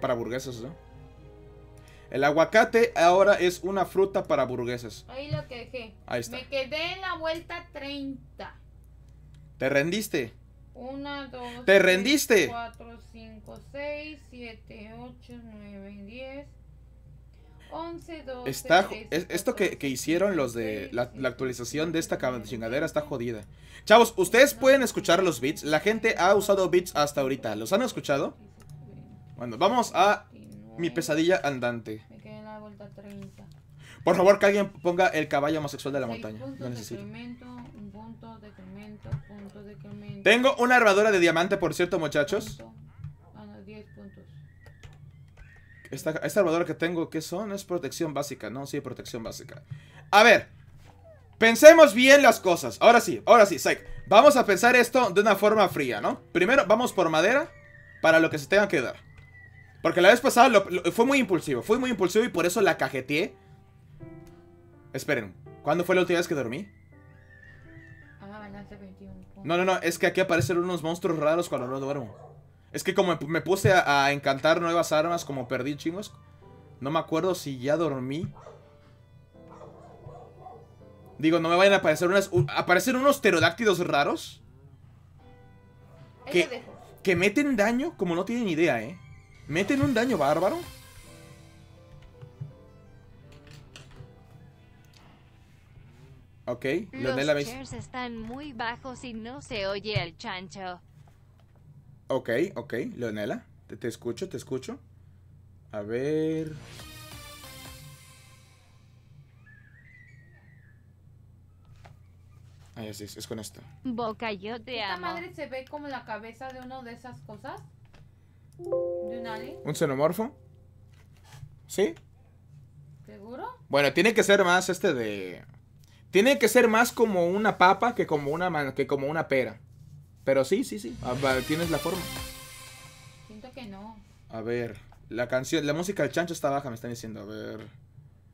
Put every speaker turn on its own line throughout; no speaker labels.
para, burguesas, ¿no? El aguacate ahora es una fruta para burguesas
Ahí lo que dejé. Me quedé en la vuelta 30.
¿Te rendiste?
1, 2, ¿Te rendiste? 4, 5, 6, 7, 8, 9, 10, 11, 12, está, Esto
que, que, hicieron los de la, la, actualización de esta chingadera está jodida. Chavos, ustedes pueden escuchar los beats. La gente ha usado beats hasta ahorita. ¿Los han escuchado? Bueno, vamos a mi pesadilla andante. Por favor, que alguien ponga el caballo homosexual de la montaña. Tengo una armadura de diamante, por cierto, muchachos. Ah, esta, esta armadura que tengo, ¿qué son? Es protección básica, ¿no? Sí, protección básica. A ver. Pensemos bien las cosas. Ahora sí, ahora sí, Psych. Vamos a pensar esto de una forma fría, ¿no? Primero, vamos por madera para lo que se tenga que dar. Porque la vez pasada fue muy impulsivo. Fue muy impulsivo y por eso la cajeteé. Esperen, ¿cuándo fue la última vez que dormí?
Ah, no, 21
no, no, no, es que aquí aparecen unos monstruos raros cuando no duermo. Es que como me puse a, encantar nuevas armas, como perdí chingos, no me acuerdo si ya dormí. Digo, no me vayan a aparecer unas. aparecen unos pterodáctidos raros. Que, que meten daño como no tienen idea, eh. Meten un daño bárbaro. Ok, Leonela, Los
muy y no se oye el chancho.
Ok, ok, Leonela, te, escucho, te escucho. A ver... Ahí es, es con esto.
Boca, te ¿Esta madre se ve como la cabeza de uno de esas cosas? ¿De un
¿Un xenomorfo? ¿Sí? ¿Seguro? Bueno, tiene que ser más este de... Tiene que ser más como una papa que como una, man... que como una pera. Pero sí, sí, sí. Ah, tienes la forma.
Siento que no.
A ver, la canción, la música del chancho está baja, me están diciendo. A ver.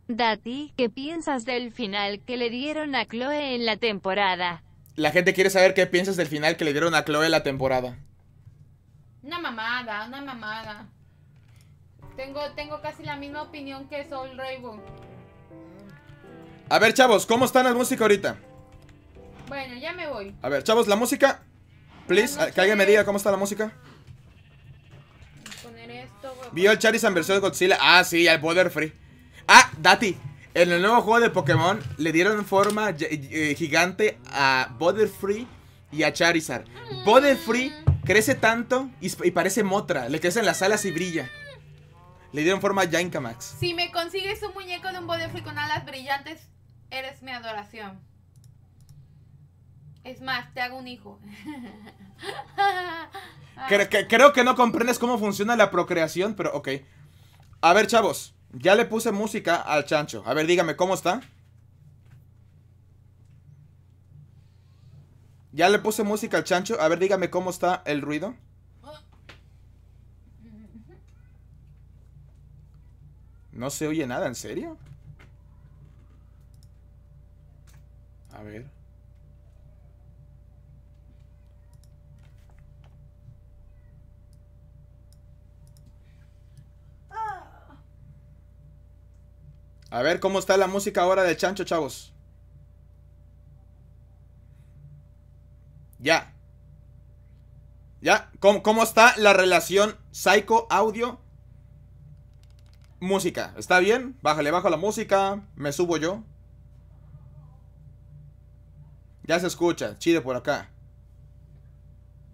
Dati, ¿qué piensas del final que le dieron a Chloe en la temporada?
La gente quiere saber qué piensas del final que le dieron a Chloe en la temporada.
Una mamada, una mamada. Tengo, tengo casi la misma opinión que Soul Rainbow.
A ver, chavos, ¿cómo están la música ahorita?
Bueno, ya me voy.
A ver, chavos, la música. Please, eh, que alguien me diga cómo está la música. Vio el Charizard versión de Godzilla. Ah, sí, al Border Free. Ah, Dati. En el nuevo juego de Pokémon le dieron forma gigante a Free y a Charizard. Mm. Butterfree Crece tanto y, parece motra. Le crecen las alas y brilla. Le dieron forma a Yankamax.
Si me consigues un muñeco de un bodefri con alas brillantes, eres mi adoración. Es más, te hago un hijo.
creo, que, creo que no comprendes cómo funciona la procreación, pero ok. A ver, chavos. Ya le puse música al chancho. A ver, dígame, ¿cómo está? Ya le puse música al chancho. A ver, dígame cómo está el ruido. No se oye nada, ¿en serio? A ver. A ver cómo está la música ahora del Chancho, chavos. Ya. Ya. ¿Cómo, está la relación psycho-audio? Música. ¿Está bien? Bájale, bajo la música. Me subo yo. Ya se escucha. Chido por acá.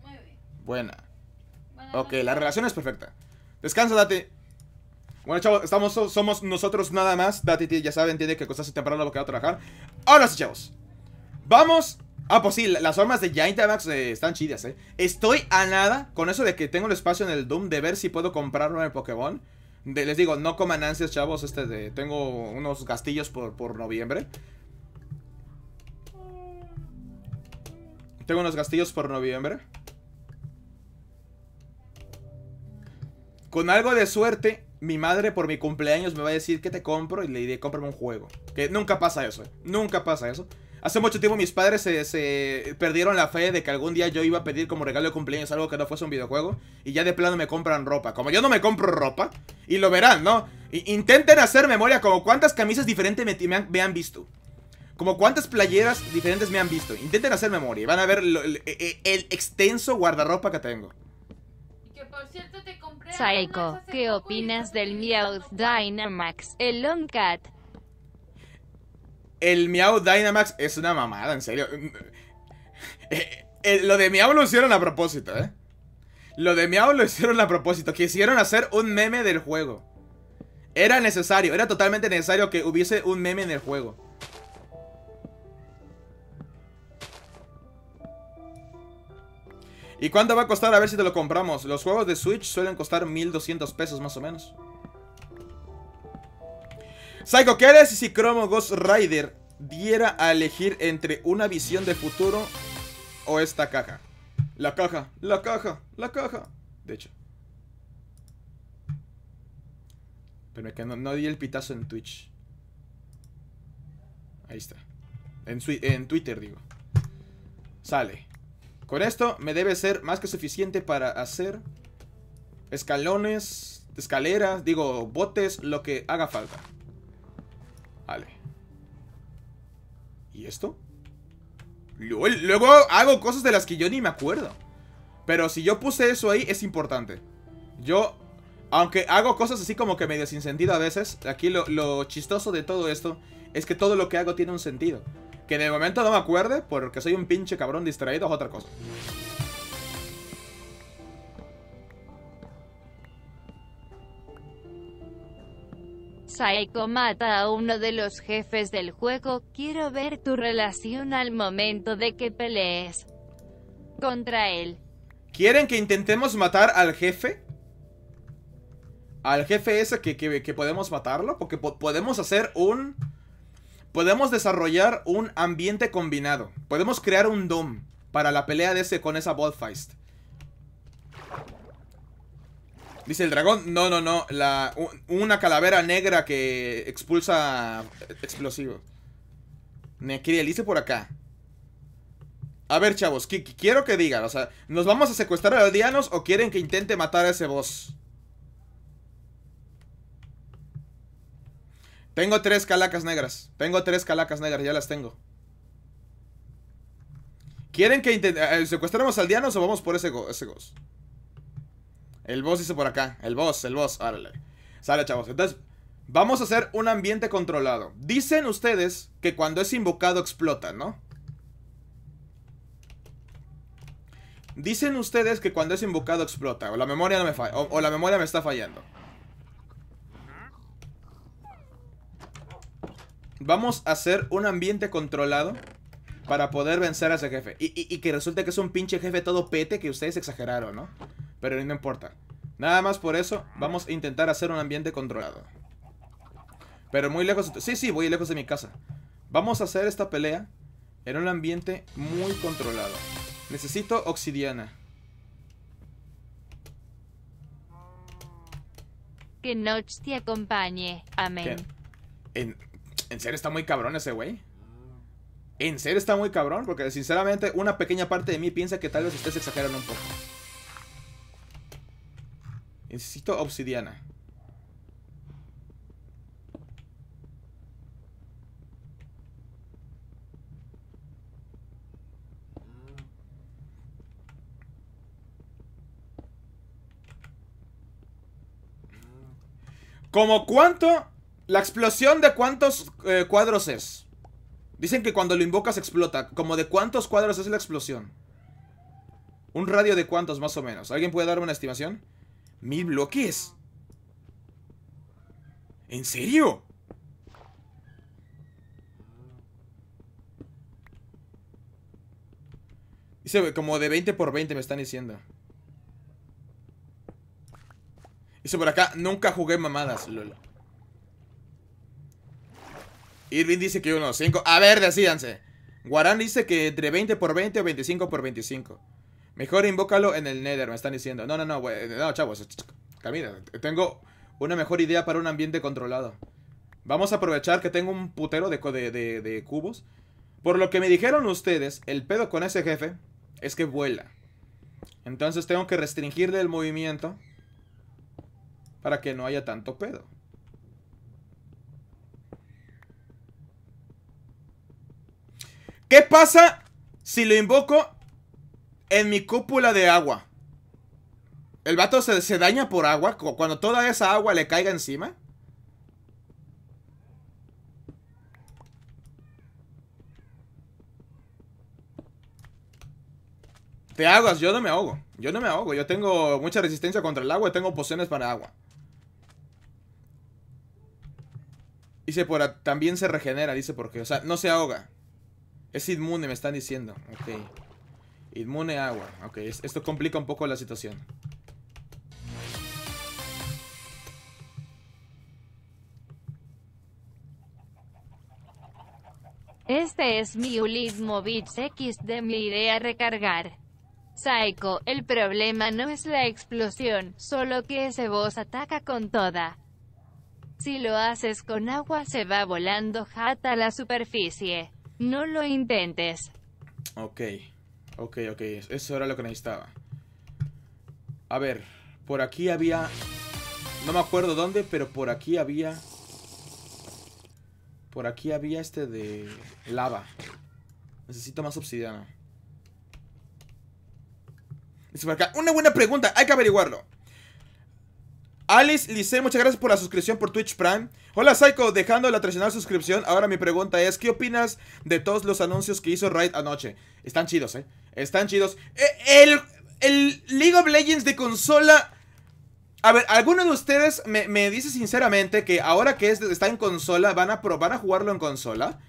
Muy Buena. Ok, la relación es perfecta. Descansa, date. Bueno, chavos, estamos, somos nosotros nada más. Dati, ya saben, tiene que acostarse temprano que va a trabajar. Ahora sí, chavos. Vamos Ah, pues sí, las armas de Giantamax eh, están chidas, eh. Estoy a nada con eso de que tengo el espacio en el Doom de ver si puedo en el Pokémon. les digo, no coman ansias, chavos. Este de, tengo unos gastillos por, por noviembre. Tengo unos gastillos por noviembre. Con algo de suerte, mi madre por mi cumpleaños me va a decir que te compro y le diré, cómprame un juego. Que nunca pasa eso, eh. Nunca pasa eso. Hace mucho tiempo mis padres se, perdieron la fe de que algún día yo iba a pedir como regalo de cumpleaños algo que no fuese un videojuego. Y ya de plano me compran ropa. Como yo no me compro ropa, y lo verán, ¿no? intenten hacer memoria como cuántas camisas diferentes me, han, visto. Como cuántas playeras diferentes me han visto. Intenten hacer memoria van a ver e, e, el, extenso guardarropa que tengo.
Y ¿qué opinas del Meowth Dynamax, el Longcat?
El Miau Dynamax es una mamada, en serio. Eh, eh, lo de Miau lo hicieron a propósito, ¿eh? Lo de Miau lo hicieron a propósito. Quisieron hacer un meme del juego. Era necesario, era totalmente necesario que hubiese un meme en el juego. ¿Y cuánto va a costar? A ver si te lo compramos. Los juegos de Switch suelen costar 1200 pesos más o menos. Psycho ¿qué y si Chromo Ghost Rider diera a elegir entre una visión de futuro o esta caja. La caja, la caja, la caja. De hecho. Pero que no, di el pitazo en Twitch. Ahí está. en Twitter, digo. Sale. Con esto me debe ser más que suficiente para hacer escalones, escaleras, digo, botes, lo que haga falta. Vale. ¿Y esto? Luego hago cosas de las que yo ni me acuerdo. Pero si yo puse eso ahí, es importante. Yo, aunque hago cosas así como que medio sin sentido a veces, aquí lo, chistoso de todo esto es que todo lo que hago tiene un sentido. Que de momento no me acuerde porque soy un pinche cabrón distraído es otra cosa.
Saeko mata a uno de los jefes del juego, quiero ver tu relación al momento de que pelees contra él.
¿Quieren que intentemos matar al jefe? Al jefe ese que, que, podemos matarlo, porque podemos hacer un... Podemos desarrollar un ambiente combinado. Podemos crear un DOM para la pelea de ese con esa Bullfight. Dice el dragón, no, no, no, la, una calavera negra que expulsa explosivos. Necriel, dice por acá. A ver, chavos, quiero que digan, o sea, ¿nos vamos a secuestrar a los dianos o quieren que intente matar a ese boss? Tengo tres calacas negras. Tengo tres calacas negras, ya las tengo. ¿Quieren que intente eh, secuestremos al dianos o vamos por ese, ese boss? El boss dice por acá. El boss, el boss. Árale. Sale, chavos. Entonces, vamos a hacer un ambiente controlado. Dicen ustedes que cuando es invocado explota, ¿no? Dicen ustedes que cuando es invocado explota. O la memoria no me o la memoria me está fallando. Vamos a hacer un ambiente controlado para poder vencer a ese jefe. Y, que resulta que es un pinche jefe todo pete que ustedes exageraron, ¿no? Pero no importa. Nada más por eso, vamos a intentar hacer un ambiente controlado. Pero muy lejos... Sí, sí, voy lejos de mi casa. Vamos a hacer esta pelea en un ambiente muy controlado. Necesito obsidiana.
Que Noche te acompañe. Amén.
En, en serio está muy cabrón ese güey en serio está muy cabrón, porque sinceramente una pequeña parte de mí piensa que tal vez ustedes exagerando un poco. Necesito obsidiana. ¿Como cuánto? ¿La explosión de cuántos eh, cuadros es? Dicen que cuando lo invocas explota. ¿Como de cuántos cuadros es la explosión? ¿Un radio de cuántos más o menos? ¿Alguien puede darme una estimación? ¿Mil bloques? ¿En serio? Dice, como de 20 por 20 me están diciendo. Hice por acá, nunca jugué mamadas, Lolo. Irving dice que uno 5. A ver, decíanse. Guarán dice que entre 20 por 20 o 25 por 25. Mejor invócalo en el Nether, me están diciendo. No, no, no, no, chavos. Camina, tengo una mejor idea para un ambiente controlado. Vamos a aprovechar que tengo un putero de cubos. Por lo que me dijeron ustedes, el pedo con ese jefe es que vuela. Entonces tengo que restringirle el movimiento para que no haya tanto pedo. ¿Qué pasa si lo invoco en mi cúpula de agua? ¿El vato se, daña por agua cuando toda esa agua le caiga encima? Te ahogas, yo no me ahogo. Yo no me ahogo. Yo tengo mucha resistencia contra el agua y tengo pociones para agua. Dice por también se regenera, dice porque, o sea, no se ahoga. Es inmune, me están diciendo. Ok. Inmune agua. Ok, esto complica un poco la situación.
Este es mi Ulismo Beats X de mi idea recargar. Psycho, el problema no es la explosión, solo que ese boss ataca con toda. Si lo haces con agua se va volando jata a la superficie. No lo intentes.
Ok, ok, ok. Eso era lo que necesitaba. A ver, por aquí había... No me acuerdo dónde, pero por aquí había... Por aquí había este de lava. Necesito más obsidiana. Una buena pregunta, hay que averiguarlo. Alice Lice, muchas gracias por la suscripción por Twitch Prime. Hola Psycho, dejando la tradicional suscripción, ahora mi pregunta es, ¿qué opinas de todos los anuncios que hizo Riot anoche? Están chidos, ¿eh? Están chidos. E, el, el League of Legends de consola... A ver, alguno de ustedes me, dice sinceramente que ahora que está en consola, ¿van a, pro, ¿van a jugarlo en consola?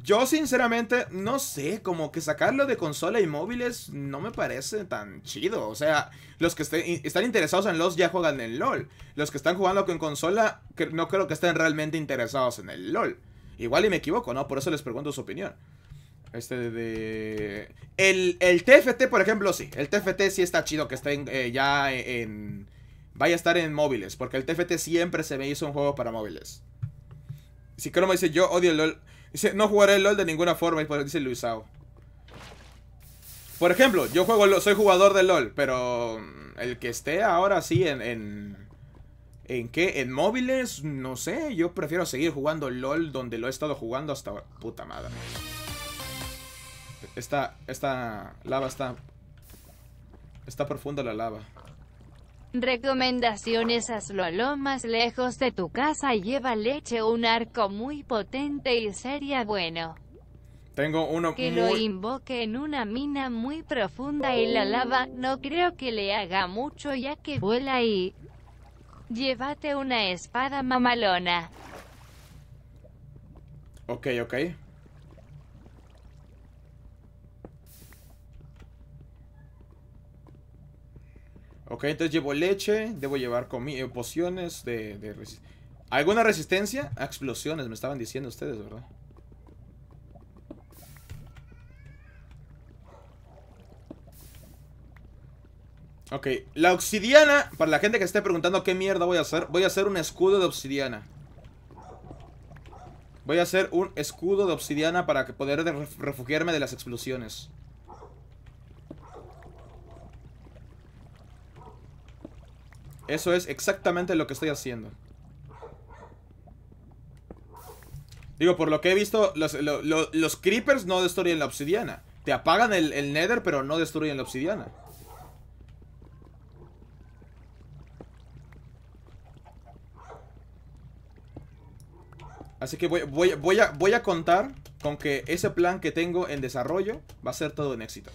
Yo sinceramente no sé, como que sacarlo de consola y móviles no me parece tan chido. O sea, los que están interesados en los ya juegan en LOL. Los que están jugando con consola no creo que estén realmente interesados en el LOL. Igual y me equivoco, ¿no? Por eso les pregunto su opinión. Este de... El, TFT, por ejemplo, sí. El TFT sí está chido que estén eh, ya en... Vaya a estar en móviles, porque el TFT siempre se me hizo un juego para móviles. Si que me dice, yo odio el LOL no jugaré el LOL de ninguna forma, dice Luisao. Por ejemplo, yo juego, soy jugador de LOL, pero mm, el que esté ahora sí en, en... ¿En qué? ¿En móviles? No sé, yo prefiero seguir jugando LOL donde lo he estado jugando hasta ahora. Puta madre. Esta, esta lava está... Está profunda la lava.
Recomendaciones hazlo lo más lejos de tu casa y lleva leche un arco muy potente y sería bueno.
Tengo uno que lo
invoque en una mina muy profunda y la lava, no creo que le haga mucho ya que vuela y... Llévate una espada mamalona.
Ok, ok. Ok, entonces llevo leche, debo llevar eh, pociones de, ¿Alguna resistencia? A ah, explosiones, me estaban diciendo ustedes, ¿verdad? Ok, la obsidiana, para la gente que esté preguntando qué mierda voy a hacer, voy a hacer un escudo de obsidiana. Voy a hacer un escudo de obsidiana para poder refugiarme de las explosiones. Eso es exactamente lo que estoy haciendo. Digo, por lo que he visto, los, creepers no destruyen la obsidiana. Te apagan el, nether, pero no destruyen la obsidiana. Así que voy, a, voy a contar con que ese plan que tengo en desarrollo va a ser todo un éxito.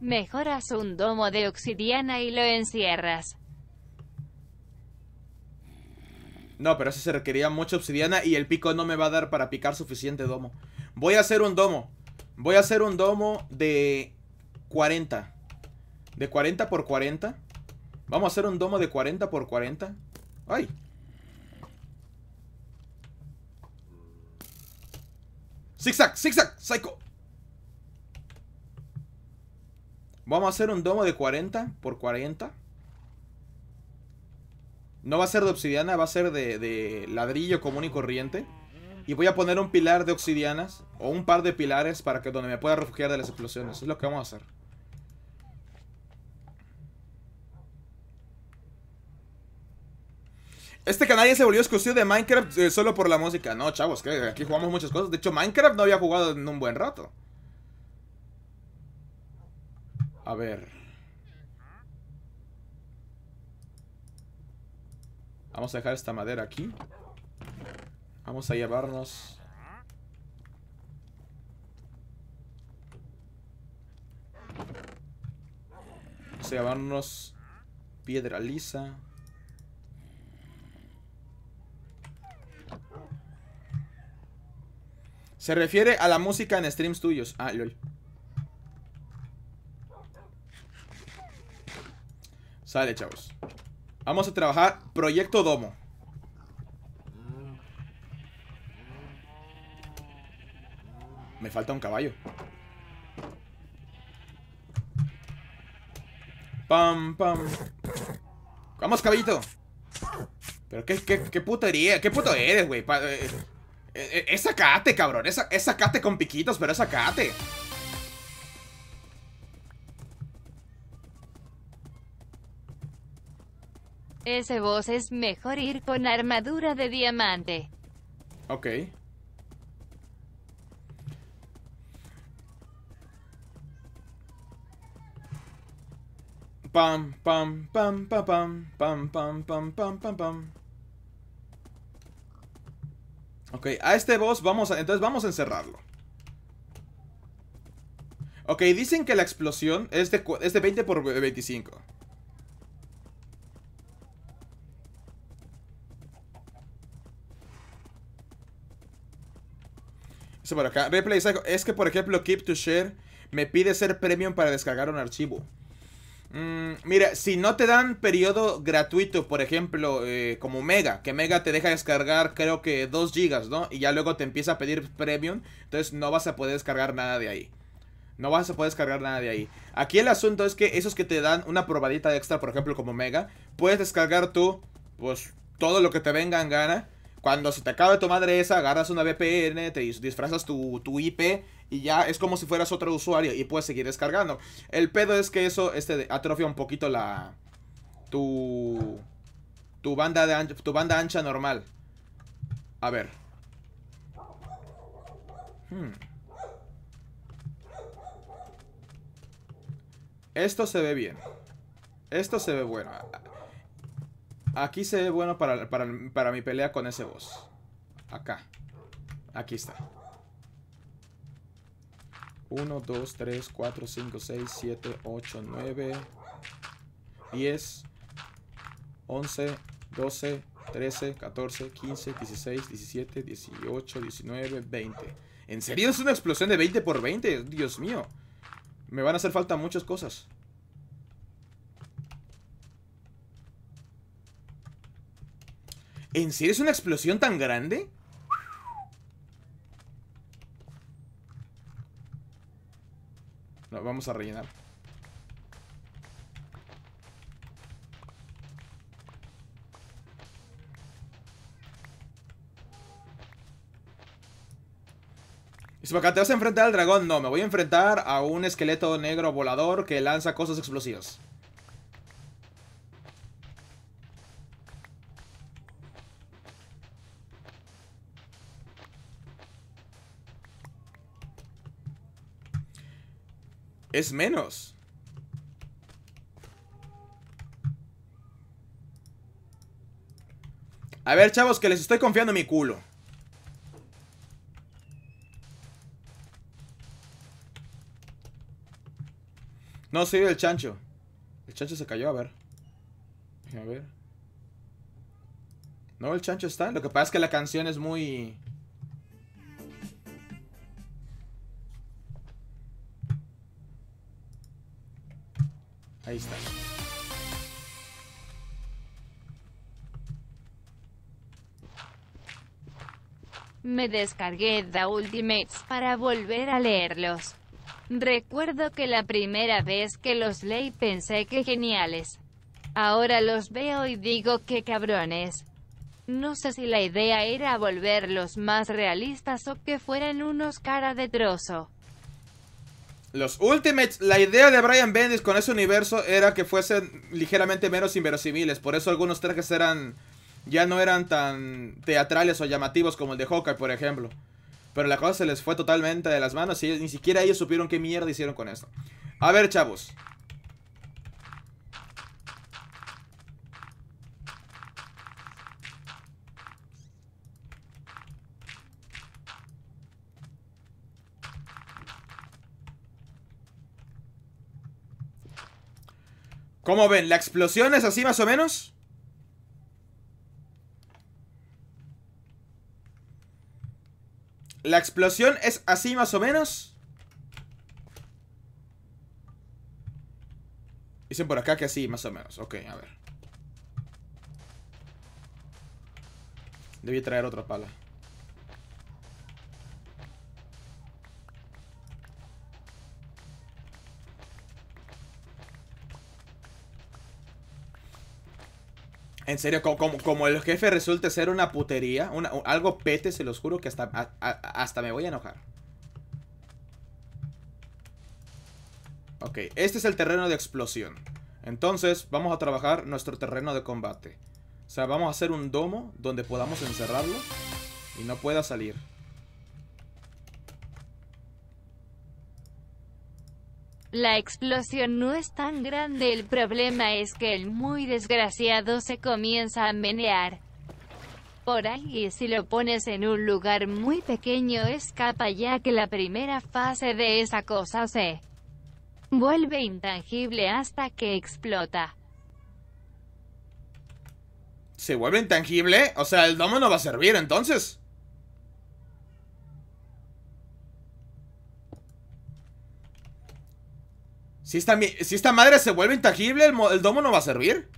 Mejoras un domo de obsidiana y lo encierras.
No, pero eso se requería mucha obsidiana y el pico no me va a dar para picar suficiente domo. Voy a hacer un domo. Voy a hacer un domo de 40. De 40 por 40. Vamos a hacer un domo de 40 por 40. ¡Ay! Zigzag, zigzag, psycho. Vamos a hacer un domo de 40 por 40. No va a ser de obsidiana, va a ser de, ladrillo común y corriente. Y voy a poner un pilar de obsidianas o un par de pilares para que donde me pueda refugiar de las explosiones. es lo que vamos a hacer. Este canal ya se volvió exclusivo de Minecraft eh, solo por la música. No, chavos, que aquí jugamos muchas cosas. De hecho, Minecraft no había jugado en un buen rato. A ver. Vamos a dejar esta madera aquí. Vamos a llevarnos... Vamos a llevarnos piedra lisa. Se refiere a la música en streams tuyos. Ah, lol. Sale, chavos. Vamos a trabajar Proyecto Domo. Me falta un caballo. Pam, pam. Vamos, caballito. Pero qué, qué, qué putería, qué puto eres, güey. Eh, eh, eh, es sacate, cabrón. Es, con piquitos, pero es sacate.
Ese boss es mejor ir con armadura de diamante.
Ok. Pam, pam, pam, pam, pam, pam, pam, pam, pam, pam, pam. Ok, a este boss vamos a... Entonces vamos a encerrarlo. Ok, dicen que la explosión es de, es de 20 por 25. Es que, por ejemplo, Keep to Share me pide ser premium para descargar un archivo. Mm, mira, si no te dan periodo gratuito, por ejemplo, eh, como Mega, que Mega te deja descargar creo que 2 gigas, ¿no? Y ya luego te empieza a pedir premium, entonces no vas a poder descargar nada de ahí. No vas a poder descargar nada de ahí. Aquí el asunto es que esos que te dan una probadita extra, por ejemplo, como Mega, puedes descargar tú, pues, todo lo que te venga en gana. Cuando se te acabe tu madre esa, agarras una VPN, te disfrazas tu, IP y ya es como si fueras otro usuario y puedes seguir descargando. El pedo es que eso este, atrofia un poquito la. tu. tu banda, de ancha, tu banda ancha normal. A ver. Hmm. Esto se ve bien. Esto se ve bueno. Aquí se ve bueno para, mi pelea con ese boss. Acá. Aquí está. 1, 2, 3, 4, 5, 6, 7, 8, 9, 10, 11, 12, 13, 14, 15, 16, 17, 18, 19, 20. ¿En serio es una explosión de 20 por 20? Dios mío. Me van a hacer falta muchas cosas. ¿En serio es una explosión tan grande? No, vamos a rellenar. Si se te vas a al dragón, no, me voy a enfrentar a un esqueleto negro volador que lanza cosas explosivas. Es menos. A ver, chavos, que les estoy confiando mi culo. No, soy el chancho. El chancho se cayó, a ver. A ver. No, el chancho está. Lo que pasa es que la canción es muy...
Me descargué The Ultimates para volver a leerlos. Recuerdo que la primera vez que los leí pensé que geniales. Ahora los veo y digo que cabrones. No sé si la idea era volverlos más realistas o que fueran unos cara de trozo.
Los Ultimates, la idea de Brian Bendis con ese universo era que fuesen ligeramente menos inverosímiles. Por eso algunos trajes eran. ya no eran tan teatrales o llamativos como el de Hawkeye, por ejemplo. Pero la cosa se les fue totalmente de las manos y ni siquiera ellos supieron qué mierda hicieron con esto. A ver, chavos. ¿Cómo ven? ¿La explosión es así más o menos? ¿La explosión es así más o menos? Dicen por acá que así, más o menos. Ok, a ver. Debí traer otra pala. En serio, como, el jefe resulte ser una putería, algo pete, se los juro que hasta, hasta me voy a enojar. Ok, este es el terreno de explosión. Entonces, vamos a trabajar nuestro terreno de combate. O sea, vamos a hacer un domo donde podamos encerrarlo y no pueda salir.
La explosión no es tan grande, el problema es que el muy desgraciado se comienza a menear por ahí si lo pones en un lugar muy pequeño escapa ya que la primera fase de esa cosa se vuelve intangible hasta que explota.
¿Se vuelve intangible? O sea, el domo no va a servir entonces. Si esta, madre se vuelve intangible, el, domo no va a servir.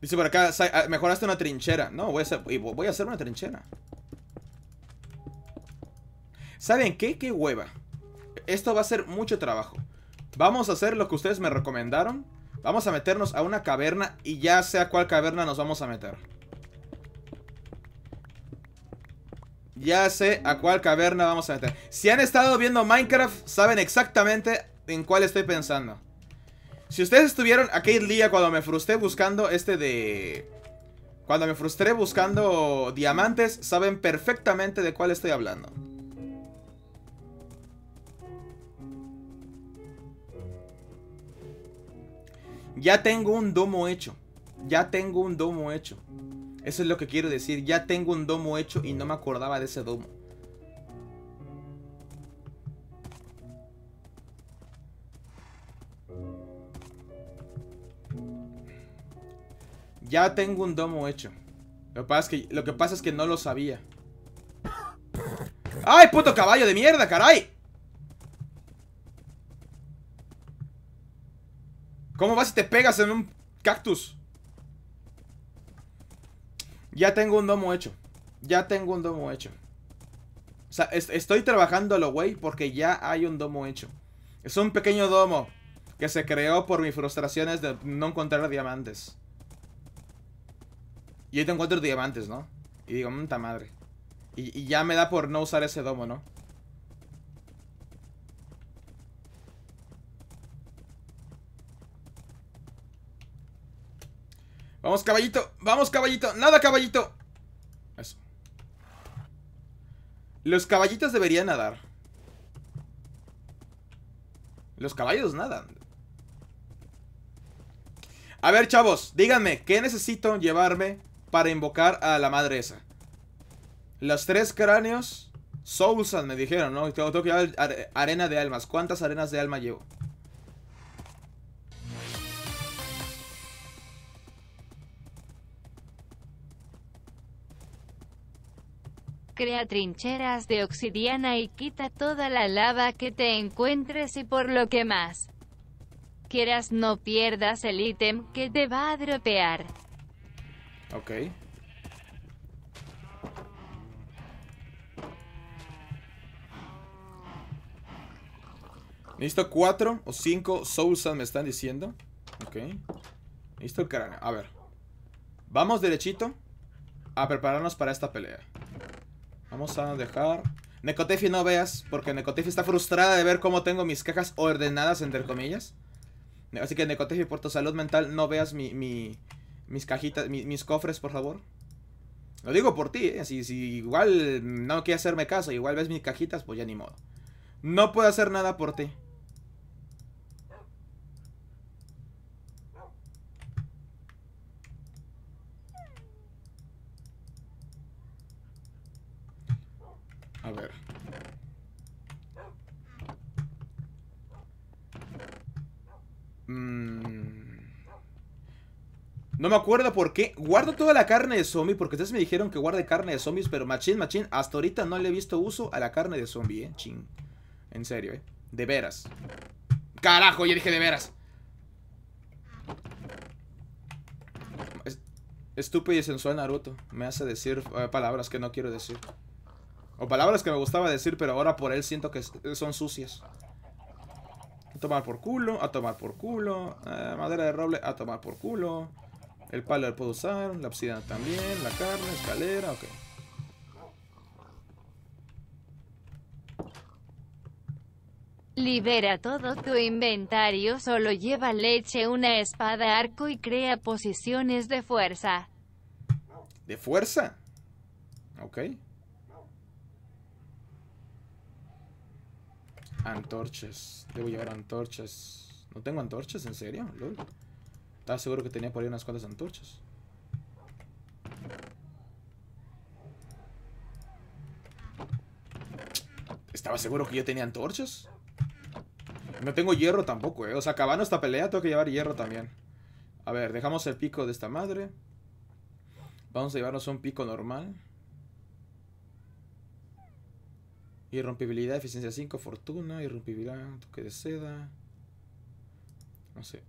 Dice por acá, ah, mejoraste una trinchera. No, voy a hacer, voy a hacer una trinchera. ¿Saben qué? ¡Qué hueva! Esto va a ser mucho trabajo. Vamos a hacer lo que ustedes me recomendaron. Vamos a meternos a una caverna y ya sé a cuál caverna nos vamos a meter. Ya sé a cuál caverna vamos a meter. Si han estado viendo Minecraft, saben exactamente en cuál estoy pensando. Si ustedes estuvieron aquel día cuando me frustré buscando este de... Cuando me frustré buscando diamantes, saben perfectamente de cuál estoy hablando. Ya tengo un domo hecho. Ya tengo un domo hecho. Eso es lo que quiero decir. Ya tengo un domo hecho y no me acordaba de ese domo. Ya tengo un domo hecho. Lo que, pasa es que, lo pasa que no lo sabía. ¡Ay, puto caballo de mierda, caray! ¿Cómo vas y te pegas en un cactus? Ya tengo un domo hecho. Ya tengo un domo hecho. O sea, estoy trabajándolo, güey, porque ya hay un domo hecho. Es un pequeño domo que se creó por mis frustraciones de no encontrar diamantes. Y te encuentro diamantes, ¿no? Y digo, manta mm, madre. y ya me da por no usar ese domo, ¿no? Vamos, caballito. Vamos, caballito. Nada, caballito. Eso. Los caballitos deberían nadar. Los caballos nadan. A ver, chavos, díganme, ¿qué necesito llevarme para invocar a la madre esa? Los tres cráneos Soulsan me dijeron, ¿no? tengo que llevar arena de almas. ¿Cuántas arenas de alma llevo?
crea trincheras de obsidiana y quita toda la lava que te encuentres y por lo que más quieras no pierdas el ítem que te va a dropear.
Ok. Listo, cuatro o cinco souls me están diciendo. Ok. Listo, cráneo. A ver. Vamos derechito a prepararnos para esta pelea. Vamos a dejar... Necotefi no veas, porque Necotefi está frustrada de ver cómo tengo mis cajas ordenadas, entre comillas. Así que Necotefi, por tu salud mental, no veas mi, mis cajitas, mis cofres, por favor. Lo digo por ti, ¿eh? si, si igual no quieres hacerme caso, igual ves mis cajitas, pues ya ni modo. No puedo hacer nada por ti.
Mm.
No me acuerdo por qué. Guardo toda la carne de zombie. Porque ustedes me dijeron que guarde carne de zombies. Pero machín, machín. Hasta ahorita no le he visto uso a la carne de zombie, eh. Ching. En serio, eh. De veras. Carajo, ya dije de veras. Estúpido y sensual Naruto. Me hace decir eh, palabras que no quiero decir. O palabras que me gustaba decir, pero ahora por él siento que son sucias tomar por culo, a tomar por culo. Eh, madera de roble, a tomar por culo. El palo lo puedo usar, la obsidiana también, la carne, escalera, ok.
Libera todo tu inventario, solo lleva leche, una espada, arco y crea posiciones de fuerza.
¿De fuerza? Ok. Antorchas. Debo llevar antorchas. ¿No tengo antorchas? ¿En serio? ¿Lol? Estaba seguro que tenía por ahí unas cuantas antorchas. ¿Estaba seguro que yo tenía antorchas? No tengo hierro tampoco, eh. O sea, acabando esta pelea tengo que llevar hierro también. A ver, dejamos el pico de esta madre. Vamos a llevarnos un pico normal. Irrompibilidad, eficiencia 5, fortuna, irrompibilidad, toque de seda. No sé.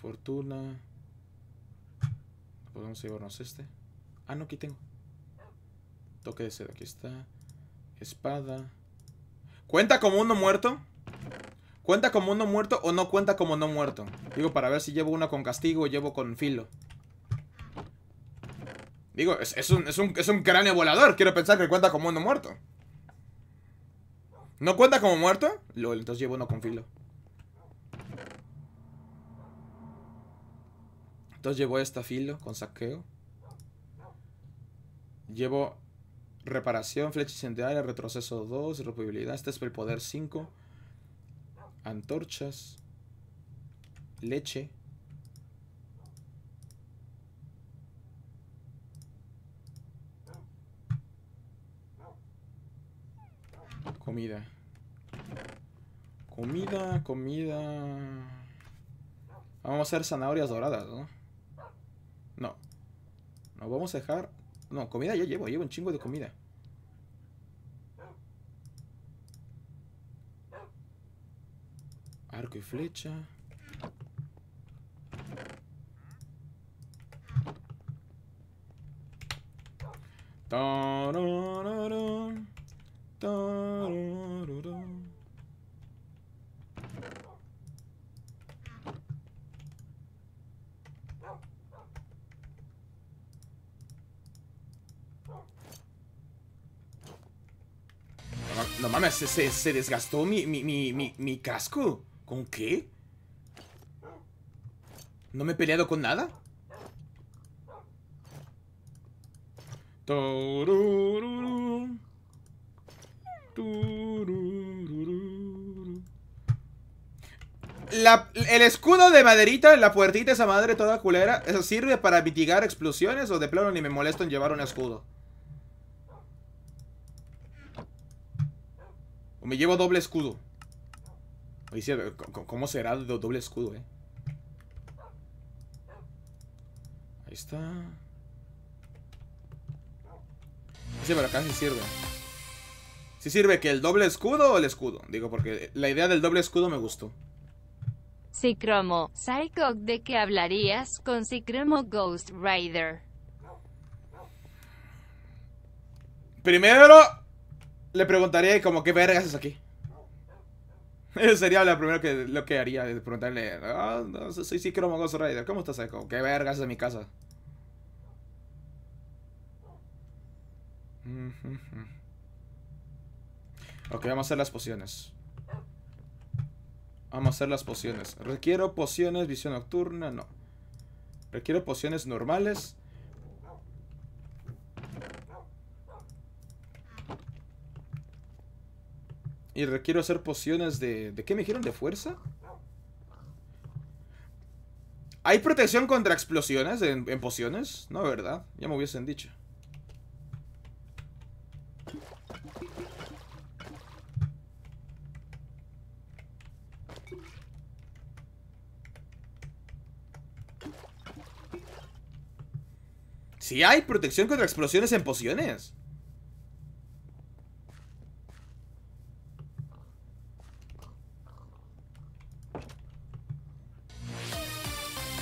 Fortuna. Podemos llevarnos este. Ah, no, aquí tengo. Toque de seda, aquí está. Espada. ¿Cuenta como uno muerto? ¿Cuenta como uno muerto o no cuenta como no muerto? Digo, para ver si llevo uno con castigo o llevo con filo. Digo, es, un, es, un, cráneo volador. Quiero pensar que cuenta como uno muerto. ¿No cuenta como muerto? LOL, entonces llevo uno con filo. Entonces llevo esta filo con saqueo. Llevo reparación, flecha incendiaria, retroceso 2, reprobabilidad. este es el poder 5. Antorchas. Leche. comida. Comida, comida... Vamos a hacer zanahorias doradas, ¿no? No. Nos vamos a dejar... No, comida ya llevo, llevo un chingo de comida. Arco y flecha. No mames, se, se desgastó mi, casco. ¿Con qué? ¿No me he peleado con nada? el escudo de maderita la puertita esa madre toda culera, ¿eso sirve para mitigar explosiones o de plano ni me molesto en llevar un escudo? ¿O me llevo doble escudo? ¿cómo será doble escudo, eh? Ahí está. Sí, pero acá sirve. Si sirve que el doble escudo o el escudo? Digo, porque la idea del doble escudo me gustó.
Cromo Psycho, ¿de qué hablarías con Cromo Ghost Rider?
Primero, le preguntaría como, ¿qué vergas es aquí? Eso sería lo primero que, lo que haría, preguntarle, ah, no, soy Cicromo Ghost Rider, ¿cómo estás, Psycho? ¿Qué vergas es mi casa? Ok, vamos a hacer las pociones. Vamos a hacer las pociones. Requiero pociones, visión nocturna, no. Requiero pociones normales. Y requiero hacer pociones de... ¿De qué me dijeron? ¿De fuerza? ¿Hay protección contra explosiones en, pociones? No, ¿verdad? Ya me hubiesen dicho. Si hay protección contra explosiones en pociones.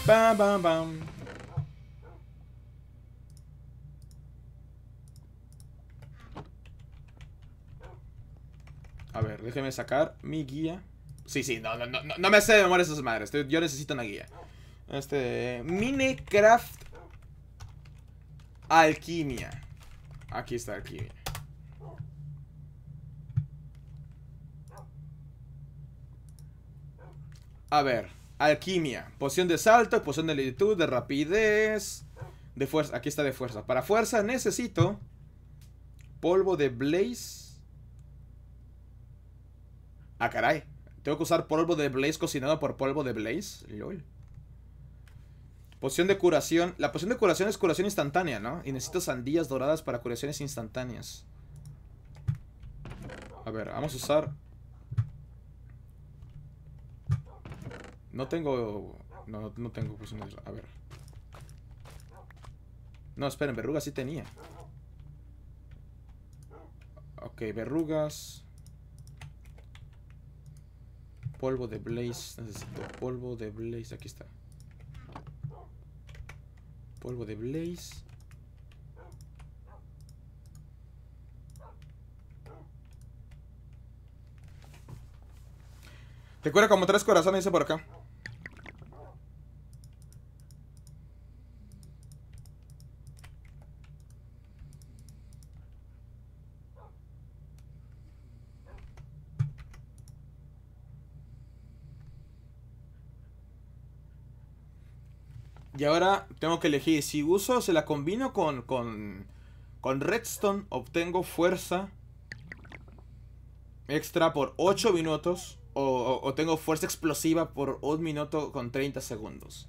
Bam, bam,
A ver, déjeme sacar mi guía. Sí, sí, no, no, no, no me hace de memoria esas madres. Yo necesito una guía. Este. Minecraft Alquimia. Aquí está alquimia. A ver, alquimia. Poción de salto, poción de lentitud, de rapidez. De fuerza, aquí está de fuerza. Para fuerza necesito polvo de blaze. Ah, caray. Tengo que usar polvo de blaze cocinado por polvo de blaze. LOL. Poción de curación. La poción de curación es curación instantánea, ¿no? Y necesito sandías doradas para curaciones instantáneas. A ver, vamos a usar... No tengo... No, no tengo curación. A ver. No, esperen, verrugas sí tenía. Ok, verrugas. Polvo de Blaze. Necesito polvo de Blaze. Aquí está. Polvo de Blaze. Te cura como tres corazones, dice por acá. Y ahora tengo que elegir si uso, se la combino con, con, con Redstone, obtengo fuerza extra por 8 minutos o, tengo fuerza explosiva por un minuto con 30 segundos.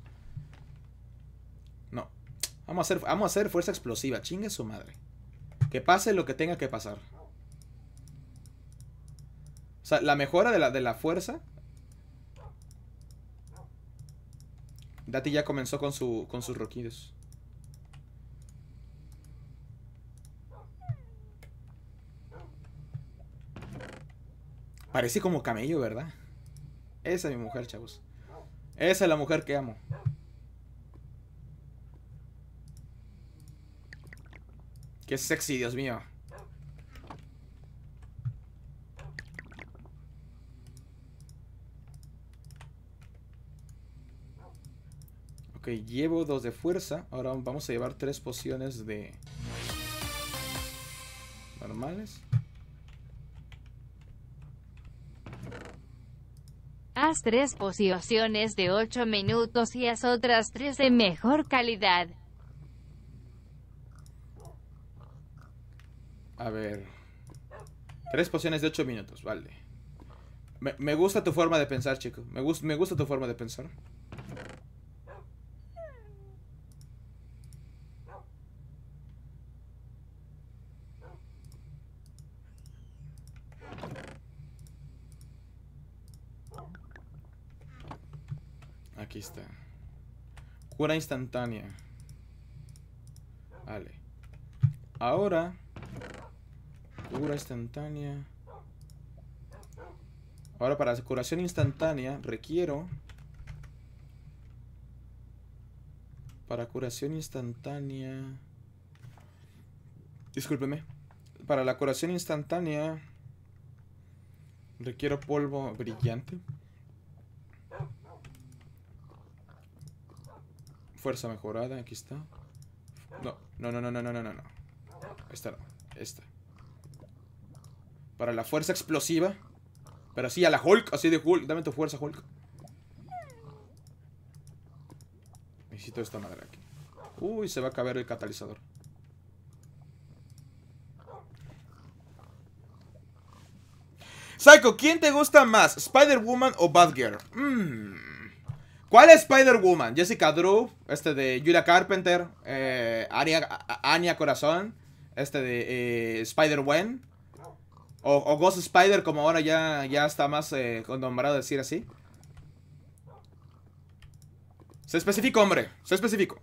No. Vamos a hacer, vamos a hacer fuerza explosiva, chingue su madre. Que pase lo que tenga que pasar. O sea, la mejora de la, de la fuerza Dati ya comenzó con, su, con sus roquidos. Parece como camello, ¿verdad? Esa es mi mujer, chavos. Esa es la mujer que amo. Qué sexy, Dios mío. llevo dos de fuerza. Ahora vamos a llevar tres pociones de... Normales.
Haz tres pociones de ocho minutos y haz otras tres de mejor calidad.
A ver. Tres pociones de ocho minutos, vale. Me, gusta tu forma de pensar, chico. Me, me gusta tu forma de pensar. instantánea. Vale. Ahora. Cura instantánea. Ahora para curación instantánea requiero... Para curación instantánea... Discúlpeme. Para la curación instantánea requiero polvo brillante. Fuerza mejorada, aquí está. No, no, no, no, no, no, no, no. Esta no, esta. Para la fuerza explosiva. Pero así a la Hulk, así de Hulk. Dame tu fuerza, Hulk. Necesito esta madre aquí. Uy, se va a caber el catalizador. Psycho, ¿quién te gusta más? ¿Spider-Woman o Batgirl?
Mmm...
¿Cuál es Spider-Woman? Jessica Drew, este de Julia Carpenter, eh, Anya, Corazón, este de eh, Spider-Wen, o, Ghost Spider, como ahora ya, ya está más eh, condombrado decir así. Se especifica, hombre, se especifica.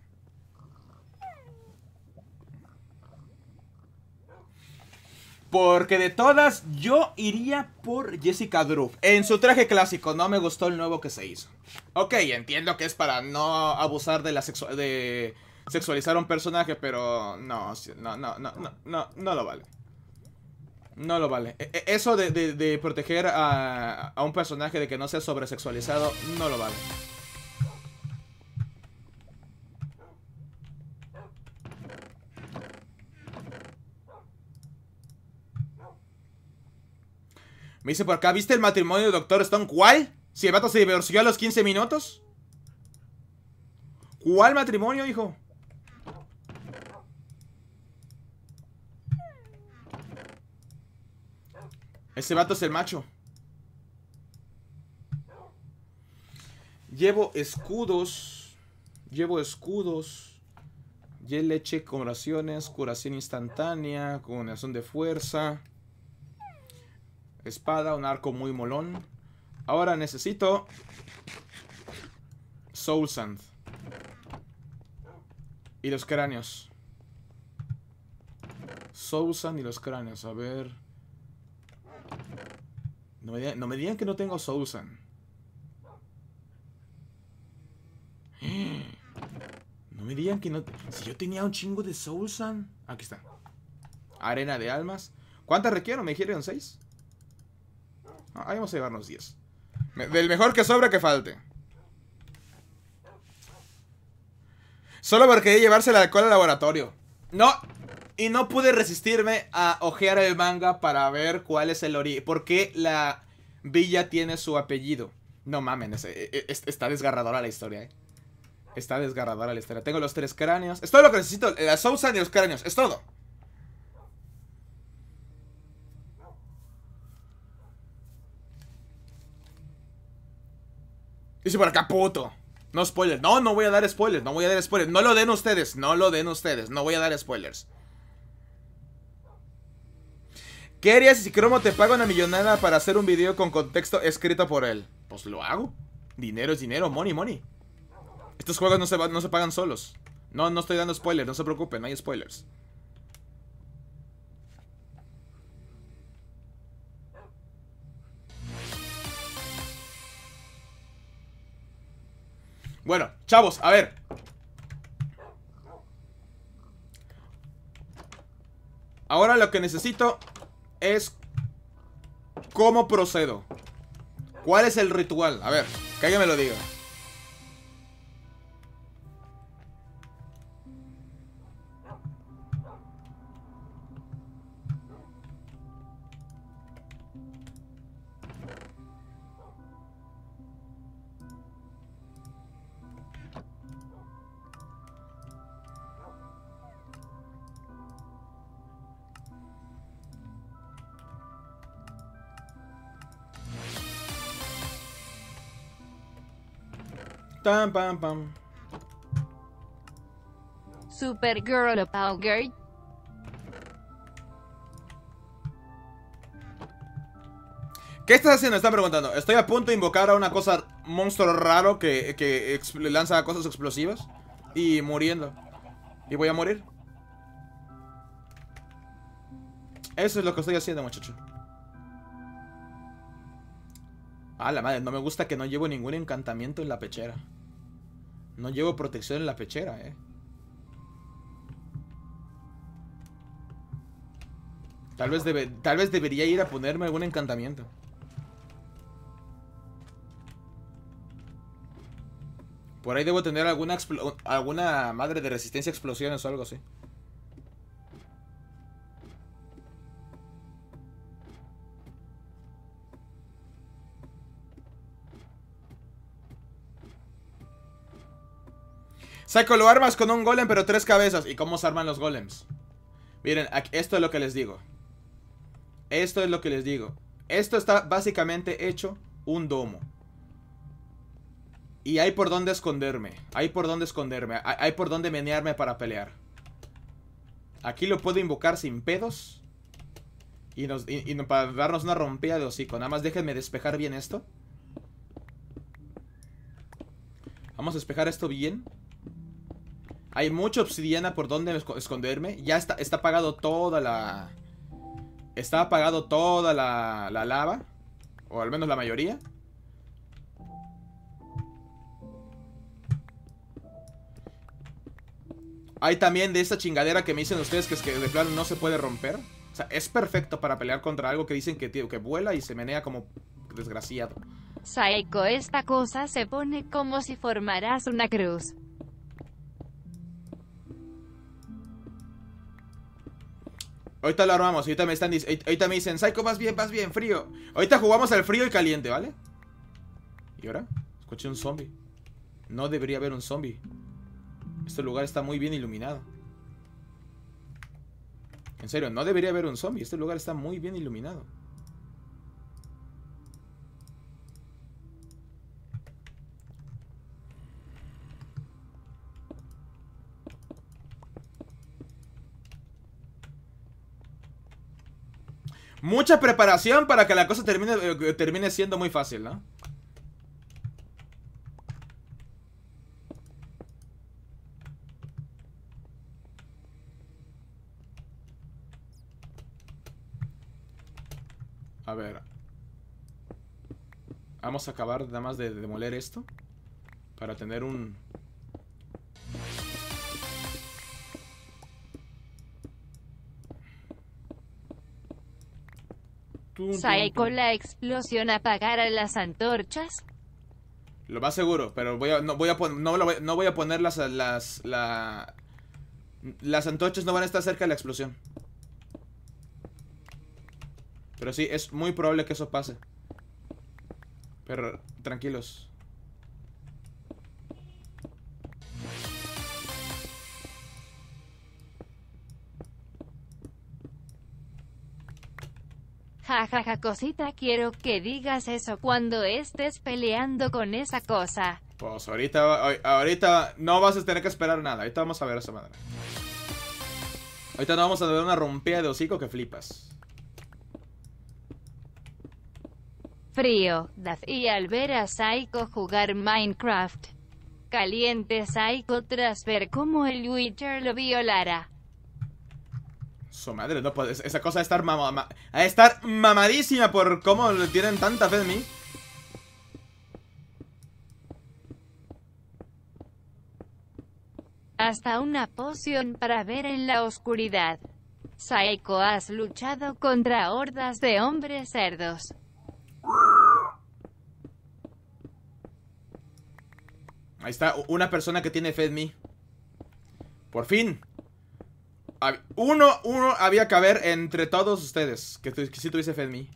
Porque de todas, yo iría por Jessica Drew. En su traje clásico, no me gustó el nuevo que se hizo. Ok, entiendo que es para no abusar de la de sexualizar a un personaje, pero no, no, no, no, no, no, lo vale. No lo vale. E-, e-, eso de, proteger a, a, un personaje de que no sea sobresexualizado, no lo vale. Me dice por acá, ¿viste el matrimonio de Doctor Stone? ¿Cuál? Si el vato se divorció a los 15 minutos. ¿Cuál matrimonio, hijo? Ese vato es el macho. Llevo escudos. Llevo escudos. Y leche, oraciones, curación instantánea, con oración de fuerza. Espada, un arco muy molón. Ahora necesito... Soul Sand. Y los cráneos. Soul Sand y los cráneos, a ver... No me, digan, que no tengo Soul Sand. No me digan que no... Si yo tenía un chingo de Soul Aquí está. Arena de almas. ¿Cuántas requiero? ¿Me dijeron seis? ahí vamos a llevarnos 10. Del mejor que sobra que falte. Solo porque llevarse la cola al laboratorio. No, y no pude resistirme a ojear el manga para ver cuál es el origen. ¿Por qué la villa tiene su apellido? No mamen, e, e, está desgarradora la historia, eh. Está desgarradora la historia. Tengo los tres cráneos. Es todo lo que necesito. La Sousa y los cráneos. Es todo. Dice por acá, puto. No spoilers. No, no voy a dar spoilers. No voy a dar spoilers. No lo den ustedes. No lo den ustedes. No voy a dar spoilers. ¿Qué harías si Cromo te paga una millonada para hacer un video con contexto escrito por él? Pues lo hago. Dinero es dinero. Money, money. Estos juegos no se, no se pagan solos. No, no estoy dando spoilers. No se preocupen. No hay spoilers. Bueno, chavos, a ver Ahora lo que necesito es ¿Cómo procedo? ¿Cuál es el ritual? A ver, que alguien me lo diga Pam, pam, pam.
Supergirl of
¿Qué estás haciendo? Están preguntando. Estoy a punto de invocar a una cosa monstruo raro que, lanza cosas explosivas. Y muriendo. Y voy a morir. Eso es lo que estoy haciendo, muchacho. A la madre, no me gusta que no llevo ningún encantamiento en la pechera. No llevo protección en la pechera, eh. Tal vez, tal vez debería ir a ponerme algún encantamiento. Por ahí debo tener alguna, alguna madre de resistencia a explosiones o algo así. Saco lo armas con un golem, pero tres cabezas. ¿Y cómo se arman los golems? Miren, esto es lo que les digo. Esto es lo que les digo. Esto está básicamente hecho un domo. Y hay por dónde esconderme. Hay por dónde esconderme. Hay por dónde menearme para pelear. Aquí lo puedo invocar sin pedos. Y, nos, para darnos una rompida de hocico. Nada más déjenme despejar bien esto. Vamos a despejar esto bien. Hay mucha obsidiana por donde esconderme. Ya está, está apagado toda la... Está apagado toda la, lava. O al menos la mayoría. Hay también de esta chingadera que me dicen ustedes que es que de plano no se puede romper. O sea, es perfecto para pelear contra algo que dicen que, que vuela y se menea como desgraciado.
Saeko, esta cosa se pone como si formaras una cruz.
Ahorita lo armamos, ahorita me están me dicen, Psycho, vas bien, vas bien, frío. Ahorita jugamos al frío y caliente, ¿vale? ¿Y ahora? Escuché un zombie. No debería haber un zombie. Este lugar está muy bien iluminado. En serio, no debería haber un zombie. Este lugar está muy bien iluminado. Mucha preparación para que la cosa termine, eh, termine siendo muy fácil, ¿no? A ver. Vamos a acabar nada más de demoler esto. Para tener un,
con la explosión apagar a las antorchas.
Lo más seguro, pero no, voy a poner las, las, las antorchas no van a estar cerca de la explosión. Pero sí, es muy probable que eso pase. Pero tranquilos.
Jajaja cosita, quiero que digas eso cuando estés peleando con esa cosa.
Pues ahorita, ahorita no vas a tener que esperar nada. Ahorita vamos a ver esa madre. Ahorita nos vamos a ver una rompida de hocico que flipas.
Frío, y al ver a Psycho jugar Minecraft. Caliente Psycho tras ver cómo el Witcher lo violara
su madre, no Esa cosa de estar a estar mamadísima por cómo le tienen tanta fe mí.
Hasta una poción para ver en la oscuridad. Saeko, has luchado contra hordas de hombres cerdos.
Ahí está, una persona que tiene fe en mí. Por fin, uno, uno había que haber entre todos ustedes. Que, si sí tuviese fe en mí.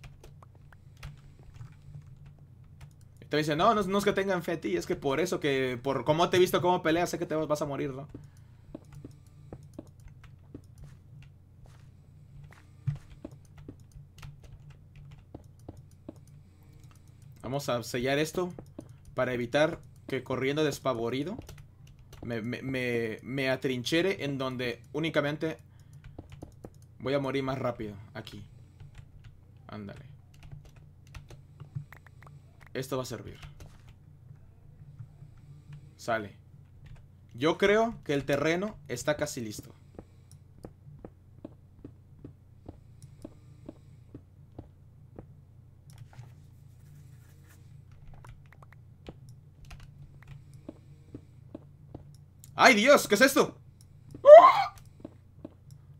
te dicen, no, no, es que tengan fe en ti, es que por eso que, por cómo te he visto, cómo peleas, sé que te vas a morir, ¿no? Vamos a sellar esto para evitar que corriendo despavorido me, me, me, atrinchere en donde únicamente voy a morir más rápido. Aquí. Ándale. Esto va a servir. Sale. Yo creo que el terreno está casi listo. ¡Ay, Dios! ¿Qué es esto?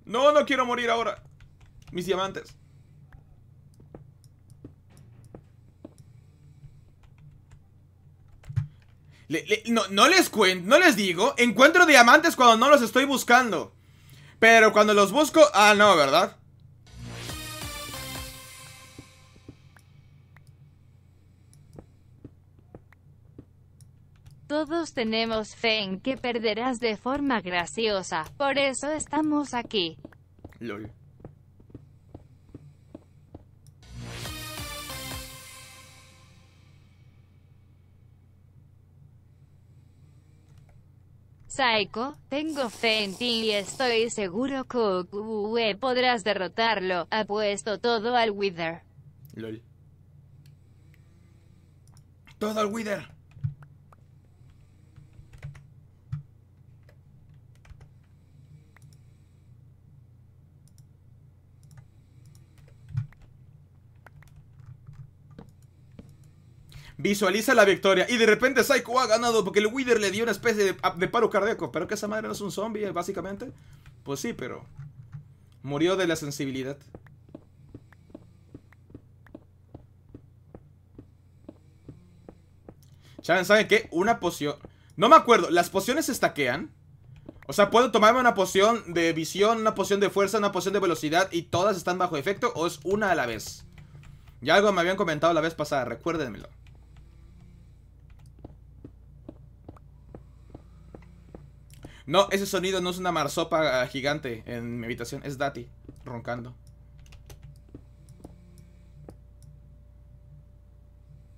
No, no quiero morir ahora. Mis diamantes. no, no, les cuento, no les digo, encuentro diamantes cuando no los estoy buscando. Pero cuando los busco... Ah, no, ¿verdad?
Todos tenemos fe en que perderás de forma graciosa, por eso estamos aquí. LOL. Psycho, tengo fe en ti y estoy seguro que podrás derrotarlo. Apuesto todo al Wither. LOL. Todo al Wither.
visualiza la victoria y de repente Psycho ha ganado porque el Wither le dio una especie de, paro cardíaco. Pero que esa madre no es un zombie, básicamente. Pues sí, pero murió de la sensibilidad. ¿saben qué? Una poción... No me acuerdo, ¿las pociones se estaquean? O sea, ¿puedo tomarme una poción de visión, una poción de fuerza, una poción de velocidad y todas están bajo efecto? ¿O es una a la vez? Ya algo me habían comentado la vez pasada, recuérdenmelo. No, ese sonido no es una marsopa ah, gigante en mi habitación. Es Dati, roncando.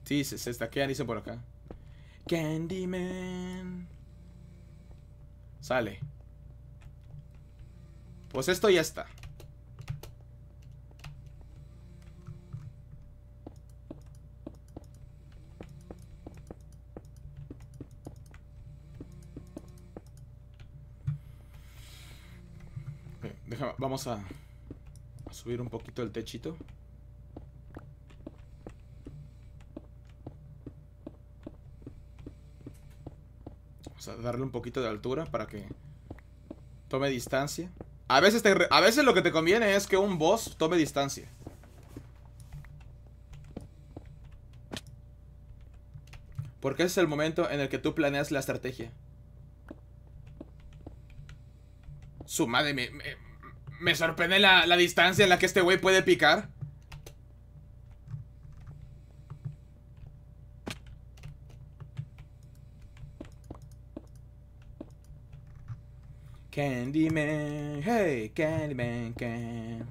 Sí, se, se estaquean, dicen por acá. Candyman. Sale. Pues esto ya está. vamos a, subir un poquito el techito. Vamos a darle un poquito de altura para que tome distancia. A veces, a veces lo que te conviene es que un boss tome distancia. Porque ese es el momento en el que tú planeas la estrategia. Su madre, me me sorprende la, distancia en la que este güey puede picar. Candyman, hey, Candyman,
can.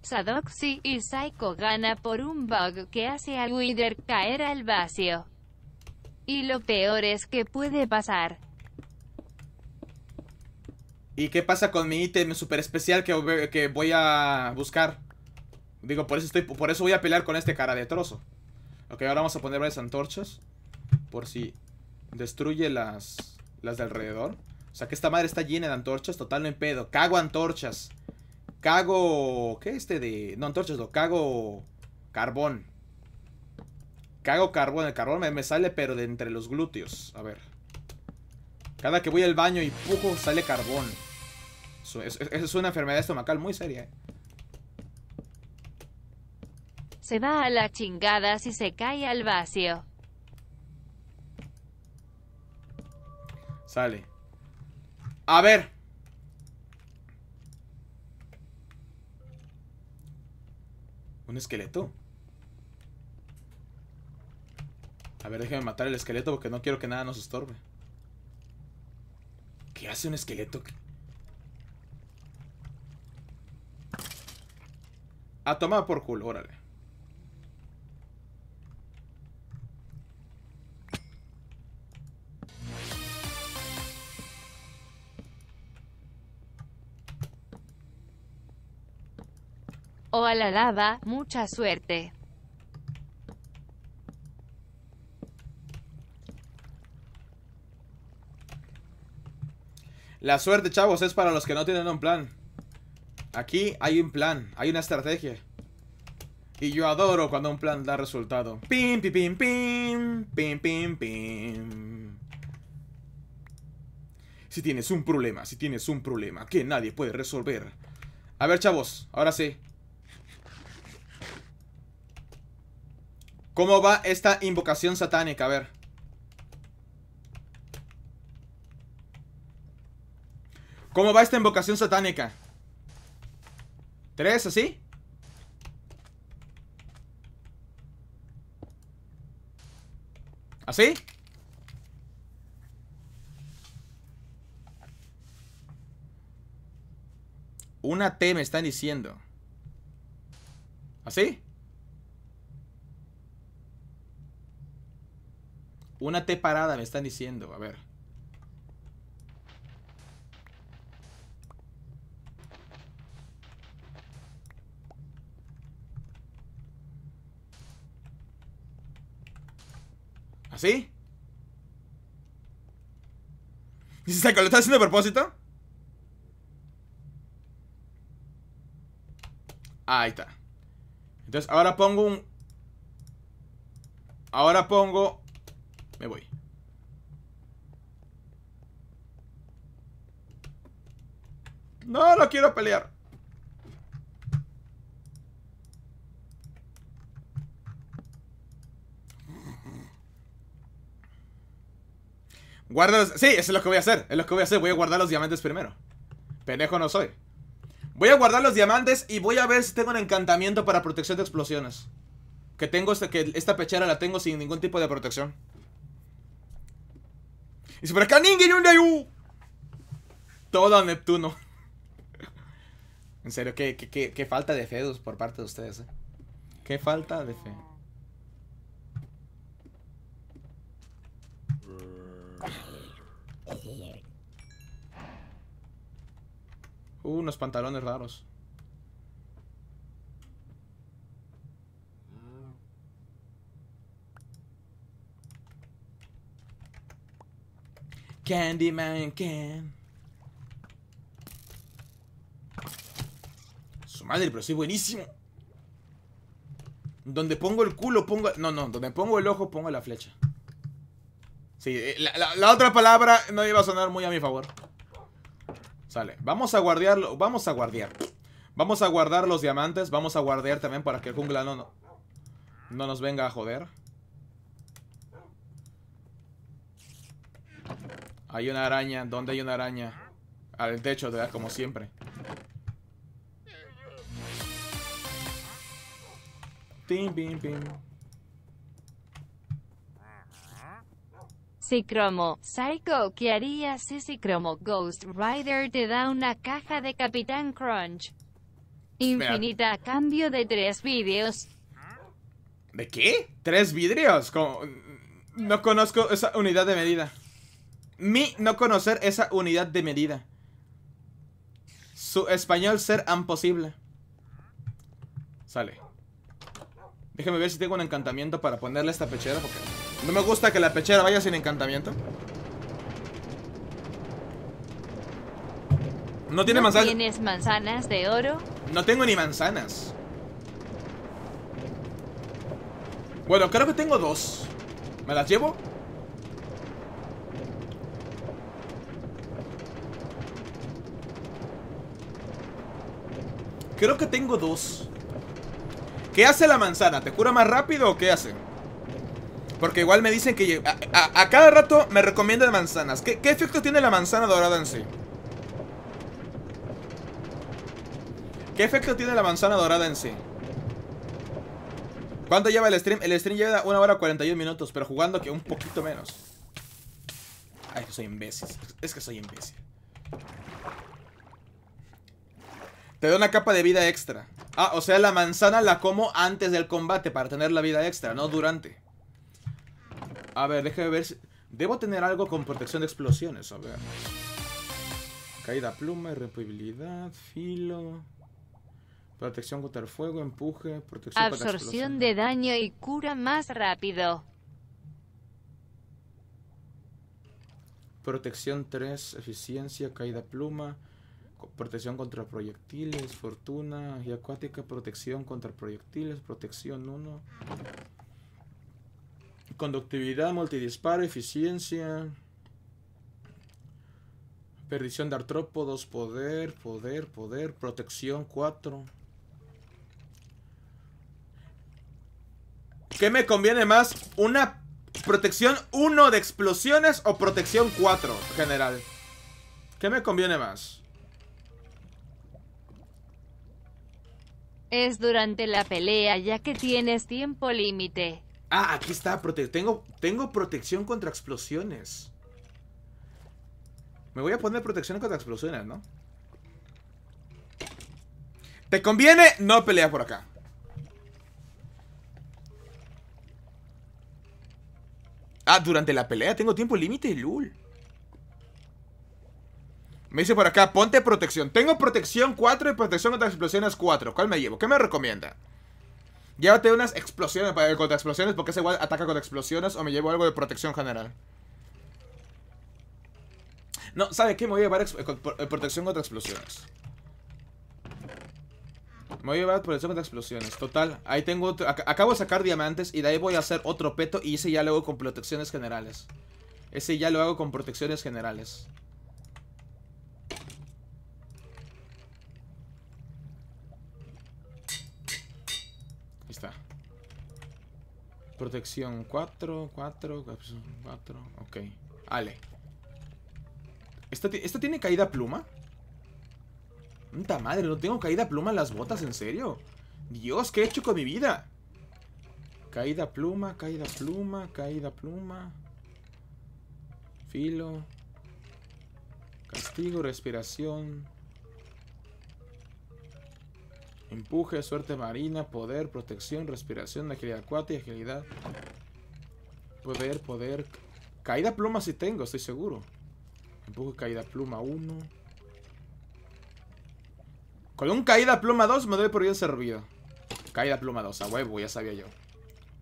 Sadoxi y Psycho gana por un bug que hace a Wither caer al vacío. Y lo peor es que puede pasar.
¿Y qué pasa con mi ítem super especial que, voy a buscar? Digo, por eso estoy por eso voy a pelear con este cara de trozo. Ok, ahora vamos a poner varias antorchas. Por si destruye las, las de alrededor. O sea que esta madre está llena de antorchas. Total, no en pedo. Cago antorchas. Cago... ¿Qué es este de...? No, antorchas, lo Cago carbón hago carbón. El carbón me, sale, pero de entre los glúteos. A ver. Cada que voy al baño y pujo, sale carbón. Eso, es, una enfermedad estomacal muy seria. Eh.
Se va a la chingada si se cae al vacío.
Sale. A ver. ¿Un esqueleto? A ver, déjame matar el esqueleto porque no quiero que nada nos estorbe. ¿Qué hace un esqueleto? A ah, tomar por culo, órale.
O a la lava, mucha suerte.
La suerte, chavos, es para los que no tienen un plan. Aquí hay un plan, hay una estrategia. Y yo adoro cuando un plan da resultado. Pim, pim, pim, pim, pim, pim, pim. Si tienes un problema, si tienes un problema que nadie puede resolver. A ver, chavos, ahora sí. ¿Cómo va esta invocación satánica? A ver. ¿Cómo va esta invocación satánica? ¿Tres así? ¿Así? Una T me están diciendo. ¿Así? Una T parada me están diciendo. A ver. ¿Así? ¿Dices si ¿Lo estás haciendo a propósito? Ahí está. Entonces ahora pongo un... Ahora pongo... Me voy. No, lo quiero pelear. Guarda Sí, eso es lo que voy a hacer. Es lo que voy a hacer. Voy a guardar los diamantes primero. Pendejo no soy. Voy a guardar los diamantes y voy a ver si tengo un encantamiento para protección de explosiones. Que tengo este, que esta pechera la tengo sin ningún tipo de protección. Y si por acá un Todo a Neptuno. en serio, qué, qué, falta de fe por parte de ustedes, eh. Qué falta de fe. Uh, unos pantalones raros. Candyman can. Su madre, pero soy buenísimo. Donde pongo el culo, pongo... No, no, donde pongo el ojo, pongo la flecha. Sí, eh, la, la otra palabra no iba a sonar muy a mi favor. Sale. Vamos a guardiarlo. Vamos a guardiar. Vamos a guardar los diamantes. Vamos a guardar también para que el jungla no, no, nos venga a joder. Hay una araña. ¿Dónde hay una araña? Al techo, ¿verdad? como siempre.
Cromo, Psycho, ¿qué harías si Cromo, Ghost Rider te da una caja de Capitán Crunch? Infinita a cambio de tres vídeos.
¿De qué? ¿Tres vidrios? No conozco esa unidad de medida. Mi no conocer esa unidad de medida. Su español ser imposible. Sale. Déjame ver si tengo un encantamiento para ponerle esta pechera porque... No me gusta que la pechera vaya sin encantamiento. No tiene ¿No ¿Tienes
manzanas de oro?
No tengo ni manzanas. Bueno, creo que tengo dos. ¿Me las llevo? Creo que tengo dos. ¿Qué hace la manzana? ¿Te cura más rápido o qué hace? Porque igual me dicen que a, cada rato me recomiendan manzanas. ¿Qué, efecto tiene la manzana dorada en sí? ¿Qué efecto tiene la manzana dorada en sí? ¿Cuánto lleva el stream? El stream lleva una hora 41 minutos, pero jugando que un poquito menos. Ay, que soy imbécil. Es que soy imbécil. Te da una capa de vida extra. Ah, o sea, la manzana la como antes del combate para tener la vida extra, no durante. A ver, déjame ver si... Debo tener algo con protección de explosiones, a ver. Caída pluma, irrepuibilidad, filo... Protección contra el fuego, empuje, protección Absorción
de daño y cura más rápido.
Protección 3, eficiencia, caída pluma, protección contra proyectiles, fortuna y acuática, protección contra proyectiles, protección 1. Conductividad, multidisparo, eficiencia. Perdición de artrópodos, poder, poder, poder. Protección 4. ¿Qué me conviene más? ¿Una protección 1 de explosiones o protección 4 general? ¿Qué me conviene más?
Es durante la pelea ya que tienes tiempo límite.
Ah, aquí está. tengo, tengo protección contra explosiones. Me voy a poner protección contra explosiones, ¿no? ¿Te conviene? No pelea por acá. Ah, durante la pelea tengo tiempo límite, Lul. Me dice por acá, ponte protección. Tengo protección 4 y protección contra explosiones 4. ¿Cuál me llevo? ¿Qué me recomienda? Llévate unas explosiones para contra explosiones, porque ese igual ataca con explosiones o me llevo algo de protección general. No, ¿sabe qué? Me voy a llevar eh, eh, protección contra explosiones. Me voy a llevar protección contra explosiones. Total, ahí tengo otro, Acabo de sacar diamantes y de ahí voy a hacer otro peto y ese ya lo hago con protecciones generales. Ese ya lo hago con protecciones generales. Protección 4, 4, 4. Ok. Vale. ¿Esta, tiene caída pluma? ¡Puta madre! No tengo caída pluma en las botas, ¿en serio? Dios, ¿qué he hecho con mi vida? Caída pluma, caída pluma, caída pluma. Filo. Castigo, respiración. Empuje, suerte marina, poder, protección, respiración, agilidad 4 y agilidad. Poder, poder. Caída pluma si tengo, estoy seguro. Empuje, caída pluma 1. Con un caída pluma 2 me doy por bien servido. Caída pluma 2, a huevo, ya sabía yo.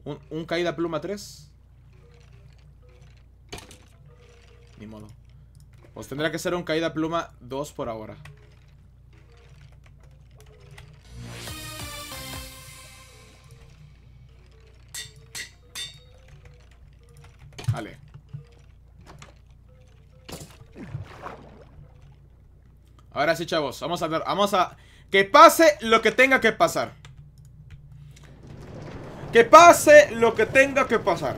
Un, un caída pluma 3. Ni modo. Pues tendrá que ser un caída pluma 2 por ahora. Ahora sí, chavos. Vamos a ver. Vamos a... Que pase lo que tenga que pasar. Que pase lo que tenga que pasar.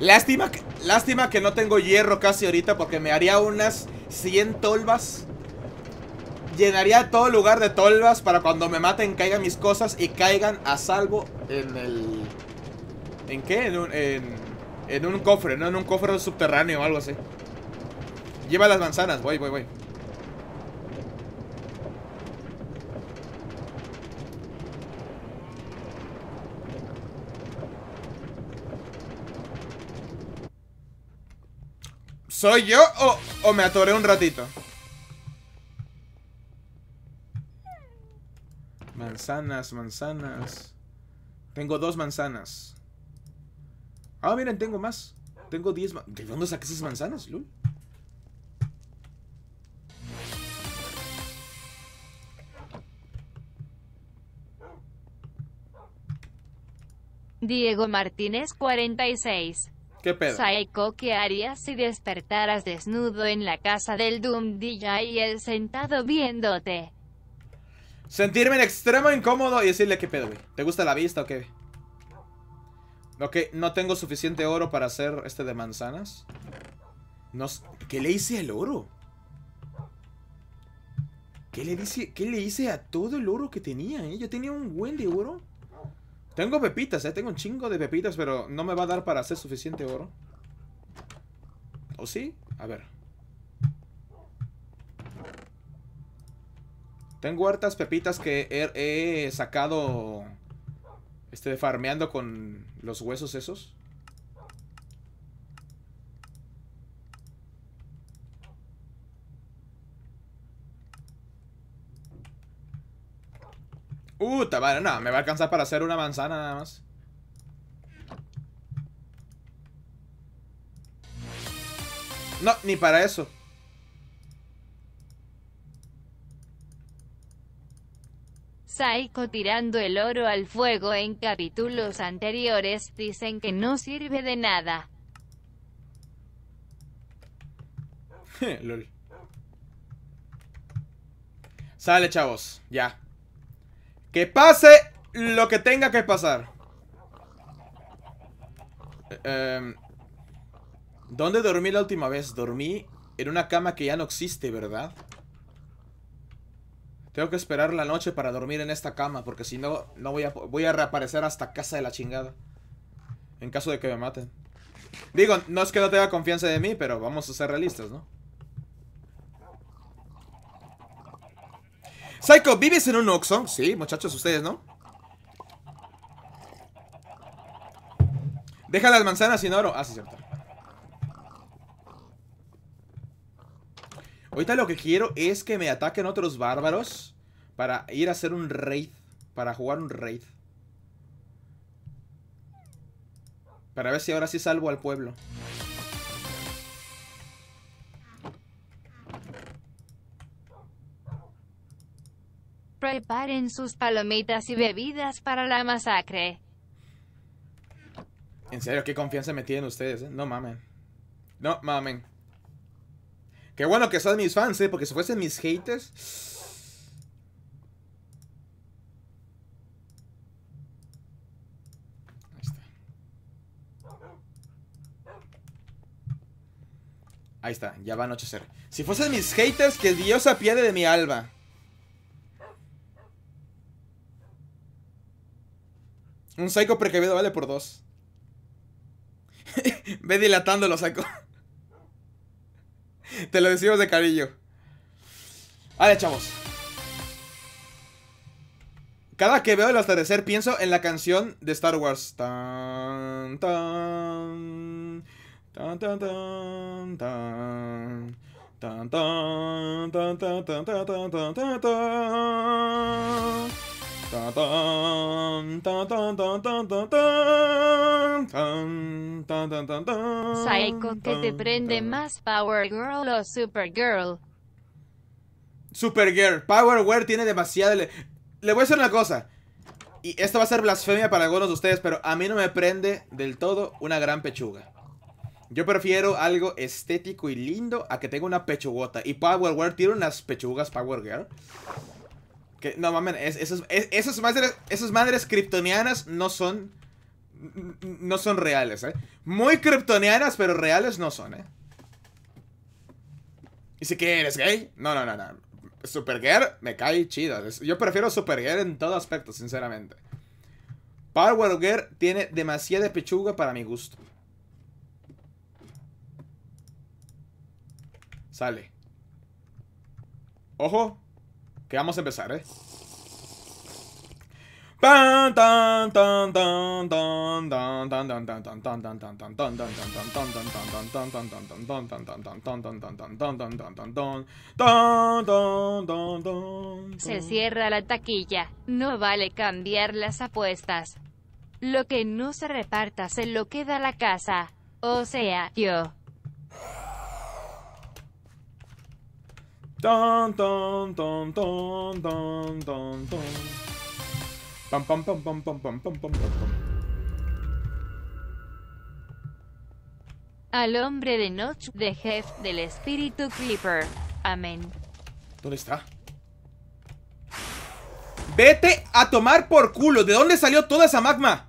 Lástima que, lástima que no tengo hierro casi ahorita porque me haría unas 100 tolvas llenaría todo lugar de tolvas para cuando me maten caigan mis cosas y caigan a salvo en el... ¿En qué? En un, en, un cofre, ¿no? En un cofre subterráneo o algo así. Lleva las manzanas, voy, voy, voy. ¿Soy yo o, o me atoré un ratito? Manzanas, manzanas. Tengo dos manzanas. Ah, miren, tengo más. Tengo manzanas. ¿De dónde saqué esas manzanas, Lul?
Diego Martínez 46. ¿Qué pedo? Saeko, ¿qué harías si despertaras desnudo en la casa del Doom DJ y él sentado viéndote?
Sentirme en extremo incómodo y decirle qué pedo, güey. ¿Te gusta la vista o qué? Ok, no tengo suficiente oro para hacer este de manzanas. ¿Qué le hice al oro? ¿Qué le, dice, ¿Qué le hice a todo el oro que tenía, eh? Yo tenía un buen de oro. Tengo pepitas, eh. Tengo un chingo de pepitas, pero no me va a dar para hacer suficiente oro. ¿O sí? A ver. Tengo hartas pepitas que he, sacado... Este, farmeando con los huesos esos. Uh, tamara, nada, me va a alcanzar para hacer una manzana nada más. No, ni para eso.
Saiko tirando el oro al fuego en capítulos anteriores, dicen que no sirve de nada.
Lol.
Sale, chavos. Ya. Que pase lo que tenga que pasar. Eh, em, ¿Dónde dormí la última vez? Dormí en una cama que ya no existe, ¿verdad? Tengo que esperar la noche para dormir en esta cama, porque si no, no voy a, voy a reaparecer hasta casa de la chingada. En caso de que me maten. Digo, no es que no tenga confianza de mí, pero vamos a ser realistas, ¿no? Psycho, ¿vives en un Oxxo? Sí, muchachos, ustedes, ¿no? Deja las manzanas sin oro. Ah, sí, cierto. Ahorita lo que quiero es que me ataquen otros bárbaros para ir a hacer un raid. Para jugar un raid. Para ver si ahora sí salvo al pueblo.
Preparen sus palomitas y bebidas para la masacre.
En serio, qué confianza me tienen ustedes, ¿eh? No mamen. No mamen. Qué bueno que son mis fans, ¿eh? Porque si fuesen mis haters... Ahí está, ya va a anochecer. Si fuesen mis haters, que Dios apiade de mi alma. Un psycho precavido vale por dos. Ve dilatando los sacos Te lo decimos de cariño. Vale, chavos. Cada que veo el atardecer pienso en la canción de Star Wars. tan tan tan Psycho que te
prende más Power Girl o Supergirl.
Supergirl, Power Girl tiene demasiado. Le... le, voy a decir una cosa. Y esto va a ser blasfemia para algunos de ustedes, pero a mí no me prende del todo una gran pechuga. Yo prefiero algo estético y lindo a que tenga una pechugota. Y Power Girl tiene unas pechugas, Power Girl. Que, no mames, es, madres, esas madres kryptonianas no son. No son reales, eh. Muy kryptonianas, pero reales no son, eh. ¿Y si quieres gay? No, no, no, no. Supergirl me cae chido. Yo prefiero Supergirl en todo aspecto, sinceramente. Power Girl tiene demasiada pechuga para mi gusto. Sale. Ojo, que vamos a empezar, ¿eh? Se
cierra la taquilla. No vale cambiar las apuestas. Lo que no se reparta se lo queda la casa. O sea, yo. Al hombre de noche de jefe del espíritu Clipper. Amén.
¿Dónde está? Vete a tomar por culo. ¿De dónde salió toda esa magma?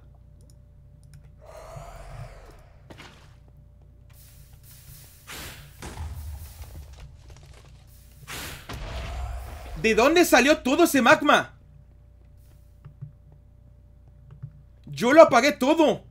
¿De dónde salió todo ese magma? Yo lo apagué todo.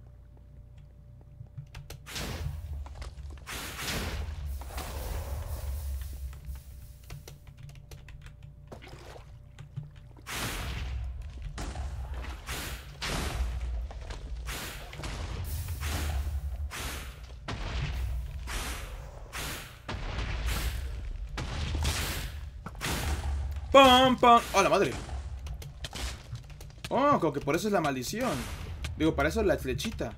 ¡Hola oh, madre! Oh, como que por eso es la maldición. Digo, para eso es la flechita.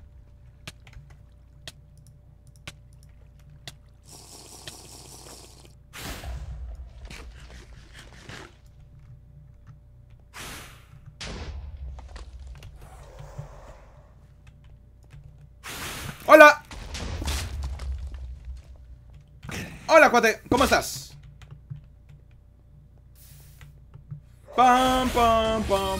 pam,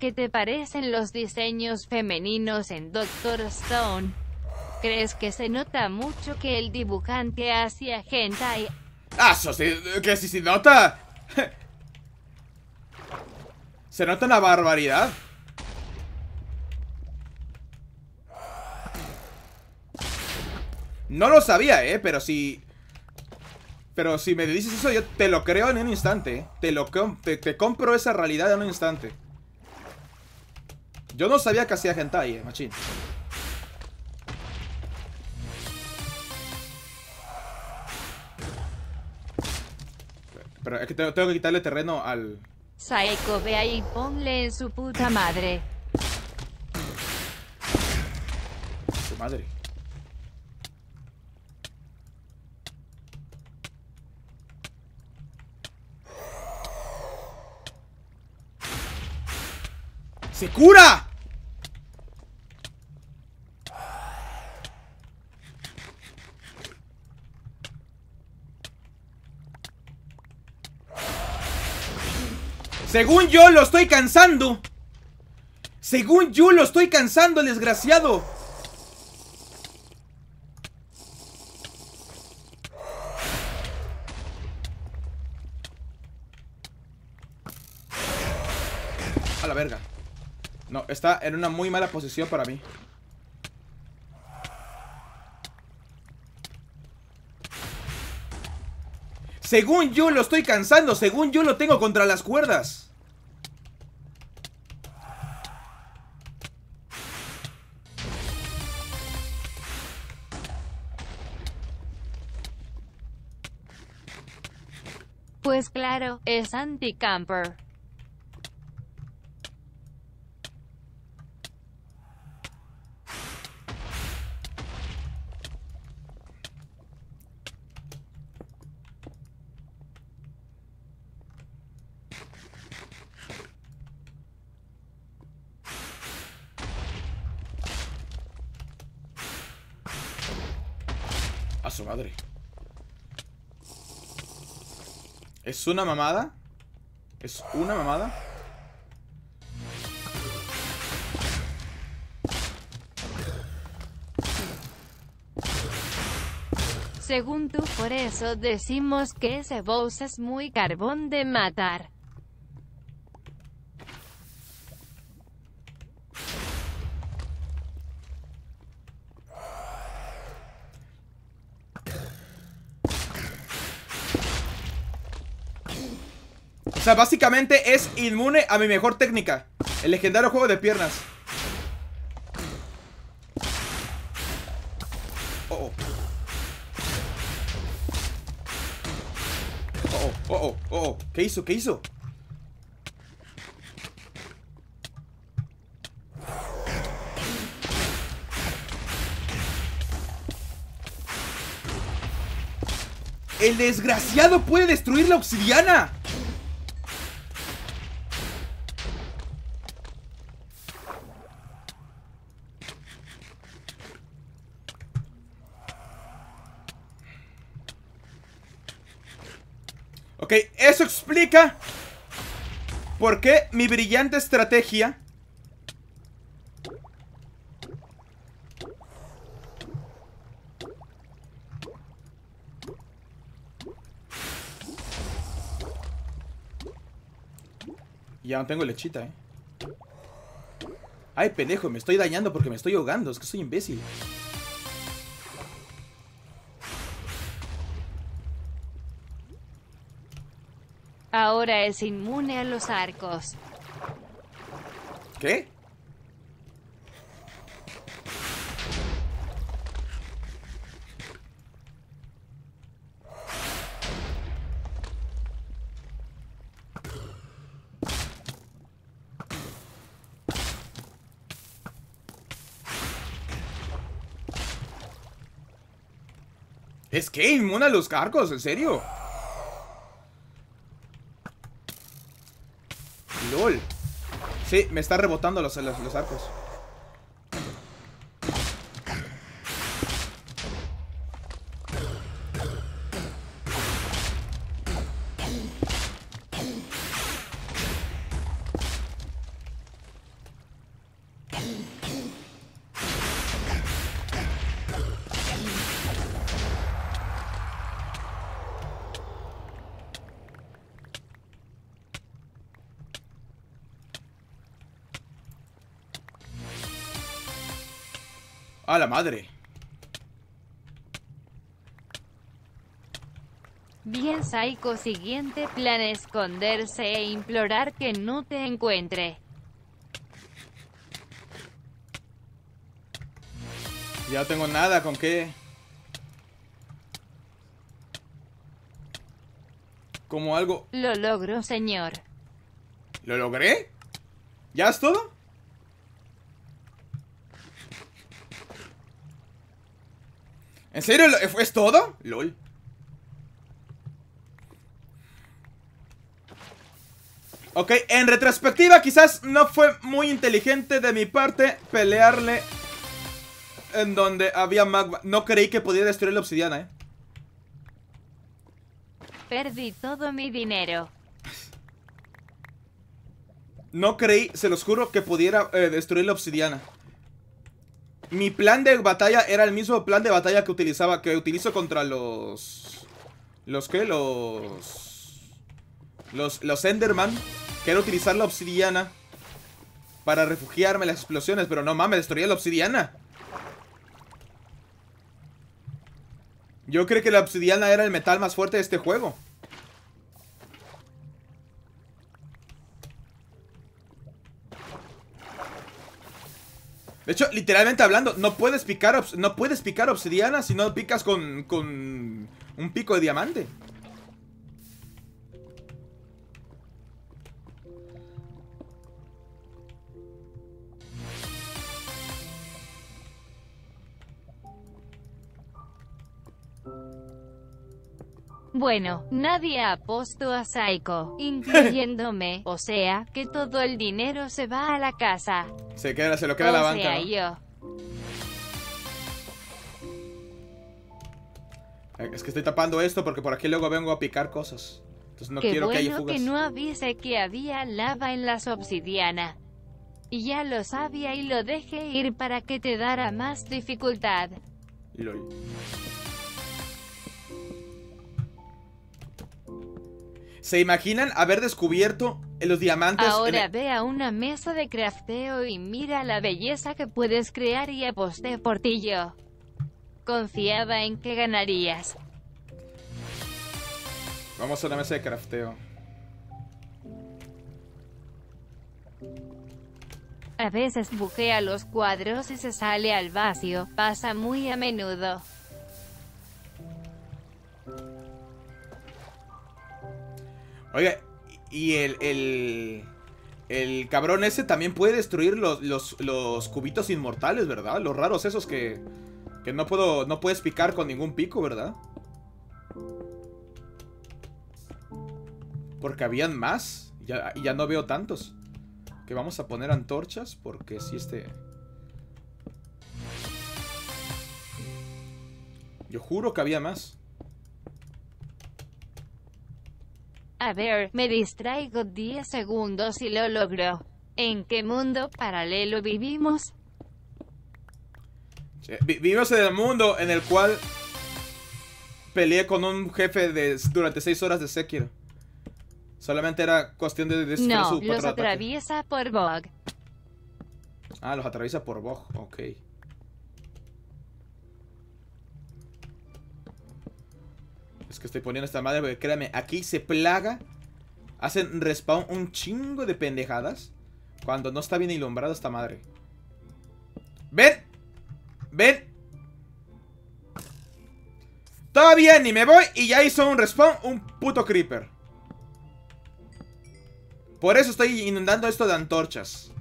¿qué te parecen los diseños femeninos en Doctor Stone? ¿Crees que se nota mucho que el dibujante hacía hentai?
¡Ah, eso sí! ¡Que sí se nota! ¡Se nota la barbaridad! No lo sabía, ¿eh? Pero si... Pero si me dices eso, yo te lo creo en un instante. ¿eh? Te lo te, compro esa realidad en un instante. Yo no sabía que hacía hentai, eh, machín. Pero es que tengo, que quitarle terreno al...
Saeko, ve ahí, ponle en su puta madre.
Su madre. ¡Se cura! Según yo lo estoy cansando. Según yo lo estoy cansando, desgraciado. está en una muy mala posición para mí Según yo lo estoy cansando Según yo lo tengo contra las cuerdas
Pues claro, es anti-camper
¿Es una mamada. Es una mamada.
Según tú, por eso decimos que ese boss es muy carbón de matar.
básicamente es inmune a mi mejor técnica. El legendario juego de piernas. Oh, oh. Oh, oh, oh, oh. oh. ¿Qué hizo? ¿Qué hizo? ¡El desgraciado puede destruir la obsidiana! Ok, eso explica por qué mi brillante estrategia Ya no tengo lechita, eh Ay, pendejo, me estoy dañando porque me estoy ahogando Es que soy imbécil
ahora es inmune a los arcos.
¿Qué? Es que inmune a los cargos, ¿en serio? Sí, me está rebotando los, los arcos. madre!
Bien, Saiko, siguiente plan esconderse e implorar que no te encuentre.
Ya tengo nada con qué. Como algo.
Lo logro, señor.
¿Lo logré? ¿Ya es todo? ¿En serio? ¿Es todo? LOL Ok, en retrospectiva quizás no fue muy inteligente de mi parte pelearle en donde había magma. No creí que podía destruir la obsidiana, eh.
Perdí todo mi dinero.
No creí, se los juro, que pudiera eh, destruir la obsidiana. Mi plan de batalla era el mismo plan de batalla que utilizaba, que utilizo contra los... ¿Los que? Los... Los, los Enderman. Quiero utilizar la obsidiana para refugiarme las explosiones. Pero no mames, destruía la obsidiana. Yo creo que la obsidiana era el metal más fuerte de este juego. De hecho, literalmente hablando, no puedes picar, no puedes picar obsidiana si no picas con, con un pico de diamante.
Bueno, nadie ha a Saiko, incluyéndome, o sea, que todo el dinero se va a la casa.
Se queda, se lo queda la banca. Sea, yo. Eh, es que estoy tapando esto porque por aquí luego vengo a picar cosas. Entonces no Qué quiero bueno que haya fugas. que no
avise que había lava en la obsidiana. Ya lo sabía y lo dejé ir para que te dara más dificultad.
LOL. ¿Se imaginan haber descubierto los diamantes? Ahora
ve a una mesa de crafteo y mira la belleza que puedes crear y aposté por ti yo. Confiaba en que ganarías.
Vamos a la mesa de crafteo.
A veces buquea los cuadros y se sale al vacío. Pasa muy a menudo.
Oiga, y el, el, cabrón ese también puede destruir los, cubitos inmortales, ¿verdad? Los raros esos que, que no, puedo, no puedes picar con ningún pico, ¿verdad? Porque habían más. Ya, ya no veo tantos. Que vamos a poner antorchas porque si este... Yo juro que había más.
A ver, me distraigo 10 segundos y lo logro. ¿En qué mundo paralelo vivimos?
Vivimos en el mundo en el cual peleé con un jefe durante 6 horas de Sekiro. Solamente era cuestión de destruir no, los
atraviesa por Bog.
Ah, los atraviesa por Bog, ok. que estoy poniendo esta madre, porque créanme, aquí se plaga. Hacen respawn un chingo de pendejadas. Cuando no está bien ilumbrada esta madre. ¡Ven! ¡Ven! Todavía ni me voy y ya hizo un respawn un puto creeper. Por eso estoy inundando esto de antorchas.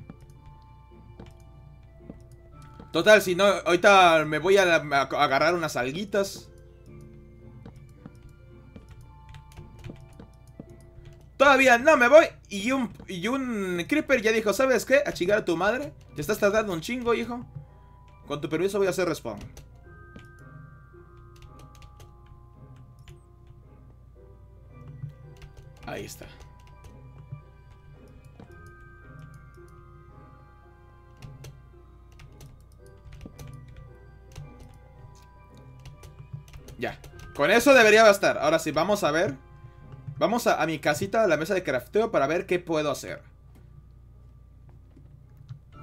Total, si no, ahorita me voy a, a agarrar unas alguitas. Todavía no me voy. Y un, un creeper ya dijo, ¿sabes qué? A chingar a tu madre. Te estás tardando un chingo, hijo. Con tu permiso voy a hacer respawn. Ahí está. Ya. Con eso debería bastar. Ahora sí, vamos a ver. Vamos a, mi casita, a la mesa de crafteo para ver qué puedo hacer.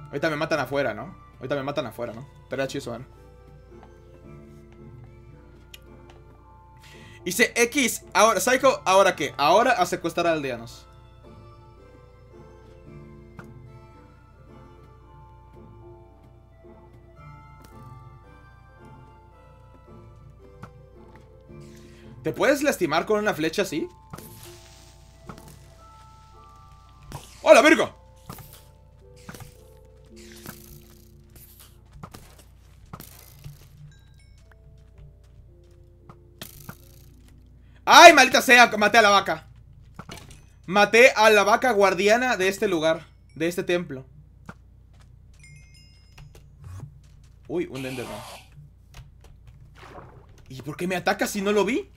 Ahorita me matan afuera, ¿no? Ahorita me matan afuera, ¿no? Estaría chido, Hice X, ahora, Psycho, ¿ahora qué? Ahora a secuestrar a aldeanos. ¿Te puedes lastimar con una flecha así? Hola verga! ¡Ay, maldita sea! Maté a la vaca Maté a la vaca guardiana de este lugar De este templo Uy, un Enderman ¿Y por qué me ataca si no lo vi?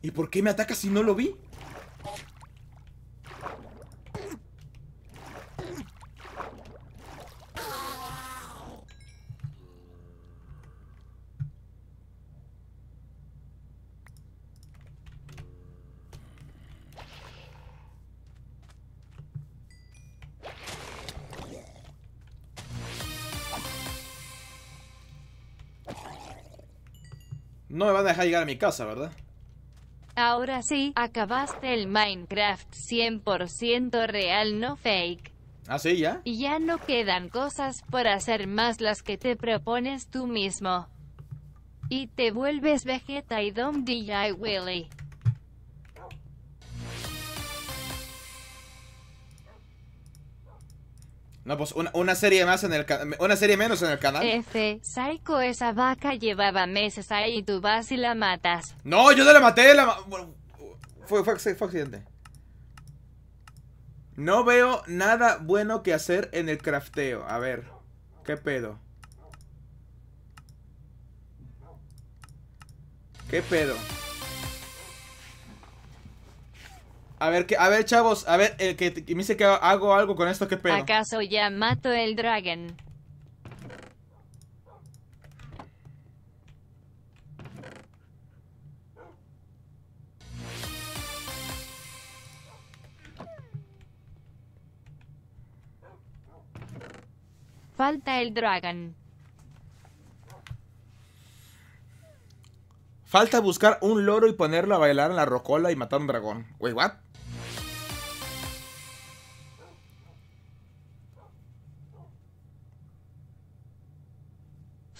¿Y por qué me ataca si no lo vi? No me van a dejar llegar a mi casa, ¿verdad?
Ahora sí, acabaste el Minecraft 100% real, no fake. ¿Ah, sí, ya? Y ya no quedan cosas por hacer más las que te propones tú mismo. Y te vuelves Vegeta y Dom DJ Willy.
No, pues una, serie más en el una serie menos en el canal.
F, este, Psycho, esa vaca llevaba meses ahí y tú vas y la matas.
No, yo no la maté, la fue, fue, fue, accidente. No veo nada bueno que hacer en el crafteo. A ver, ¿qué pedo? ¿Qué pedo? A ver, que, a ver, chavos, a ver, el que, me dice que hago algo con esto, ¿qué pedo?
¿Acaso ya mato el dragon? Falta el dragon. Falta
buscar un loro y ponerlo a bailar en la rocola y matar un dragón. Wait, what?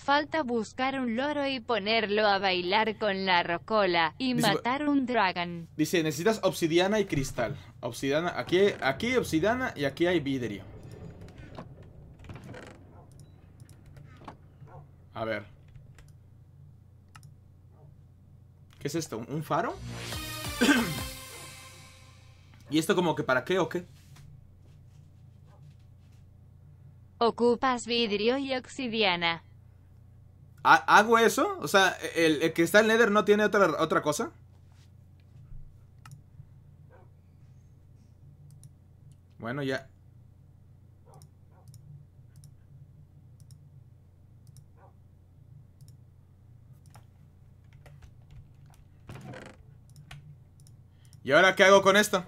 falta buscar un loro y ponerlo a bailar con la rocola y matar un dragón.
Dice, necesitas obsidiana y cristal. Obsidiana, aquí, aquí obsidiana y aquí hay vidrio. A ver. ¿Qué es esto? ¿Un faro? ¿Y esto como que para qué o qué?
Ocupas vidrio y obsidiana.
¿Hago eso? O sea, ¿el, que está en Nether no tiene otra, otra cosa? Bueno, ya. ¿Y ahora qué hago con esto?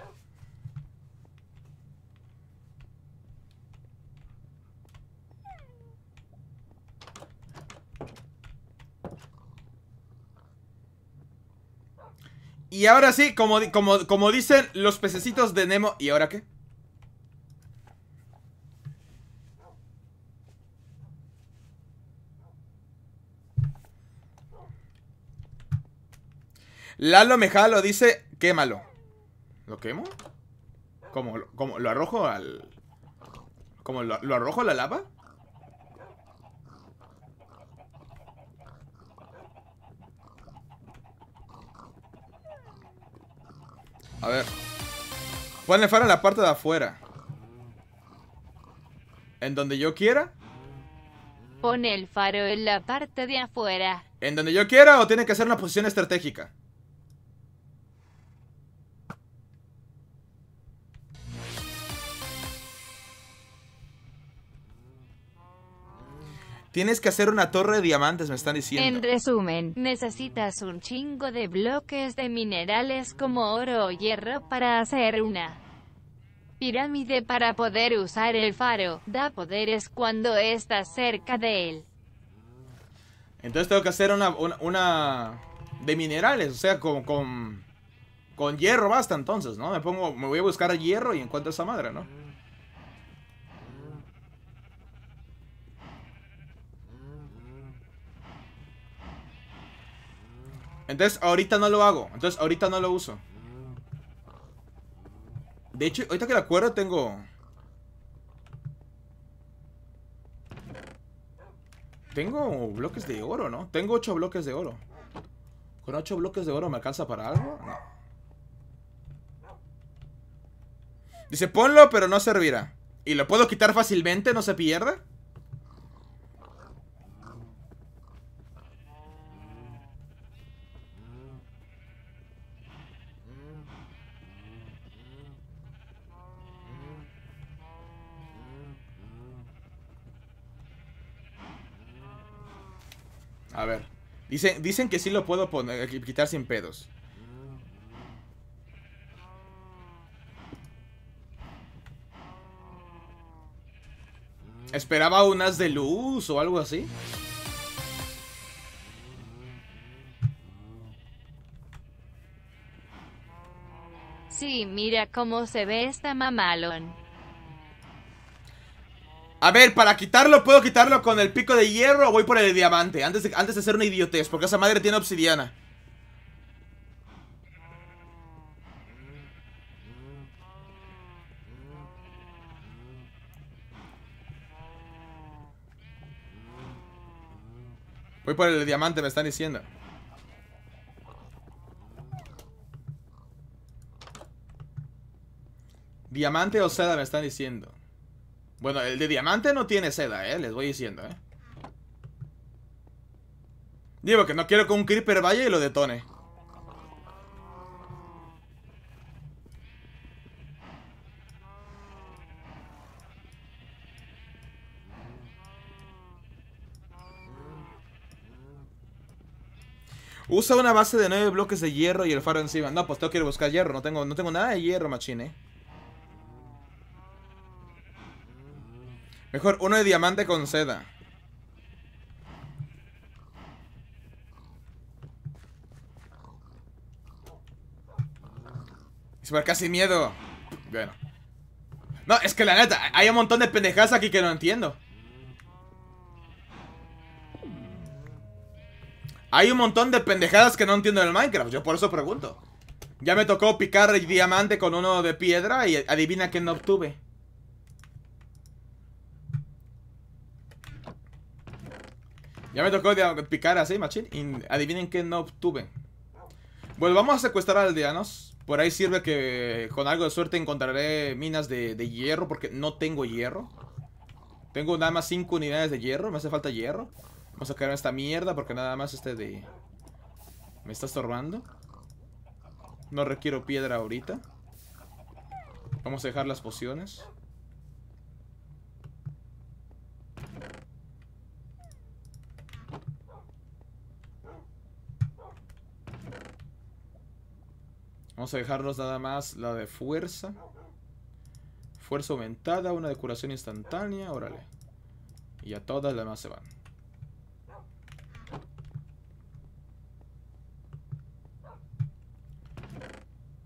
Y ahora sí, como, como, dicen los pececitos de Nemo, ¿y ahora qué? Lalo Mejalo dice, quémalo. ¿Lo quemo? ¿Cómo? ¿Cómo? ¿Lo arrojo al...? ¿Cómo? ¿Lo, lo arrojo a la lava? A ver. Pon el faro en la parte de afuera. ¿En donde yo quiera?
Pon el faro en la parte de afuera.
¿En donde yo quiera o tiene que ser una posición estratégica? Tienes que hacer una torre de diamantes, me están diciendo. En
resumen, necesitas un chingo de bloques de minerales como oro o hierro para hacer una pirámide para poder usar el faro. Da poderes cuando estás cerca de él.
Entonces tengo que hacer una... de minerales, o sea, con, con... Con hierro basta entonces, ¿no? Me pongo... Me voy a buscar hierro y encuentro esa madre, ¿no? Entonces ahorita no lo hago. Entonces ahorita no lo uso. De hecho, ahorita que lo acuerdo tengo... Tengo bloques de oro, ¿no? Tengo ocho bloques de oro. ¿Con ocho bloques de oro me alcanza para algo? No. Dice, ponlo, pero no servirá. ¿Y lo puedo quitar fácilmente? ¿No se pierde? A ver. Dicen, dicen que sí lo puedo poner, quitar sin pedos. Esperaba unas de luz o algo así.
Sí, mira cómo se ve esta mamalón.
A ver, para quitarlo, ¿puedo quitarlo con el pico de hierro o voy por el diamante? Antes de, antes de hacer una idiotez, porque esa madre tiene obsidiana. Voy por el diamante, me están diciendo. Diamante o seda, me están diciendo. Bueno, el de diamante no tiene seda, ¿eh? Les voy diciendo, ¿eh? Digo que no quiero que un creeper vaya y lo detone. Usa una base de nueve bloques de hierro y el faro encima. No, pues tengo que ir a buscar hierro. No tengo, no tengo nada de hierro, machine. Mejor uno de diamante con seda. Super casi miedo. Bueno. No, es que la neta, hay un montón de pendejadas aquí que no entiendo. Hay un montón de pendejadas que no entiendo en el Minecraft, yo por eso pregunto. Ya me tocó picar el diamante con uno de piedra y adivina que no obtuve. Ya me tocó picar así, machín. Y adivinen qué no obtuve. Bueno vamos a secuestrar a aldeanos. Por ahí sirve que con algo de suerte encontraré minas de, hierro. Porque no tengo hierro. Tengo nada más 5 unidades de hierro. Me hace falta hierro. Vamos a sacar esta mierda porque nada más este de... Me está estorbando. No requiero piedra ahorita. Vamos a dejar las pociones. Vamos a dejarnos nada más la de fuerza. Fuerza aumentada, una de curación instantánea, órale. Y a todas las demás se van.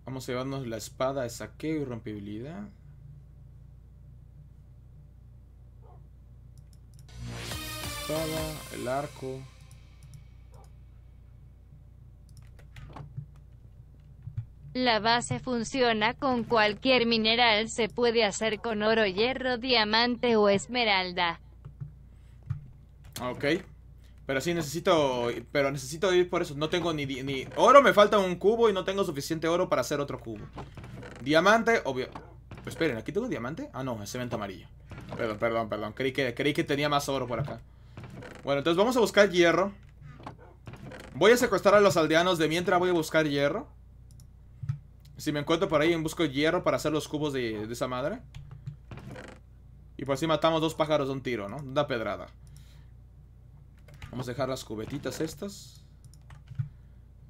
Vamos a llevarnos la espada de saqueo y rompibilidad. Espada, el arco.
La base funciona con cualquier mineral, se puede hacer con oro, hierro, diamante o esmeralda.
Ok. Pero sí necesito, pero necesito ir por eso. No tengo ni, ni oro, me falta un cubo y no tengo suficiente oro para hacer otro cubo. Diamante, obvio. Pues esperen, ¿aquí tengo diamante? Ah, no, es cemento amarillo. Perdón, perdón, perdón. que, creí que tenía más oro por acá. Bueno, entonces vamos a buscar hierro. Voy a secuestrar a los aldeanos de mientras voy a buscar hierro. Si me encuentro por ahí, busco hierro para hacer los cubos de, esa madre. Y por así matamos dos pájaros de un tiro, ¿no? Da pedrada. Vamos a dejar las cubetitas estas.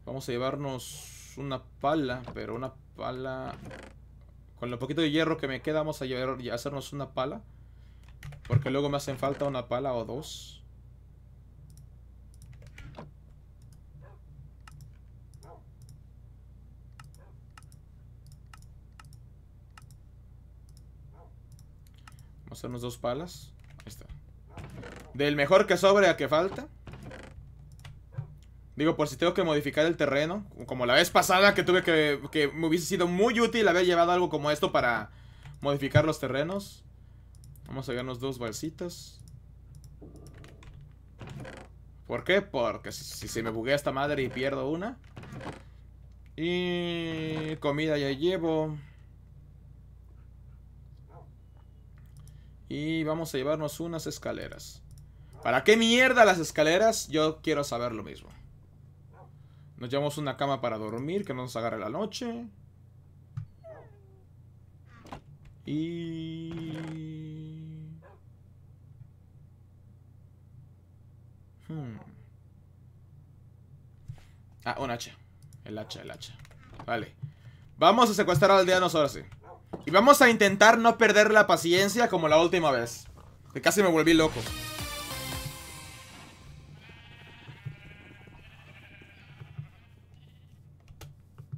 Vamos a llevarnos una pala, pero una pala... Con lo poquito de hierro que me queda, vamos a, llevar, a hacernos una pala. Porque luego me hacen falta una pala o dos. los dos palas. Ahí está. Del mejor que sobre a que falta. Digo, por si tengo que modificar el terreno. Como la vez pasada que tuve que... Que me hubiese sido muy útil haber llevado algo como esto para modificar los terrenos. Vamos a ganarnos dos balsitas. ¿Por qué? Porque si, si se me buguea esta madre y pierdo una. Y... Comida ya llevo. Y vamos a llevarnos unas escaleras. ¿Para qué mierda las escaleras? Yo quiero saber lo mismo. Nos llevamos una cama para dormir, que no nos agarre la noche.
Y... Hmm.
Ah, un hacha. El hacha, el hacha. Vale. Vamos a secuestrar al aldeanos ahora sí. Y vamos a intentar no perder la paciencia como la última vez. Que casi me volví loco.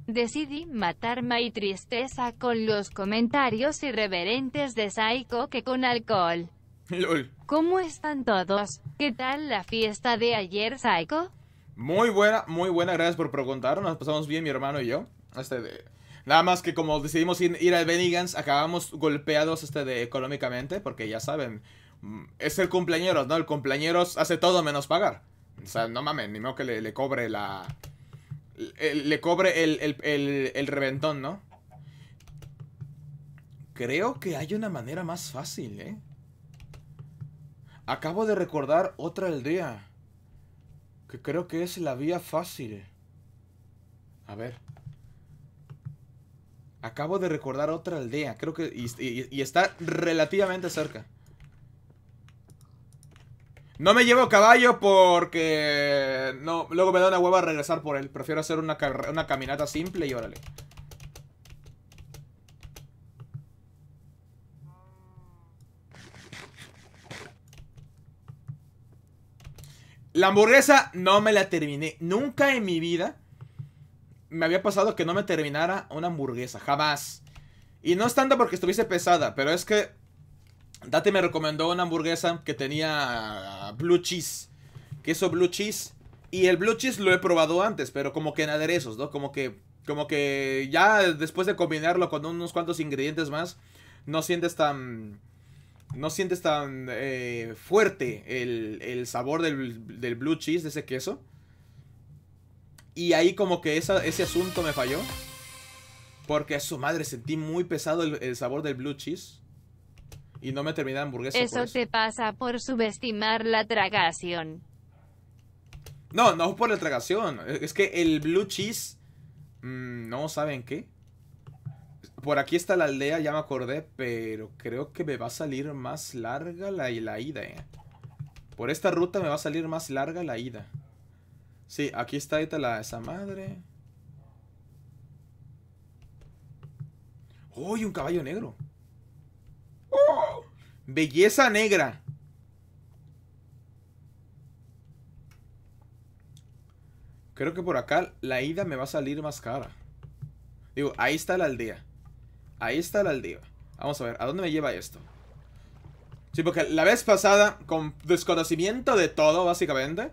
Decidí matarme y tristeza con los comentarios irreverentes de Saiko que con alcohol.
Lol.
¿Cómo están todos? ¿Qué tal la fiesta de ayer, Saiko?
Muy buena, muy buena, gracias por preguntar. Nos pasamos bien mi hermano y yo. Este de... Nada más que como decidimos ir, al Benigans, acabamos golpeados este de económicamente, porque ya saben, mm, es el cumpleaños, ¿no? El cumpleaños hace todo menos pagar. O sea, no mames, ni modo que le, cobre la... Le, cobre el, el, el reventón, ¿no? Creo que hay una manera más fácil, ¿eh? Acabo de recordar otra aldea. Que creo que es la vía fácil. A ver. Acabo de recordar otra aldea, creo que... Y, está relativamente cerca. No me llevo caballo porque... No, luego me da una hueva regresar por él. Prefiero hacer una, una caminata simple y órale. La hamburguesa no me la terminé. Nunca en mi vida me había pasado que no me terminara una hamburguesa, jamás. Y no es tanto porque estuviese pesada, pero es que Date me recomendó una hamburguesa que tenía blue cheese, queso blue cheese. Y el blue cheese lo he probado antes, pero como que en aderezos, ¿no? Como que, como que ya después de combinarlo con unos cuantos ingredientes más, no sientes tan... No sientes tan eh, fuerte el, sabor del, del blue cheese, de ese queso. Y ahí como que ese asunto me falló. Porque a su madre sentí muy pesado el, sabor del blue cheese. Y no me terminé la hamburguesa. Eso,
te pasa por subestimar la tragación.
No, no por la tragación. Es que el blue cheese... Mm, no saben qué. Por aquí está la aldea, ya me acordé. Pero creo que me va a salir más larga la, la ida. Eh. Por esta ruta me va a salir más larga la ida. Sí, aquí está la, esa madre. ¡Uy, un caballo negro! ¡Belleza negra! Creo que por acá la ida me va a salir más cara. Digo, ahí está la aldea. Ahí está la aldea. Vamos a ver, ¿a dónde me lleva esto? Sí, porque la vez pasada, con desconocimiento de todo, básicamente,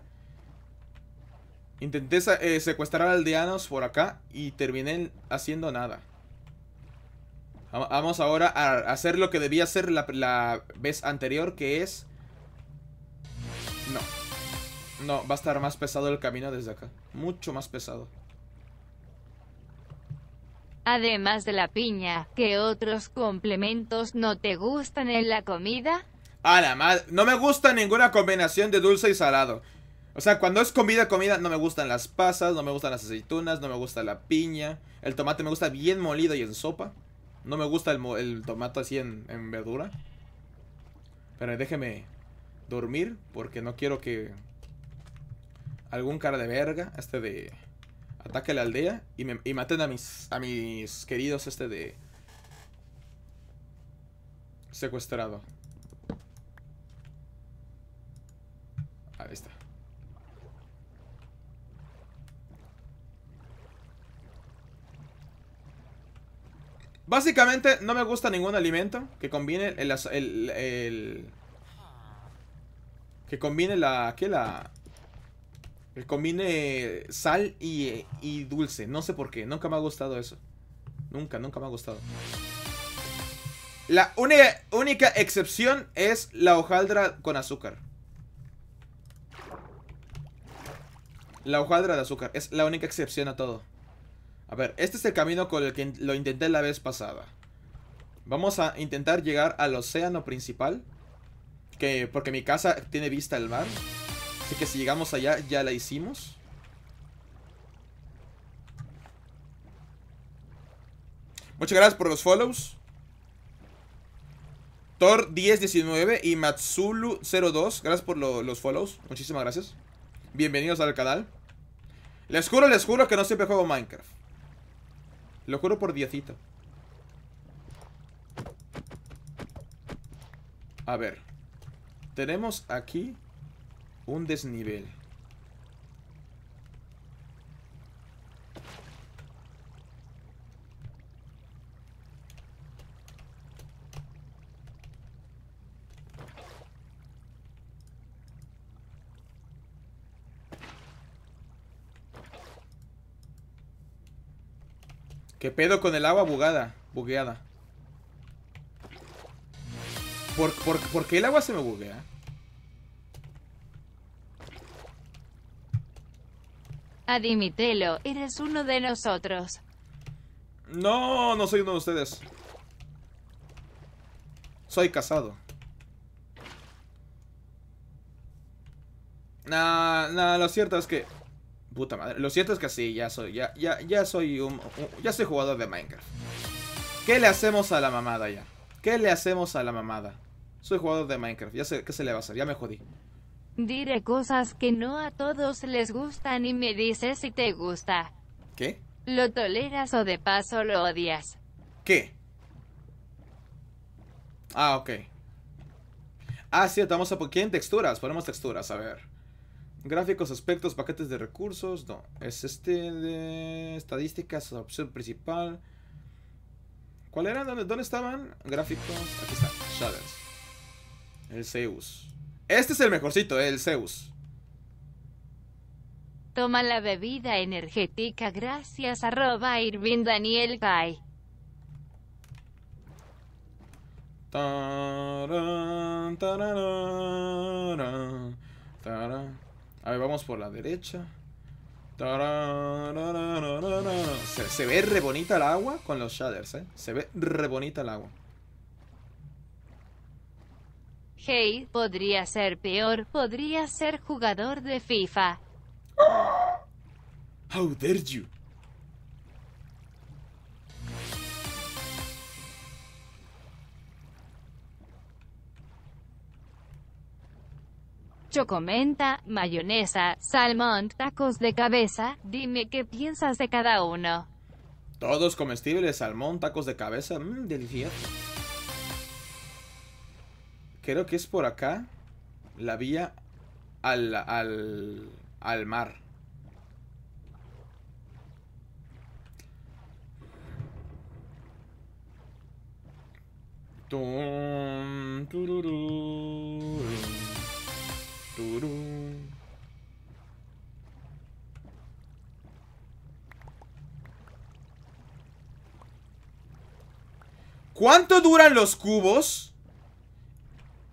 Intenté eh, secuestrar a aldeanos por acá y terminé haciendo nada. Vamos ahora a hacer lo que debía hacer la, la vez anterior, que es... No. No, va a estar más pesado el camino desde acá. Mucho más pesado.
Además de la piña, ¿qué otros complementos no te gustan en la comida?
A la madre, no me gusta ninguna combinación de dulce y salado. O sea, cuando es comida, comida, no me gustan las pasas, no me gustan las aceitunas, no me gusta la piña. El tomate me gusta bien molido y en sopa. No me gusta el, tomate así en, verdura. Pero déjeme dormir porque no quiero que algún cara de verga, este de ataque a la aldea y, me, maten a mis, a mis queridos este de secuestrado. Ahí está. Básicamente no me gusta ningún alimento que combine el... que combine la... ¿Qué la...? Que combine sal y, y dulce. No sé por qué. Nunca me ha gustado eso. Nunca, nunca me ha gustado. La única excepción es la hojaldra con azúcar. La hojaldra de azúcar. Es la única excepción a todo. A ver, este es el camino con el que lo intenté la vez pasada. Vamos a intentar llegar al océano principal. Que, porque mi casa tiene vista al mar. Así que si llegamos allá, ya la hicimos. Muchas gracias por los follows. Thor1019 y Matsulu02. Gracias por los follows. Muchísimas gracias. Bienvenidos al canal. Les juro, les juro que no siempre juego Minecraft. Lo juro por diecito. A ver. Tenemos aquí un desnivel. ¿Qué pedo con el agua bugada? Bugueada. ¿Por, por qué el agua se me buguea?
Admitelo, eres uno de nosotros.
No, no soy uno de ustedes. Soy casado. Nah, nah, lo cierto es que Puta madre. Lo cierto es que sí, ya soy, ya, ya, ya soy un, ya soy jugador de Minecraft. ¿Qué le hacemos a la mamada ya? ¿Qué le hacemos a la mamada? Soy jugador de Minecraft, ya sé qué se le va a hacer, ya me jodí.
Diré cosas que no a todos les gustan y me dices si te gusta. ¿Qué? ¿Lo toleras o de paso lo odias?
¿Qué? Ah, ok. Ah, sí, vamos a... en texturas? Ponemos texturas, a ver. Gráficos, aspectos, paquetes de recursos. No, es este de estadísticas, opción principal. ¿Cuál era? ¿Dónde, estaban? Gráficos. Aquí está, shaders. El Zeus. Este es el mejorcito, eh, el Zeus.
Toma la bebida energética gracias arroba Irving Daniel Pai.
Taran, a ver, vamos por la derecha. Se, ve re bonita el agua con los shaders, ¿eh? Se ve re bonita el agua.
Hey, podría ser peor, podría ser jugador de FIFA.
How dare you?
chocomenta, mayonesa, salmón, tacos de cabeza, dime qué piensas de cada uno.
Todos comestibles, salmón, tacos de cabeza, mmm, delicioso. Creo que es por acá la vía al, al, al mar.
Tum,
¿Cuánto duran los cubos?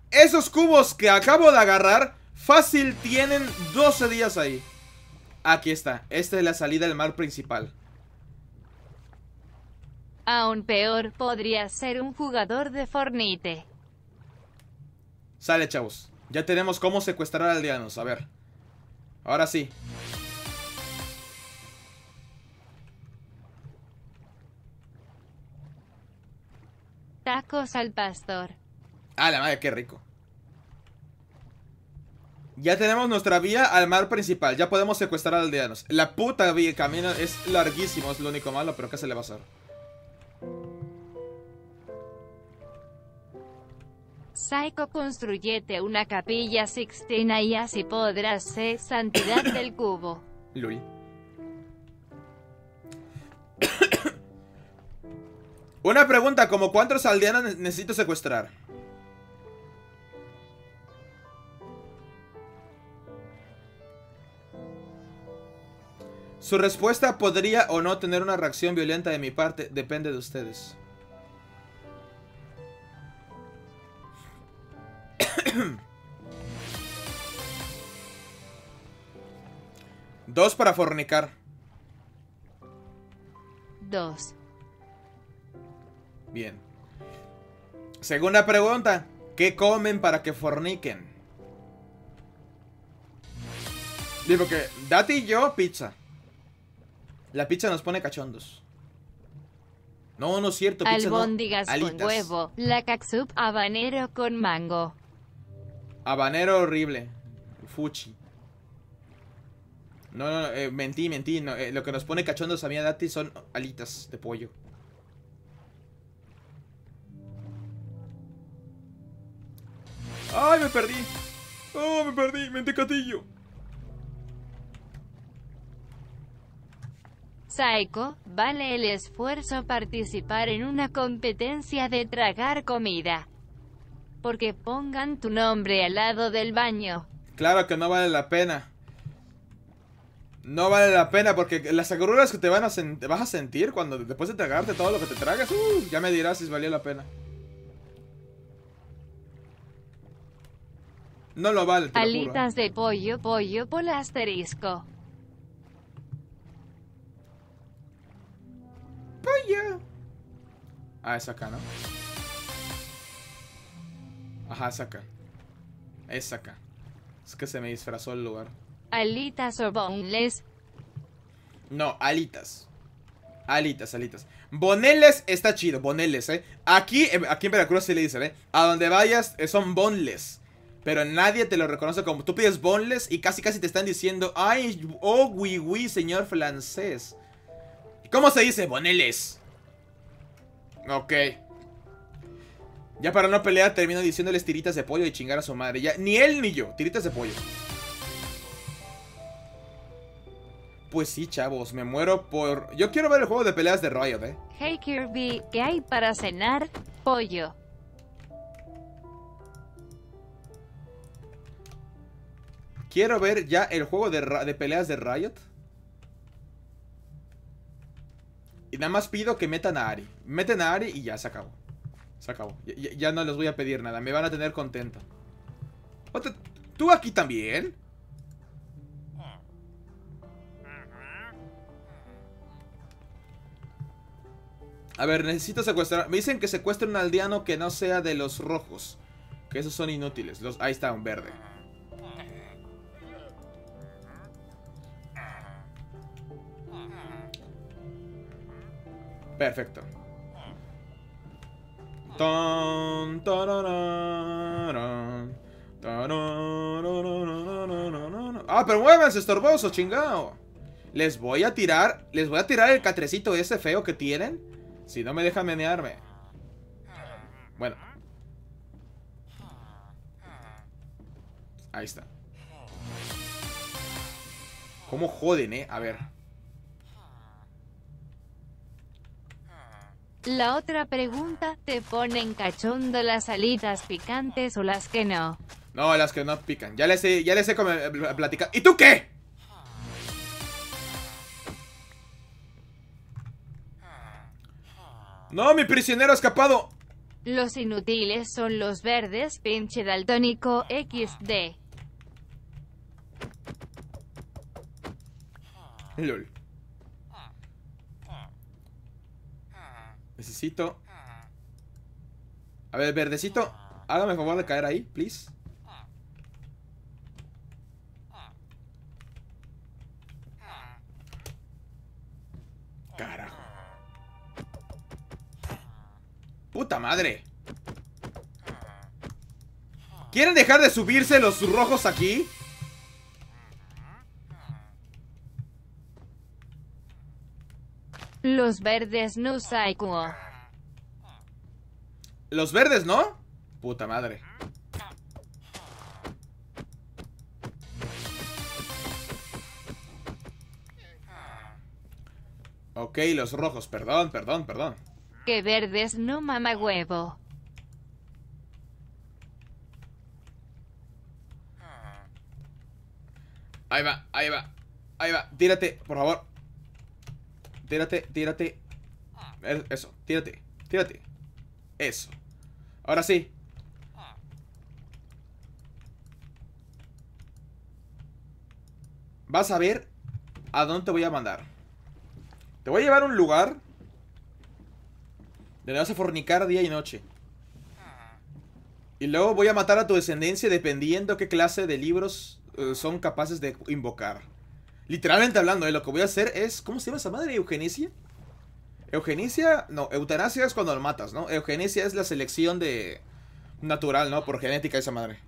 Esos cubos que acabo de agarrar Fácil tienen 12 días ahí Aquí está Esta es la salida del mar principal
Aún peor podría ser un jugador de Fornite
Sale chavos ya tenemos cómo secuestrar aldeanos. A ver. Ahora sí.
Tacos al pastor.
Ah, la madre, qué rico. Ya tenemos nuestra vía al mar principal. Ya podemos secuestrar aldeanos. La puta vía camino es larguísimo. Es lo único malo, pero ¿qué se le va a hacer?
mosaico construyete una capilla sixtina y así podrás ser santidad del cubo.
Luis. Una pregunta, ¿como cuántos aldeanos necesito secuestrar? Su respuesta podría o no tener una reacción violenta de mi parte, depende de ustedes. Dos para fornicar. Dos. Bien. Segunda pregunta. ¿Qué comen para que forniquen? Digo que Dati y yo, pizza. La pizza nos pone cachondos. No, no es cierto. Pizza Albóndigas con huevo,
la catsup habanero con mango.
Habanero horrible. Fuchi. No, no, eh, mentí, mentí. Eh, lo que nos pone cachondos a mí a son alitas de pollo. ¡Ay, me perdí! ¡Oh, me perdí! ¡Mentecatillo!
Saeko, vale el esfuerzo participar en una competencia de tragar comida porque pongan tu nombre al lado del baño.
Claro que no vale la pena. No vale la pena porque las agruras que te van a vas a sentir cuando después de tragarte todo lo que te tragas, uh, ya me dirás si valió la pena. No lo vale. Palitas
de pollo, pollo por asterisco.
Pollo. Ah, es acá, ¿no? Ajá, es acá. Es acá. Es que se me disfrazó el lugar.
Alitas o boneless.
No, alitas. Alitas, alitas. Boneles está chido, boneles, eh. Aquí, aquí en Veracruz se le dice, eh. A donde vayas eh, son bonles. Pero nadie te lo reconoce como tú pides boneless y casi casi te están diciendo, ay, oh, oui, oui, señor francés. ¿Cómo se dice? Boneles. Ok. Ya para no pelea termino diciéndoles tiritas de pollo y chingar a su madre. Ya, ni él ni yo, tiritas de pollo. Pues sí, chavos, me muero por... Yo quiero ver el juego de peleas de Riot, eh.
Hey Kirby, ¿qué hay para cenar? Pollo.
Quiero ver ya el juego de, de peleas de Riot. Y nada más pido que metan a Ari. Meten a Ari y ya se acabó. Se acabó. Ya, no les voy a pedir nada. Me van a tener contento. Oh, ¿Tú aquí también? A ver, necesito secuestrar... Me dicen que secuestre un aldeano que no sea de los rojos. Que esos son inútiles. Los... Ahí está, un verde. Perfecto ah, pero muévanse, estorboso, chingado. Les voy a tirar, les voy a tirar el catrecito ese feo que tienen. Si no me dejan menearme. Bueno. Ahí está. ¿Cómo joden, eh? A ver.
La otra pregunta, ¿te ponen cachondo las alitas picantes o las que no?
No, las que no pican. Ya les he, ya les eh, platicado. ¿Y tú qué? No, mi prisionero ha escapado.
Los inútiles son los verdes, pinche daltónico XD.
LOL. Necesito... A ver, verdecito, hágame favor de caer ahí, please. Carajo. ¡Puta madre! ¿Quieren dejar de subirse los rojos aquí?
Los verdes no psycho.
Los verdes, ¿no? Puta madre. Ok, los rojos, perdón, perdón, perdón.
Que verdes no mama huevo.
Ahí va, ahí va, ahí va. Tírate, por favor. Tírate, tírate. Eso, tírate, tírate. Eso. Ahora sí. Vas a ver a dónde te voy a mandar. Te voy a llevar a un lugar donde vas a fornicar día y noche. Y luego voy a matar a tu descendencia dependiendo qué clase de libros eh, son capaces de invocar. Literalmente hablando, eh, lo que voy a hacer es... ¿Cómo se llama esa madre? ¿Eugenicia? Eugenicia... No, eutanasia es cuando lo matas, ¿no? Eugenicia es la selección de... Natural, ¿no? Por genética esa madre.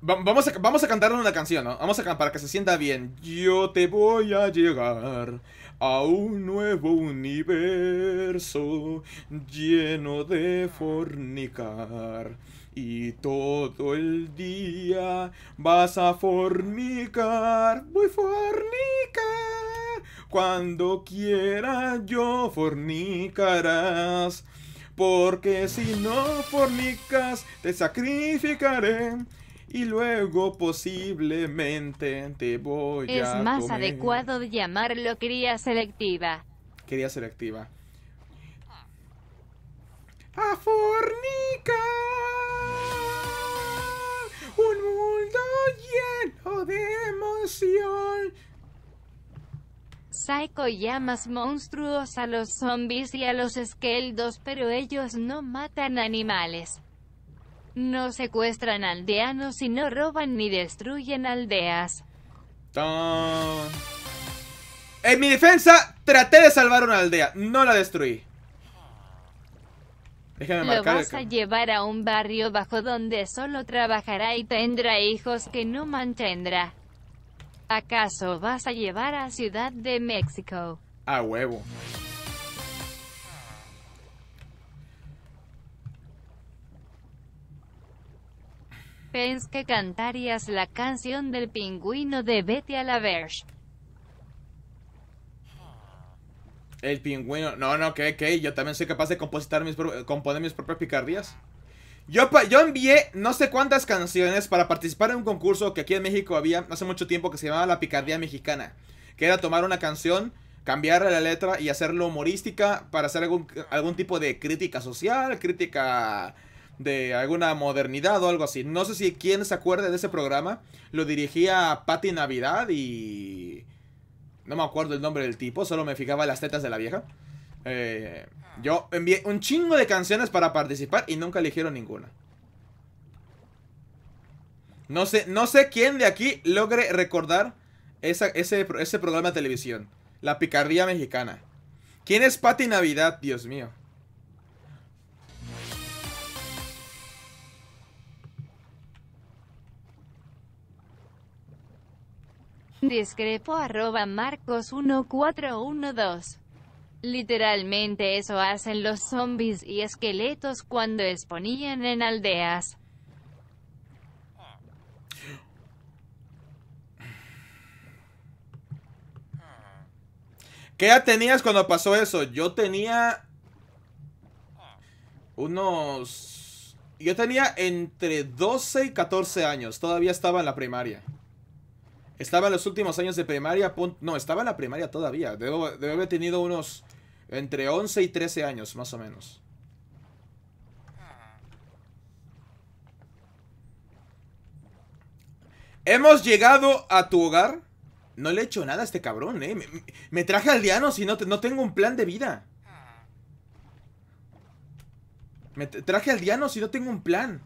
Vamos a, vamos a cantarle una canción, ¿no? Vamos a para que se sienta bien. Yo te voy a llegar a un nuevo universo lleno de fornicar. Y todo el día vas a fornicar,
voy a fornicar.
Cuando quiera yo fornicarás, porque si no fornicas te sacrificaré y luego posiblemente te voy es a Es más adecuado
llamarlo cría selectiva.
Cría selectiva.
A fornica un mundo lleno de emoción.
Psycho llamas monstruos a los zombies y a los esqueldos, pero ellos no matan animales. No secuestran aldeanos y no roban ni destruyen aldeas.
En mi defensa, traté de salvar una aldea, no la destruí. Déjame Lo vas a
llevar a un barrio bajo donde solo trabajará y tendrá hijos que no mantendrá. ¿Acaso vas a llevar a Ciudad de México? A huevo. Pens que cantarías la canción del pingüino de Betty a la Verge.
El pingüino. No, no, que, que yo también soy capaz de compositar componer mis propias picardías. Yo, yo envié no sé cuántas canciones para participar en un concurso que aquí en México había hace mucho tiempo que se llamaba La Picardía Mexicana. Que era tomar una canción, cambiarle la letra y hacerlo humorística para hacer algún, algún tipo de crítica social, crítica de alguna modernidad o algo así. No sé si quién se acuerde de ese programa. Lo dirigía Patty Navidad y... No me acuerdo el nombre del tipo, solo me fijaba las tetas de la vieja. Eh, yo envié un chingo de canciones para participar y nunca eligieron ninguna. No sé, no sé quién de aquí logre recordar ese, ese programa de televisión. La picardía mexicana. ¿Quién es Pati Navidad? Dios mío.
Discrepo arroba Marcos 1412. Literalmente eso hacen los zombies y esqueletos cuando exponían en aldeas.
¿Qué edad tenías cuando pasó eso? Yo tenía unos... Yo tenía entre 12 y 14 años, todavía estaba en la primaria. Estaba en los últimos años de primaria, no, estaba en la primaria todavía. Debe haber tenido unos entre 11 y 13 años, más o menos. Hemos llegado a tu hogar. No le he hecho nada a este cabrón, eh. Me, traje traje aldeanos y no, no tengo un plan de vida. Me traje aldeanos y no tengo un plan.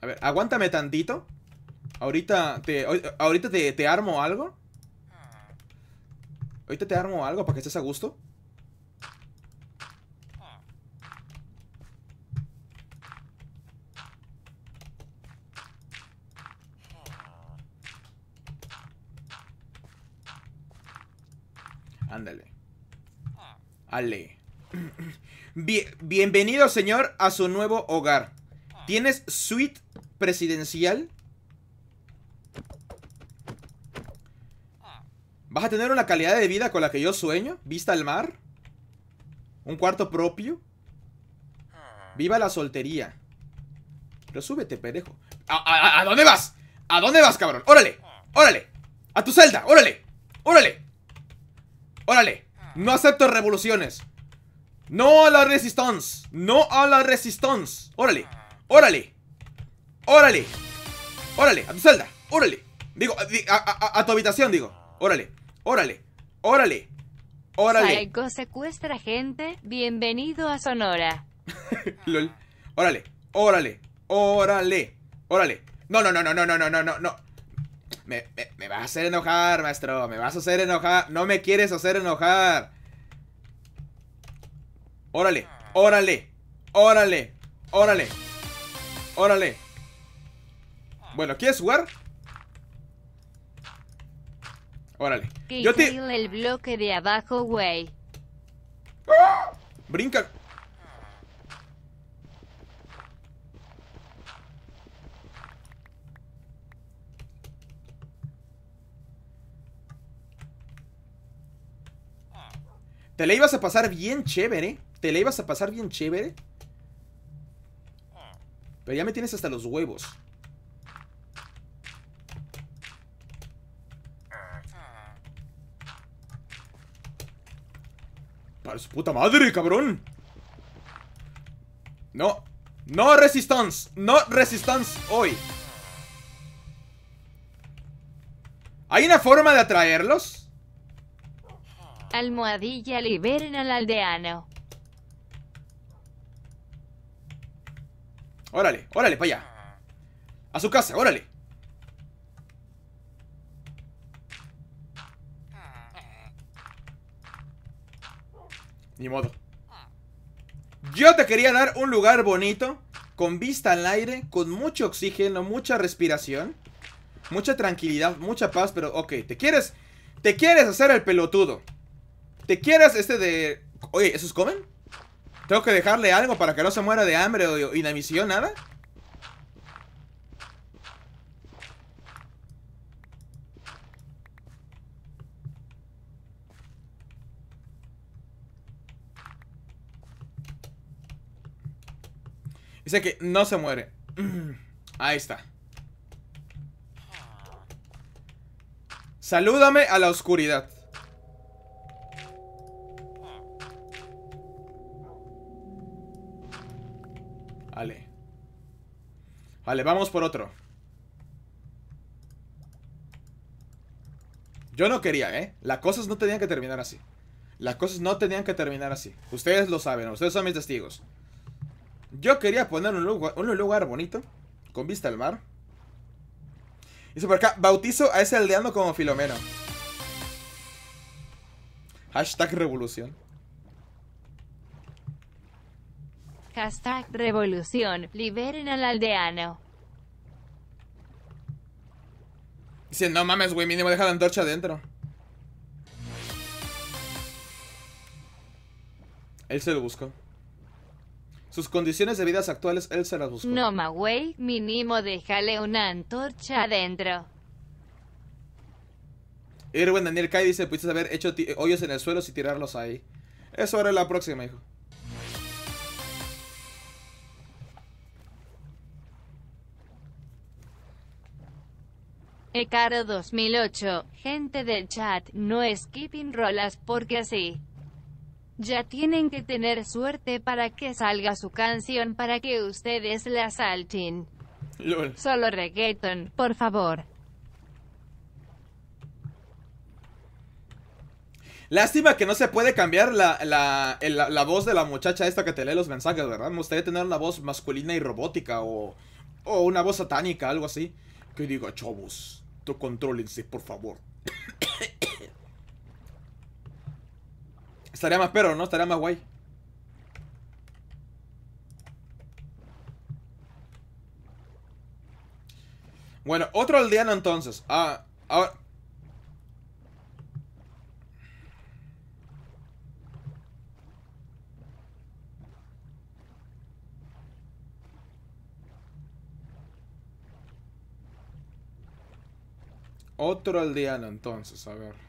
A ver, aguántame tantito. Ahorita te, ahorita te, armo algo. Ahorita te armo algo para que estés a gusto. Ándale. Ale. bienvenido, señor, a su nuevo hogar. ¿Tienes suite presidencial. Vas a tener una calidad de vida con la que yo sueño. Vista al mar. Un cuarto propio. Viva la soltería. Pero súbete, pendejo. ¿A, a dónde vas? ¿A dónde vas, cabrón? Órale, órale. A tu celda, órale. Órale. Órale. No acepto revoluciones. No a la resistance. No a la resistance. Órale. Órale. ¡Órale! ¡Órale! ¡A tu celda! ¡Órale! Digo, a, tu habitación, digo. ¡Órale! ¡Órale! ¡Órale! ¡Órale!
Psycho secuestra gente. Bienvenido a Sonora.
Lol. Órale, órale, órale, órale. No, no, no, no, no, no, no, no, no. Me, me, me, vas a hacer enojar, maestro. Me vas a hacer enojar. No me quieres hacer enojar. Órale, órale, órale, órale, órale. Bueno, ¿quieres jugar? Órale. Yo te...
el bloque de abajo, güey.
Brinca. Te la ibas a pasar bien chévere. Te la ibas a pasar bien chévere. Pero ya me tienes hasta los huevos. puta madre, cabrón! No, no resistance, no resistance hoy ¿Hay una forma de atraerlos?
Almohadilla, liberen al aldeano
Órale, órale, para allá A su casa, órale Ni modo. Yo te quería dar un lugar bonito, con vista al aire, con mucho oxígeno, mucha respiración, mucha tranquilidad, mucha paz, pero ok, te quieres, te quieres hacer el pelotudo. Te quieres este de... Oye, ¿esos comen? ¿Tengo que dejarle algo para que no se muera de hambre o misión nada? Dice que no se muere. Ahí está. Salúdame a la oscuridad. Vale. Vale, vamos por otro. Yo no quería, ¿eh? Las cosas no tenían que terminar así. Las cosas no tenían que terminar así. Ustedes lo saben, ustedes son mis testigos. Yo quería poner un lugar, un lugar bonito, con vista al mar. Dice por acá, bautizo a ese aldeano como Filomeno. Hashtag revolución.
Hashtag revolución. Liberen al aldeano.
Dice, no mames, güey, mínimo deja la antorcha adentro. Él se lo buscó. Sus condiciones de vida actuales él se las buscó.
No, wey, mínimo déjale una antorcha adentro.
Irwin Daniel Kai dice, pudiste haber hecho hoyos en el suelo y tirarlos ahí. Eso era la próxima, hijo.
Ecaro 2008, gente del chat, no skipping rolas porque así ya tienen que tener suerte para que salga su canción para que ustedes la salten. Solo reggaeton, por favor.
Lástima que no se puede cambiar la, voz de la muchacha esta que te lee los mensajes, ¿verdad? Me gustaría tener una voz masculina y robótica o, o una voz satánica, algo así. Que diga, chavos, controlense, por favor. Estaría más pero, ¿no? Estaría más guay. Bueno, otro aldeano entonces. Ah, ahora... Otro aldeano entonces, a ver.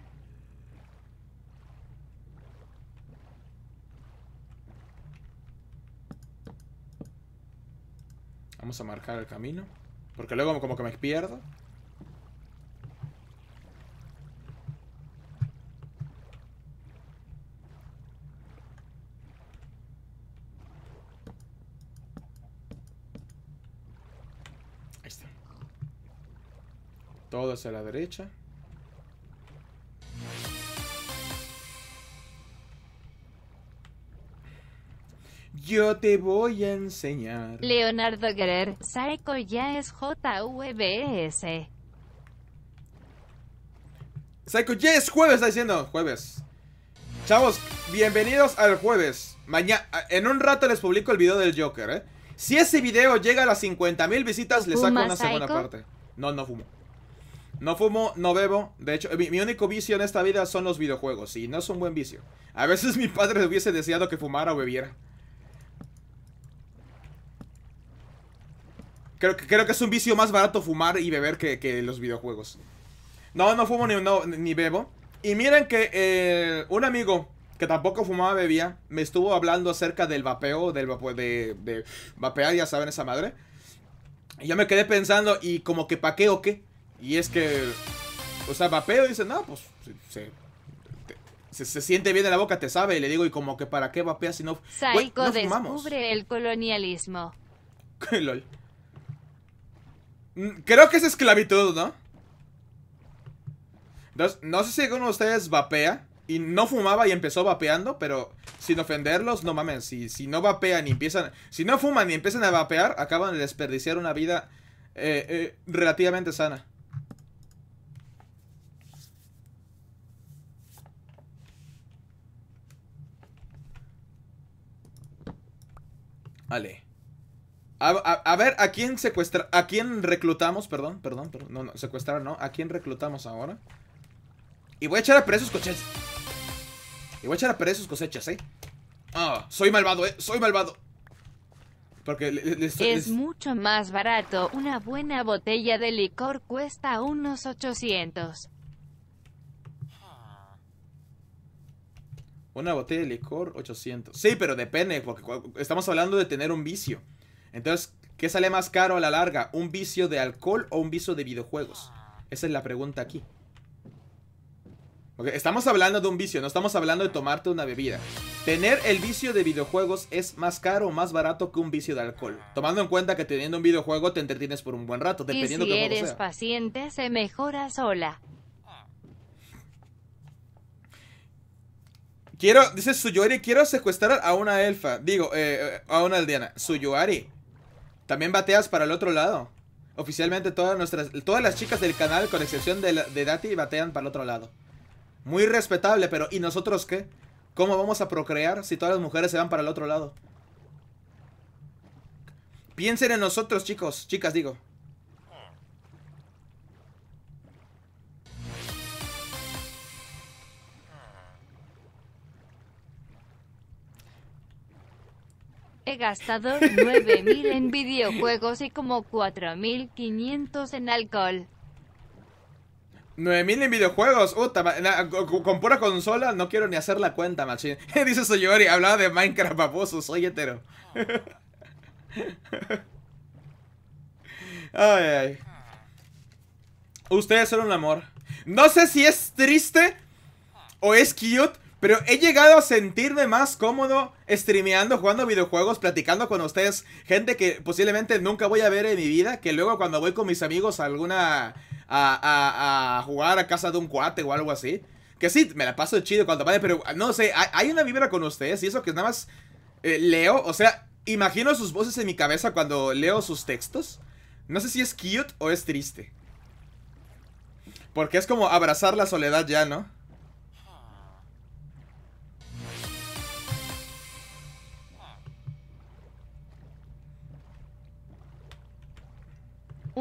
Vamos a marcar el camino. Porque luego como que me pierdo. Ahí está. Todo hacia la derecha. Yo te voy a enseñar.
Leonardo Guerrer, Psycho ya es JVS.
Saeko ya es jueves, está diciendo. Jueves. Chavos, bienvenidos al jueves. Mañana, en un rato les publico el video del Joker, ¿eh? Si ese video llega a las 50.000 visitas, le saco una segunda parte. No, no fumo. No fumo, no bebo. De hecho, mi, mi, único vicio en esta vida son los videojuegos. Y no es un buen vicio. A veces mi padre hubiese deseado que fumara o bebiera. Creo que, creo que es un vicio más barato fumar y beber que, que los videojuegos. No, no fumo ni, no, ni bebo. Y miren que eh, un amigo que tampoco fumaba, bebía, me estuvo hablando acerca del vapeo, del vapeo de, de, vapear, ya saben esa madre. Y yo me quedé pensando, ¿y como que pa' qué o qué? Y es que, o sea, vapeo, dice, no, pues se, se, se, siente bien en la boca, te sabe. Y le digo, ¿y como que para qué vapeas si no, descubre
el colonialismo.
LOL. Mm, creo que es esclavitud, ¿no? no sé si alguno de ustedes vapea y no fumaba y empezó vapeando, pero sin ofenderlos, no mames Si, si no vapean y empiezan. Si no fuman y empiezan a vapear, acaban de desperdiciar una vida eh, eh, relativamente sana. Vale. A, ver, ¿a quién secuestra, a quién reclutamos? Perdón, perdón, perdón, no, no, secuestrar no. ¿A quién reclutamos ahora? Y voy a echar a presos cosechas. Y voy a echar a presos cosechas, ¿eh? Ah, soy malvado, ¿eh? Soy malvado. Porque es
mucho más barato. Una buena botella de licor cuesta unos 800.
Una botella de licor, 800. Sí, pero depende, porque estamos hablando de tener un vicio. Entonces, ¿qué sale más caro a la larga? ¿Un vicio de alcohol o un vicio de videojuegos? Esa es la pregunta aquí. estamos hablando de un vicio, no estamos hablando de tomarte una bebida. Tener el vicio de videojuegos es más caro o más barato que un vicio de alcohol. Tomando en cuenta que teniendo un videojuego te entretienes por un buen rato, dependiendo de si eres
paciente se mejora sola.
Quiero, dice Suyori, quiero secuestrar a una elfa. Digo, eh, eh, a una aldeana. Suyuari, también bateas para el otro lado. Oficialmente todas nuestras todas las chicas del canal, con excepción de, de Dati, batean para el otro lado. Muy respetable, pero ¿y nosotros qué? ¿Cómo vamos a procrear si todas las mujeres se van para el otro lado? Piensen en nosotros, chicos, chicas, digo.
He gastado 9.000 en videojuegos y como 4.500 en alcohol.
9000 en videojuegos, con pura consola no quiero ni hacer la cuenta, machín. Dice Soyori, hablaba de Minecraft, baboso, soy hetero. ay, ay. Ustedes son un amor. No sé si es triste o es cute, pero he llegado a sentirme más cómodo streameando, jugando videojuegos, platicando con ustedes, gente que posiblemente nunca voy a ver en mi vida, que luego cuando voy con mis amigos a alguna... a, jugar a casa de un cuate o algo así. Que sí, me la paso chido cuando vale, pero ah, no sé, hay, una vibra con ustedes y eso que nada más eh, leo, o sea, imagino sus voces en mi cabeza cuando leo sus textos. No sé si es cute o es triste. Porque es como abrazar la soledad ya, ¿no?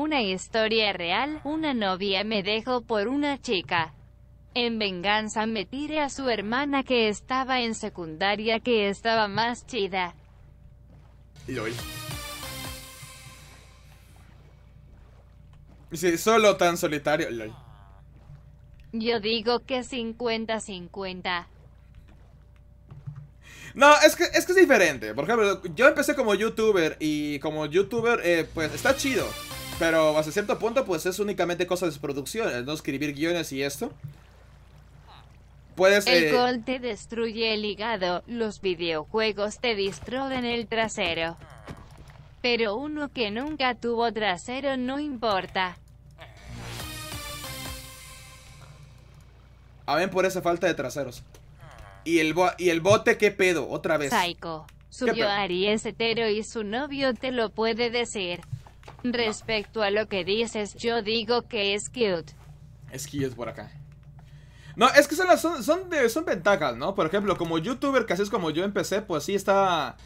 Una historia real, una novia me dejó por una chica. En venganza me tiré a su hermana que estaba en secundaria que estaba más chida.
LOL. Dice, solo tan solitario.
Yo digo que 50-50.
No, es que, es que es diferente. Por ejemplo, yo empecé como youtuber y como youtuber, eh, pues está chido. Pero hasta cierto punto, pues es únicamente cosa de producción, no escribir guiones y esto. Puedes, el eh, gol
te destruye el hígado, los videojuegos te destruyen el trasero. Pero uno que nunca tuvo trasero no importa.
A ver por esa falta de traseros. Y el, y el bote, ¿qué pedo? Otra vez. Psycho.
Subió Aries Hetero y su novio te lo puede decir. Respecto a lo que dices, yo digo que es cute.
Es que es por acá. No, es que son, son, de, son ventajas, ¿no? Por ejemplo, como youtuber que haces como yo empecé, pues sí está...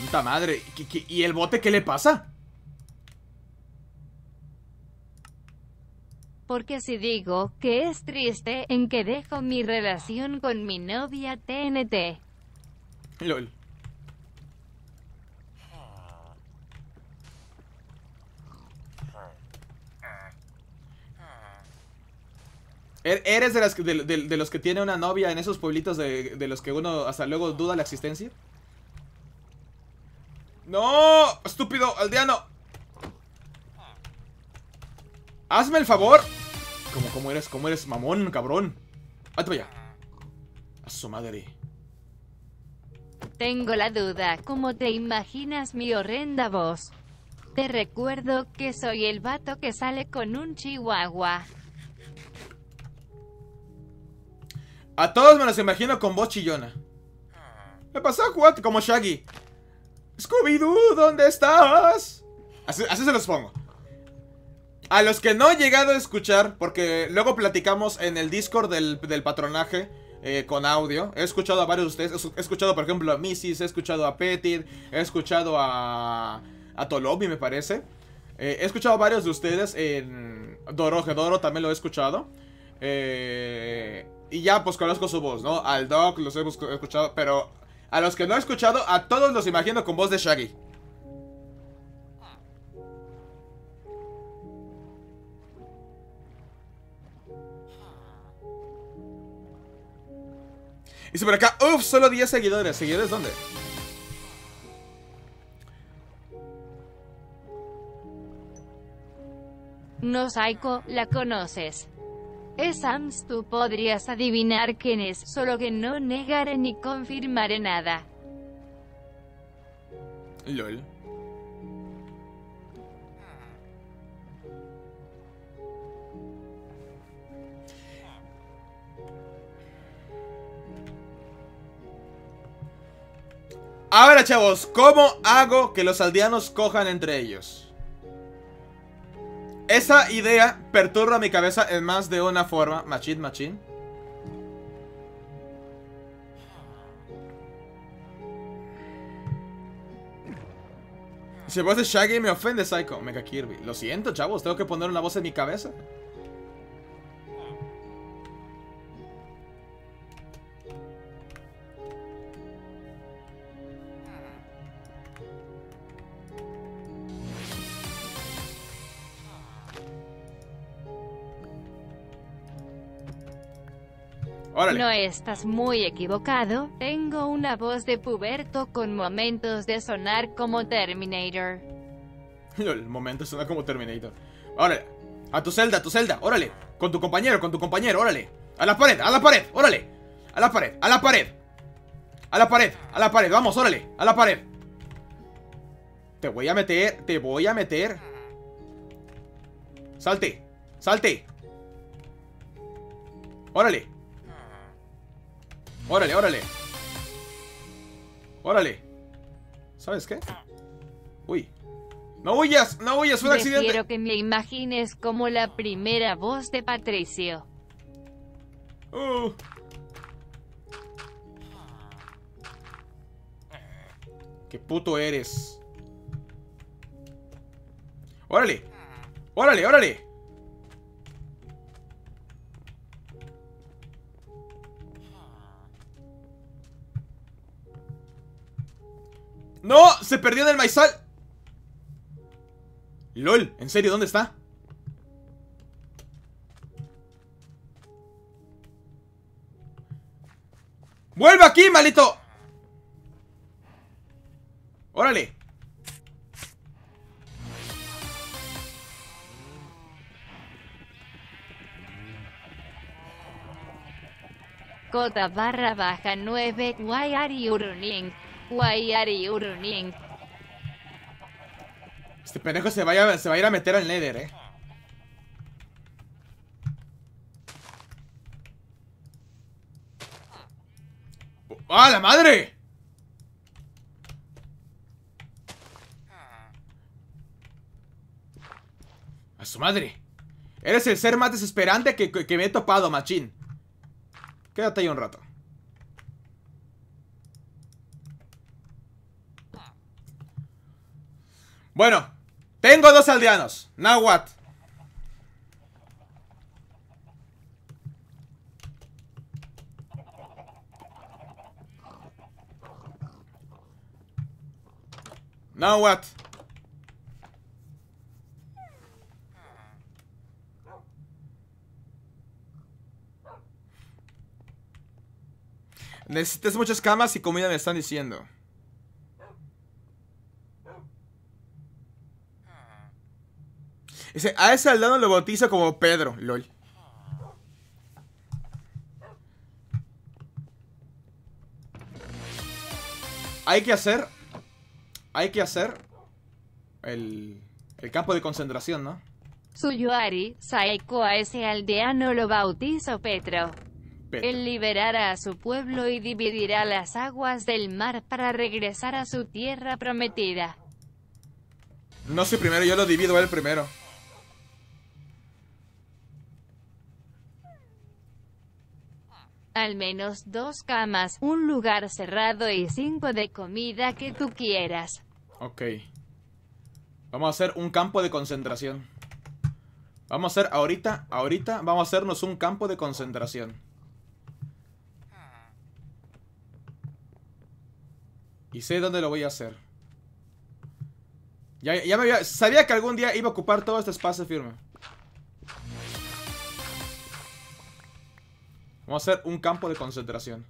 Puta madre. ¿Y, el bote qué le pasa?
Porque si digo que es triste en que dejo mi relación con mi novia TNT.
LOL. Er-, ¿Eres de, las, los que tiene una novia en esos pueblitos de, los que uno hasta luego duda la existencia? ¡No! ¡Estúpido! ¡Aldeano! ¡Hazme el favor! ¿Cómo eres, ¿Cómo eres mamón, cabrón. ¡Vete A su madre.
Tengo la duda, ¿cómo te imaginas mi horrenda voz? Te recuerdo que soy el vato que sale con un chihuahua.
A todos me los imagino con voz chillona. Me pasó a como Shaggy. Scooby-Doo, ¿dónde estás? Así, se los pongo. A los que no he llegado a escuchar, porque luego platicamos en el Discord del, patronaje eh, con audio. He escuchado a varios de ustedes. He escuchado, por ejemplo, a Missis. he escuchado a Petit, he escuchado a, a Tolobi, me parece. Eh, he escuchado a varios de ustedes en Doro, Doro también lo he escuchado. Eh, y ya, pues conozco su voz, ¿no? Al Doc los hemos escuchado, pero a los que no he escuchado, a todos los imagino con voz de Shaggy. Y Y por acá, uff, solo 10 seguidores. ¿Seguidores dónde?
No, Saiko, la conoces. Es Sams, tú podrías adivinar quién es, solo que no negaré ni confirmaré nada.
LOL. Ahora chavos, ¿cómo hago que los aldeanos cojan entre ellos? Esa idea perturba mi cabeza en más de una forma. Machín, machín. Si voz de Shaggy me ofende, Psycho. Mega Kirby. Lo siento, chavos. Tengo que poner una voz en mi cabeza.
No
estás muy equivocado, tengo una voz de puberto con momentos de sonar como Terminator.
El momento de sonar como Terminator. Órale, a tu celda, a tu celda, órale. Con tu compañero, con tu compañero, órale. A la pared, a la pared, órale. A la pared, a la pared. A la pared, a la pared, vamos, órale, a la pared. Te voy a meter, te voy a meter. Salte, salte. Órale. Órale, órale. Órale. ¿Sabes qué? Uy. No huyas, no huyas, un accidente. Quiero
que me imagines como la primera voz de Patricio. Uh.
Qué puto eres. Órale. Órale, órale. ¡No! ¡Se perdió en el maizal! ¡Lol! ¿En serio? ¿Dónde está? ¡Vuelve aquí, malito! ¡Órale!
Cota barra baja 9 Why are you running?
Este pendejo se, vaya, se va a ir a meter al Nether, eh. ¡Ah, la madre! A su madre. Eres el ser más desesperante que, que me he topado, machín. Quédate ahí un rato. Bueno, tengo dos aldeanos. Now what? what? Necesitas muchas camas y comida me están diciendo. Dice, a ese aldeano lo bautizo como Pedro, lol. Hay que hacer... Hay que hacer... El... El campo de concentración, ¿no?
Suyuari, Saeko a ese aldeano lo bautizo Pedro. Él liberará a su pueblo y dividirá las aguas del mar para regresar a su tierra prometida.
No sé primero, yo lo divido él primero.
al menos dos camas, un lugar cerrado y cinco de comida que tú quieras.
Ok. Vamos a hacer un campo de concentración. Vamos a hacer ahorita, ahorita, vamos a hacernos un campo de concentración. Y sé dónde lo voy a hacer. Ya, me sabía que algún día iba a ocupar todo este espacio firme. Vamos a hacer un campo de concentración.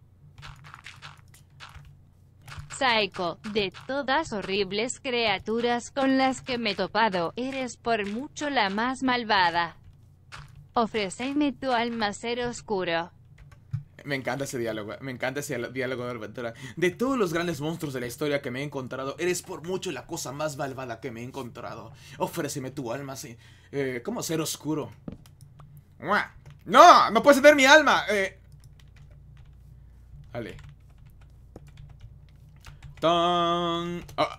Psycho, de todas horribles criaturas con las que me he topado, eres por mucho la más malvada. Ofreceme tu alma ser oscuro.
Me encanta ese diálogo, me encanta ese diálogo de aventura. De todos los grandes monstruos de la historia que me he encontrado, eres por mucho la cosa más malvada que me he encontrado. Ofréceme tu alma, eh, ser oscuro? ¡No! ¡No puedes tener mi alma! Eh. Vale.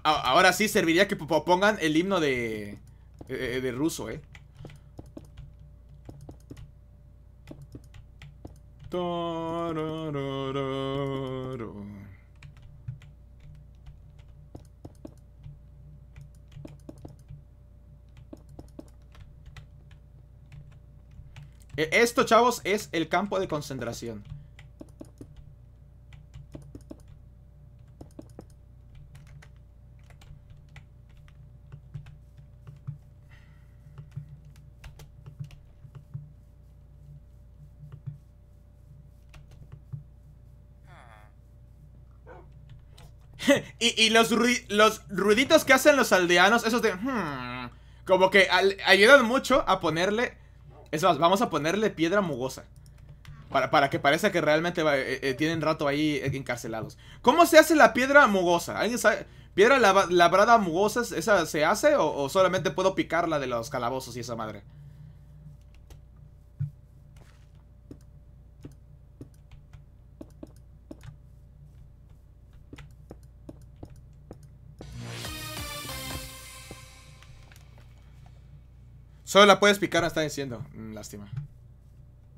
Ahora sí serviría que pongan el himno de. de ruso, eh. E, esto, chavos, es el campo de concentración. y, los, los, ruiditos que hacen los aldeanos, esos de... Hmm, como que ayudan mucho a ponerle es vamos a ponerle piedra mugosa. Para, para que parezca que realmente eh, eh, tienen rato ahí eh, encarcelados. ¿Cómo se hace la piedra mugosa? ¿Alguien sabe? ¿Piedra labrada mugosa, esa se hace o, o solamente puedo picarla de los calabozos y esa madre? Solo la puedes picar, hasta está diciendo. Mm, lástima.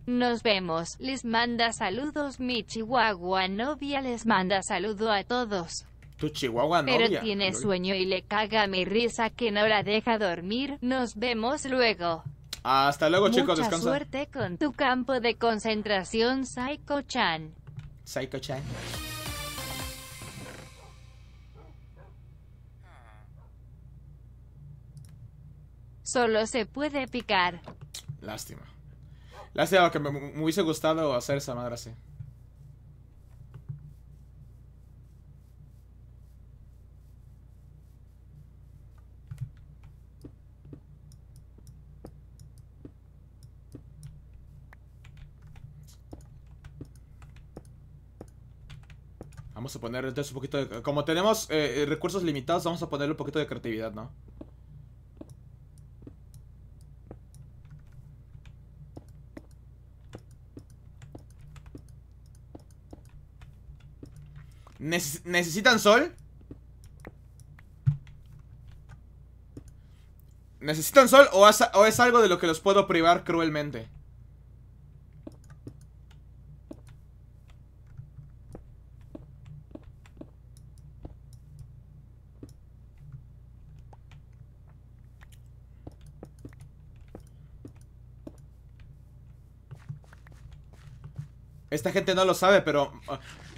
Nos vemos. Les manda saludos mi chihuahua novia. Les manda saludo a todos.
Tu chihuahua novia. Pero tiene
sueño y le caga mi risa que no la deja dormir. Nos vemos luego.
Hasta luego, chicos. Descansa. suerte
con tu campo de concentración, Psycho-chan. Psycho-chan. Solo se puede picar.
Lástima. Lástima que me, hubiese gustado hacer esa madre así. Vamos a poner entonces un poquito de... Como tenemos eh, eh, recursos limitados, vamos a ponerle un poquito de creatividad, ¿no? ¿Necesitan sol? ¿Necesitan sol o es algo de lo que los puedo privar cruelmente? Esta gente no lo sabe, pero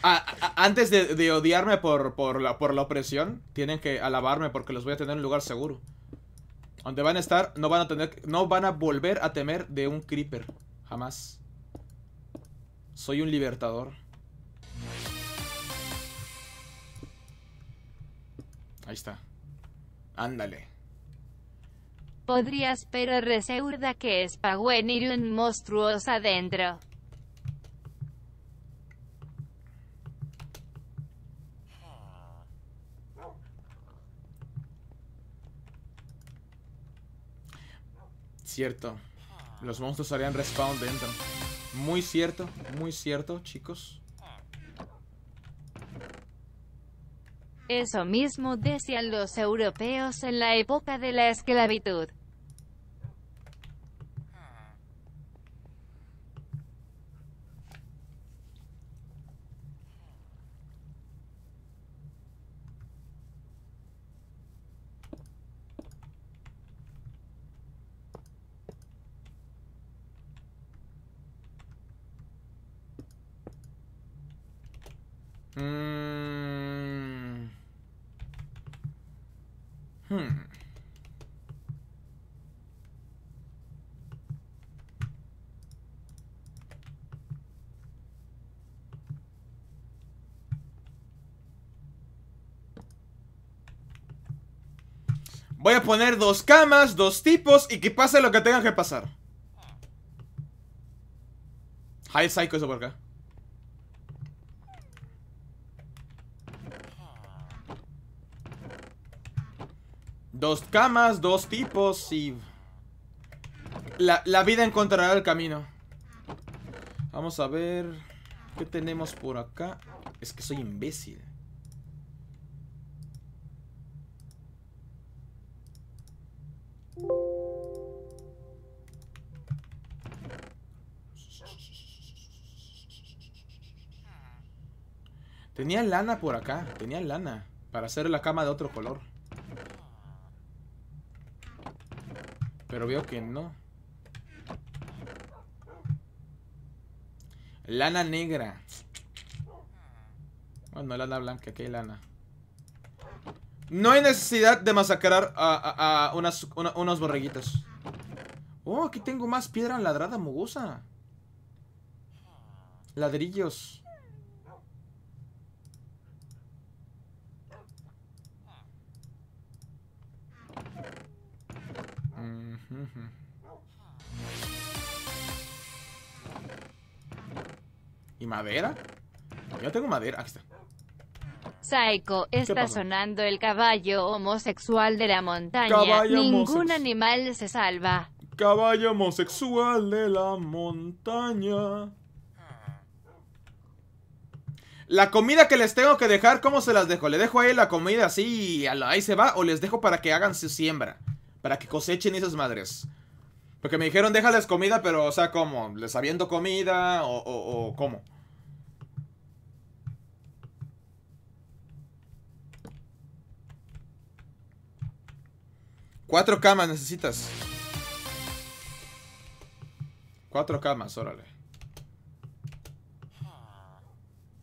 antes de, odiarme por, por, la, por la opresión, tienen que alabarme porque los voy a tener en un lugar seguro. Donde van a estar, no van a tener, no van a volver a temer de un creeper. Jamás. Soy un libertador. Ahí está. Ándale.
Podrías pero reseurda que es un monstruoso adentro.
Cierto. Los monstruos harían respawn dentro. Muy cierto, muy cierto, chicos.
Eso mismo decían los europeos en la época de la esclavitud.
poner dos camas, dos tipos y que pase lo que tenga que pasar. High Psycho eso por acá. Dos camas, dos tipos y... La, la vida encontrará el camino. Vamos a ver... ¿Qué tenemos por acá? Es que soy imbécil. Tenía lana por acá. Tenía lana. Para hacer la cama de otro color. Pero veo que no. Lana negra. Bueno, lana blanca, aquí hay lana. No hay necesidad de masacrar a, unas, unos borreguitos. Oh, aquí tengo más piedra ladrada mugosa. Ladrillos. ¿Y madera? Yo tengo madera. Aquí está.
Psycho está sonando el caballo homosexual de la montaña. Ningún animal se salva. Caballo
homosexual de la montaña. La comida que les tengo que dejar, ¿cómo se las dejo? ¿Le dejo ahí la comida así y ahí se va? ¿O les dejo para que hagan su siembra? para que cosechen esas madres. Porque me dijeron, déjales comida, pero, o sea, ¿cómo? ¿Les habiendo comida o, cómo? Cuatro camas necesitas. Cuatro camas, órale.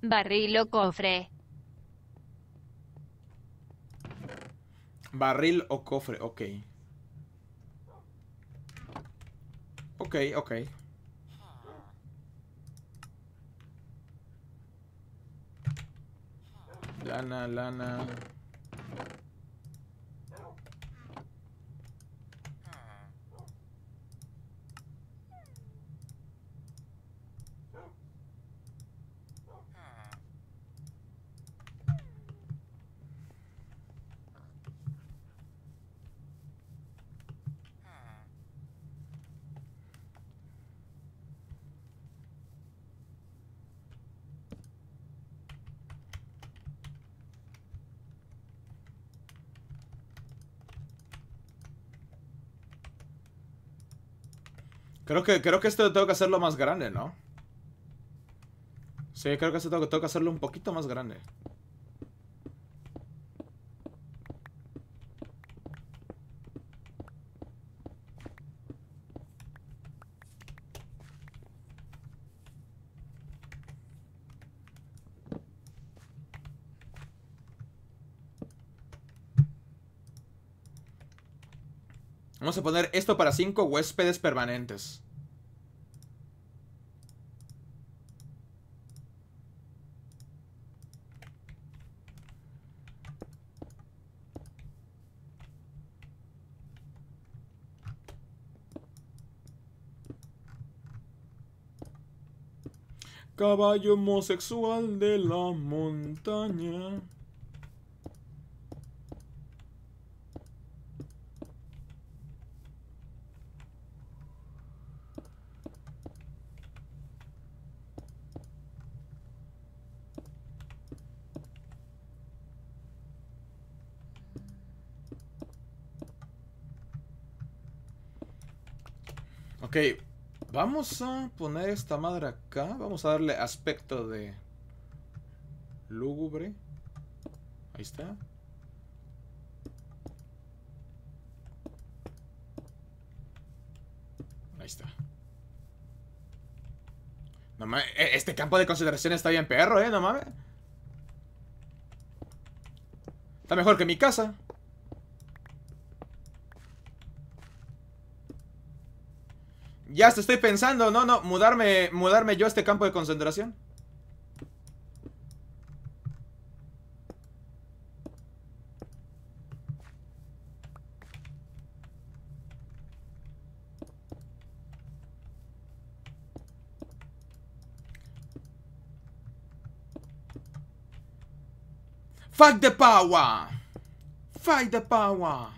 Barril o cofre.
Barril o cofre, ok. Okej, okay, okej. Okay. Lana, lana. Creo que, creo que esto tengo que hacerlo más grande, ¿no? Sí, creo que esto tengo, tengo que hacerlo un poquito más grande. Vamos a poner esto para 5 huéspedes permanentes. Caballo homosexual de la montaña. Ok, vamos a poner esta madre acá. Vamos a darle aspecto de lúgubre. Ahí está. Ahí está. No e-, este campo de consideración está bien perro, eh, no mames. Está mejor que mi casa. Ya estoy pensando, no, no, mudarme, mudarme yo a este campo de concentración. Fight the power! Fight the power!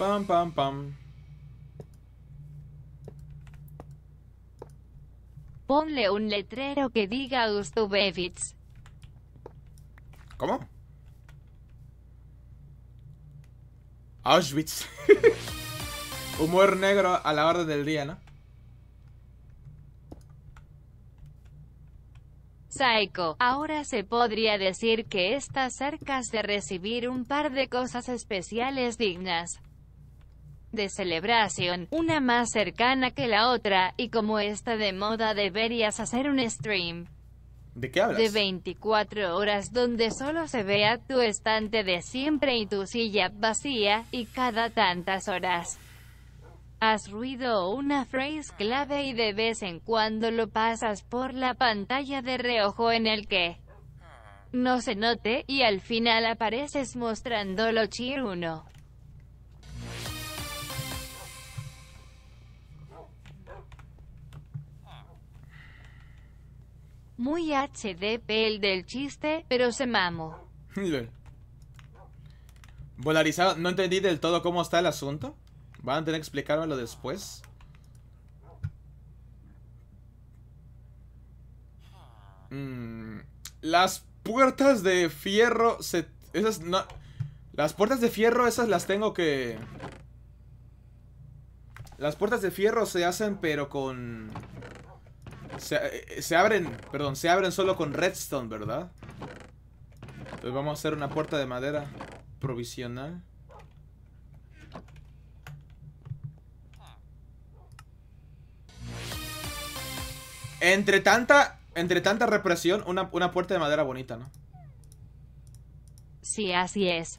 Pam, pam, pam.
Ponle un letrero que diga Ustubevitz.
¿Cómo? Auschwitz. Humor negro a la hora del día, ¿no?
Psycho ahora se podría decir que Estás cerca de recibir un par de cosas especiales dignas de celebración, una más cercana que la otra, y como está de moda deberías hacer un stream. ¿De qué hablas? De 24 horas donde solo se vea tu estante de siempre y tu silla vacía, y cada tantas horas. has ruido o una phrase clave y de vez en cuando lo pasas por la pantalla de reojo en el que no se note, y al final apareces mostrándolo lo Muy HDP el del chiste, pero se mamo.
Volarizado. no entendí del todo cómo está el asunto. Van a tener que explicármelo después. Mm, las puertas de fierro se... Esas no... Las puertas de fierro, esas las tengo que... Las puertas de fierro se hacen pero con... Eh, se, abren, perdón, se abren solo con redstone, ¿verdad? Entonces vamos a hacer una puerta de madera provisional. Entre tanta, entre tanta represión, una, una, puerta de madera bonita, ¿no?
Sí, así es.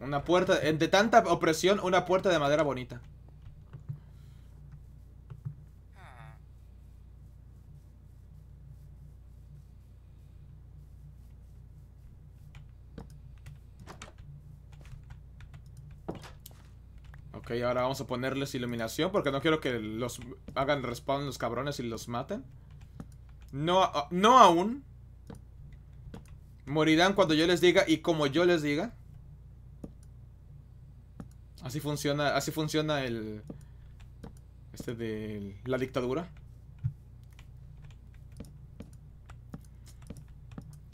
Una puerta, entre tanta opresión, una puerta de madera bonita. Ok, ahora vamos a ponerles iluminación porque no quiero que los hagan respawn los cabrones y los maten. No, no aún. Morirán cuando yo les diga y como yo les diga. Así funciona, así funciona el... Este de la dictadura.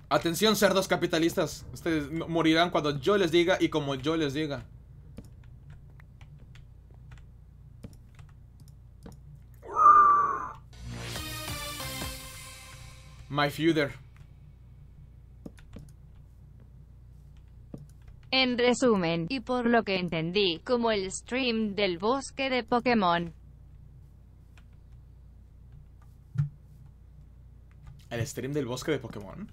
Atención cerdos capitalistas. Ustedes morirán cuando yo les diga y como yo les diga. My
En resumen, y por lo que entendí, como el stream del bosque de Pokémon.
¿El stream del bosque de Pokémon?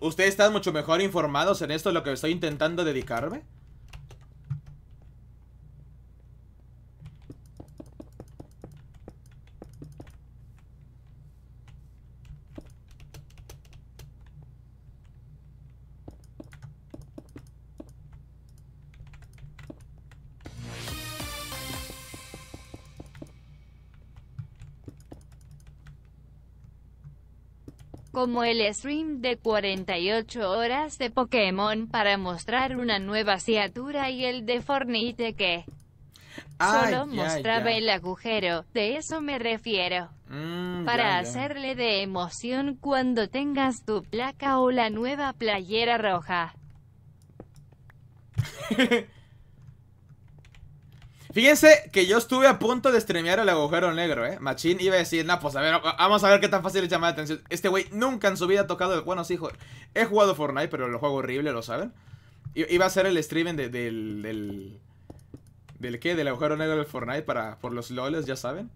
ustedes están mucho mejor informados en esto de lo que estoy intentando dedicarme.
como el stream de 48 horas de Pokémon para mostrar una nueva criatura y el de Fornite que solo mostraba el agujero, de eso me refiero.
Mm, para hacerle
de emoción cuando tengas tu placa o la nueva playera roja.
Fíjense que yo estuve a punto de streamear el agujero negro, eh. Machín iba a decir, no, pues a ver, vamos a ver qué tan fácil es llamar la atención. Este güey nunca en su vida ha tocado. El... Bueno, sí, hijo. he jugado Fortnite, pero lo juego horrible, lo saben. Iba a hacer el streaming del, del. ¿Del qué? Del agujero negro del Fortnite para, por los loles, ya saben.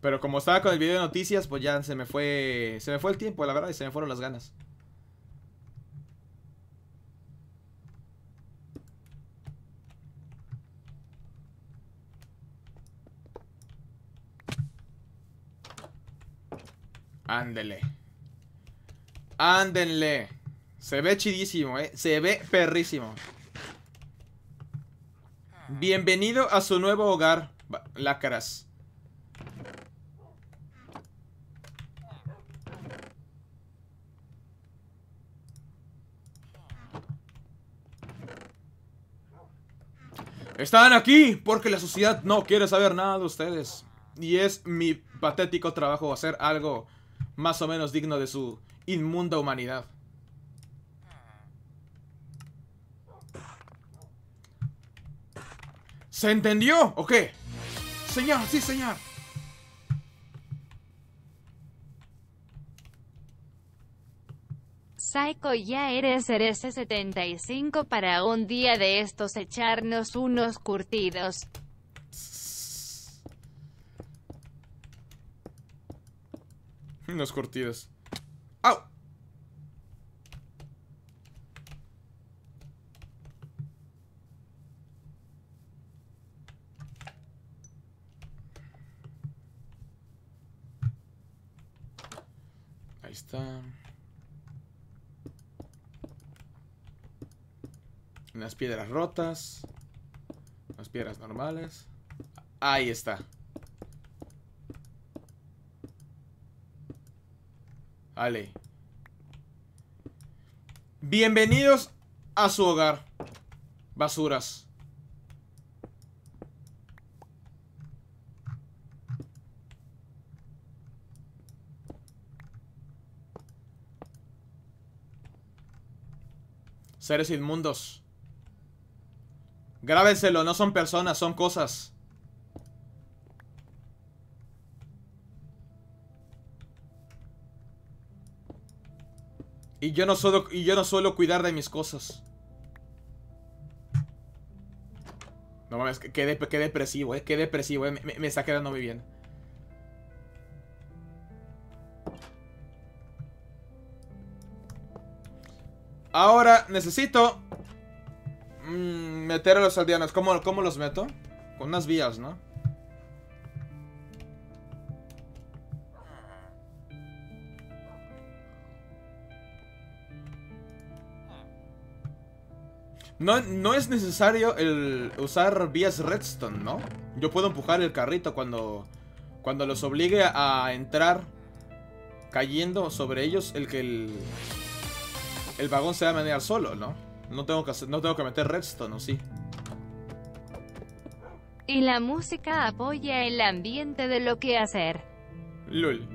Pero como estaba con el video de noticias, pues ya se me fue. Se me fue el tiempo, la verdad, y se me fueron las ganas. Ándele. Ándenle. Se ve chidísimo, ¿eh? Se ve perrísimo. Bienvenido a su nuevo hogar, Lácaras. Están aquí porque la sociedad no quiere saber nada de ustedes. Y es mi patético trabajo hacer algo más o menos digno de su inmunda humanidad. ¿Se entendió o qué? Señor, sí, señor.
Psycho ya eres RS75 para un día de estos echarnos unos curtidos.
Unas cortidas. ¡Au! Ahí está. Unas piedras rotas. las piedras normales. Ahí está. Bienvenidos a su hogar. Basuras. Seres inmundos. Grábenselo, no son personas, son cosas. Y yo no suelo, y yo no cuidar de mis cosas. No mames, qué, depresivo, eh. Qué depresivo, eh. Me, está quedando muy bien. Ahora necesito mm, meter a los aldeanos. ¿Cómo, ¿Cómo los meto? Con unas vías, ¿no? No, es necesario el usar vías redstone, ¿no? Yo puedo empujar el carrito cuando, cuando los obligue a entrar cayendo sobre ellos el que el, el vagón se va a manejar solo, ¿no? No tengo que, no tengo que meter redstone, ¿o sí?
Y la música apoya el ambiente de lo que hacer. Lul.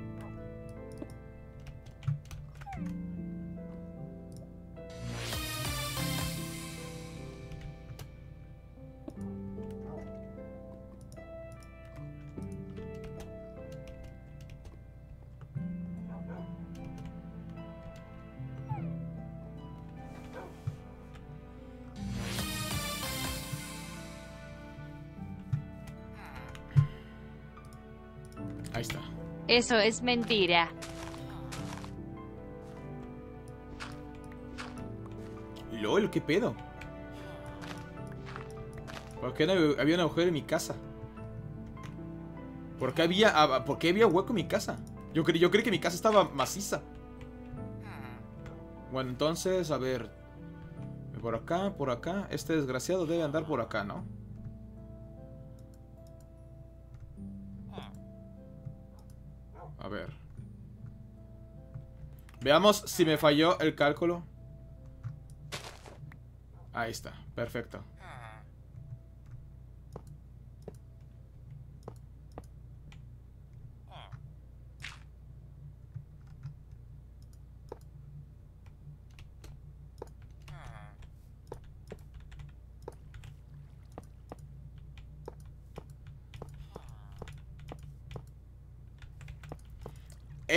Eso es mentira.
LOL, ¿qué pedo? ¿Por qué había una mujer en mi casa? ¿Por qué había, ah, había hueco en mi casa? Yo, yo creí que mi casa estaba maciza. Bueno, entonces, a ver. Por acá, por acá. Este desgraciado debe andar por acá, ¿no? A ver. Veamos si me falló el cálculo. Ahí está, perfecto.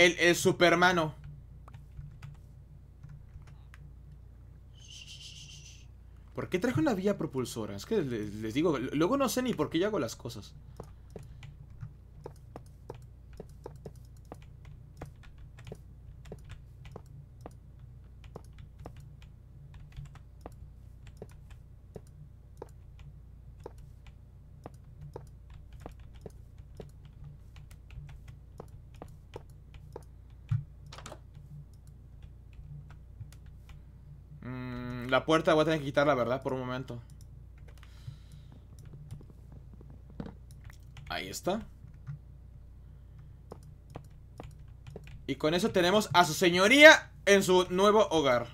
el, supermano. ¿Por qué trajo una vía propulsora? Es que les, les digo, luego no sé ni por qué yo hago las cosas. puerta voy a tener que quitarla, verdad por un momento. Ahí está. Y con eso tenemos a su señoría en su nuevo hogar.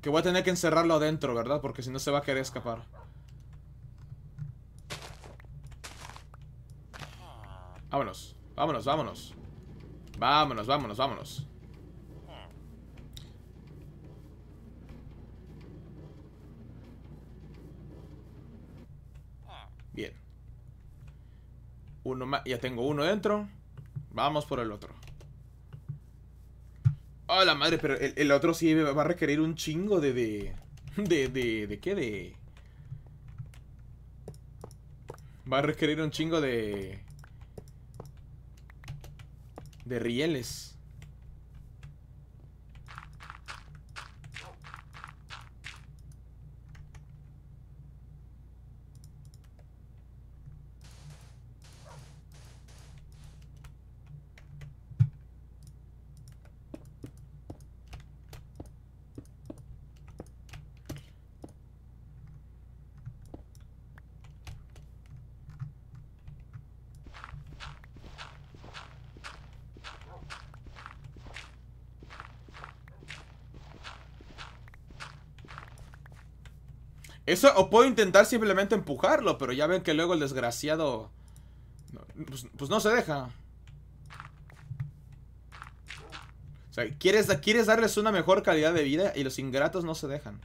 Que voy a tener que encerrarlo adentro, ¿verdad? Porque si no se va a querer escapar. Vámonos, vámonos, vámonos. Vámonos, vámonos, vámonos. ya tengo uno dentro. Vamos por el otro. ¡Oh, la madre! Pero el, otro sí va a requerir un chingo de... ¿De, de, de, de qué? De... Va a requerir un chingo de... De rieles. o puedo intentar simplemente empujarlo, pero ya ven que luego el desgraciado... Pues, pues, no se deja. O sea, quieres, quieres darles una mejor calidad de vida y los ingratos no se dejan.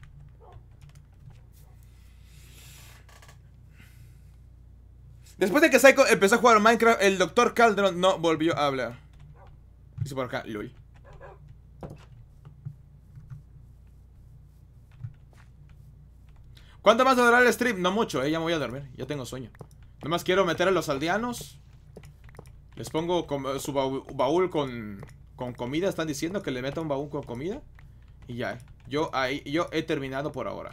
Después de que Psycho empezó a jugar Minecraft, el doctor Calderon no volvió a hablar. Dice por acá, Lui. ¿Cuánto más durará el stream? No mucho, eh, ya me voy a dormir, ya tengo sueño más quiero meter a los aldeanos Les pongo eh, su baúl, con, con, comida Están diciendo que le meta un baúl con comida Y ya, eh. yo, ahí, yo he terminado por ahora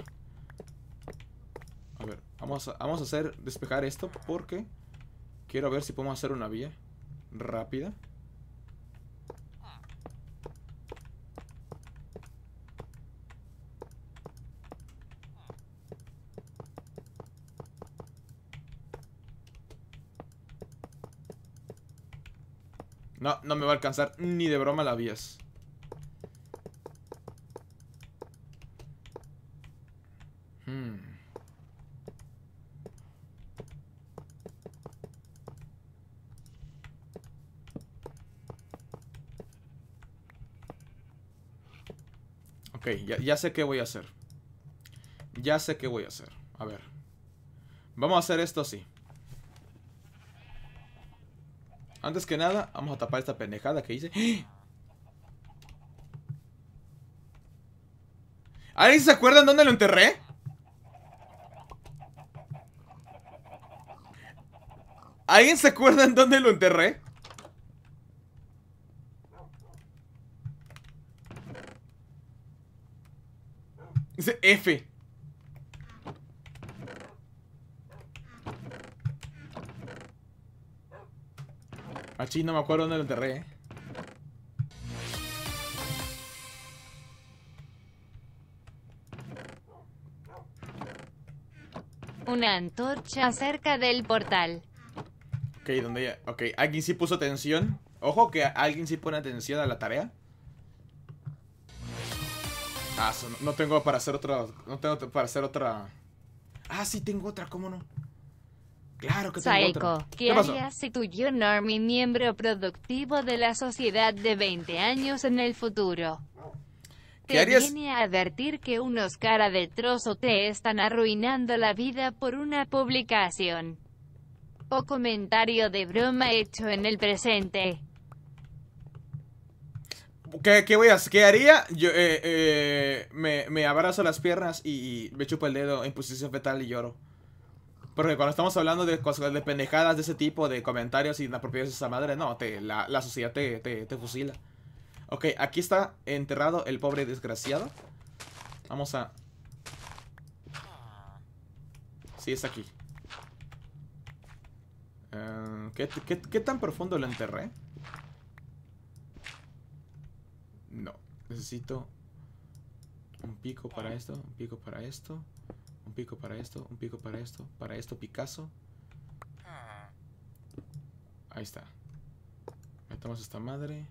A ver, vamos a, vamos a hacer Despejar esto porque Quiero ver si podemos hacer una vía Rápida No, no me va a alcanzar ni de broma la vías. Hmm. Ok, ya sé qué voy a hacer. Ya sé qué voy a hacer. A ver. Vamos a hacer esto así. Antes que nada, vamos a tapar esta pendejada que hice. ¿Alguien se acuerda en dónde lo enterré? ¿Alguien se acuerda en dónde lo enterré? Dice F. Así ah, no me acuerdo dónde lo enterré. Eh.
Una antorcha cerca del portal.
Ok, dónde ya... Ok, alguien sí puso atención. Ojo que alguien sí pone atención a la tarea. Ah, no tengo para hacer otra... No tengo para hacer otra... Ah, sí, tengo otra, ¿cómo no? Claro que tengo otro. ¿qué, ¿Qué harías
si tu John Army, miembro productivo de la sociedad de 20 años en el futuro? ¿Qué te viene a advertir que unos cara de trozo te están arruinando la vida por una publicación o comentario de broma hecho en el presente.
¿Qué, qué voy a hacer? ¿Qué haría? Yo eh, eh, me, me, abrazo las piernas y, y me chupo el dedo en posición fetal y lloro. Porque cuando estamos hablando de cosas, de pendejadas de ese tipo, de comentarios inapropiados de esa madre, no, la, sociedad te, fusila. Ok, aquí está enterrado el pobre desgraciado. Vamos a... Sí, es aquí. Eh, ¿qué, qué tan profundo lo enterré? No, necesito un pico para esto, un pico para esto pico para esto, un pico para esto, para esto Picasso. Ahí está. Metemos esta madre.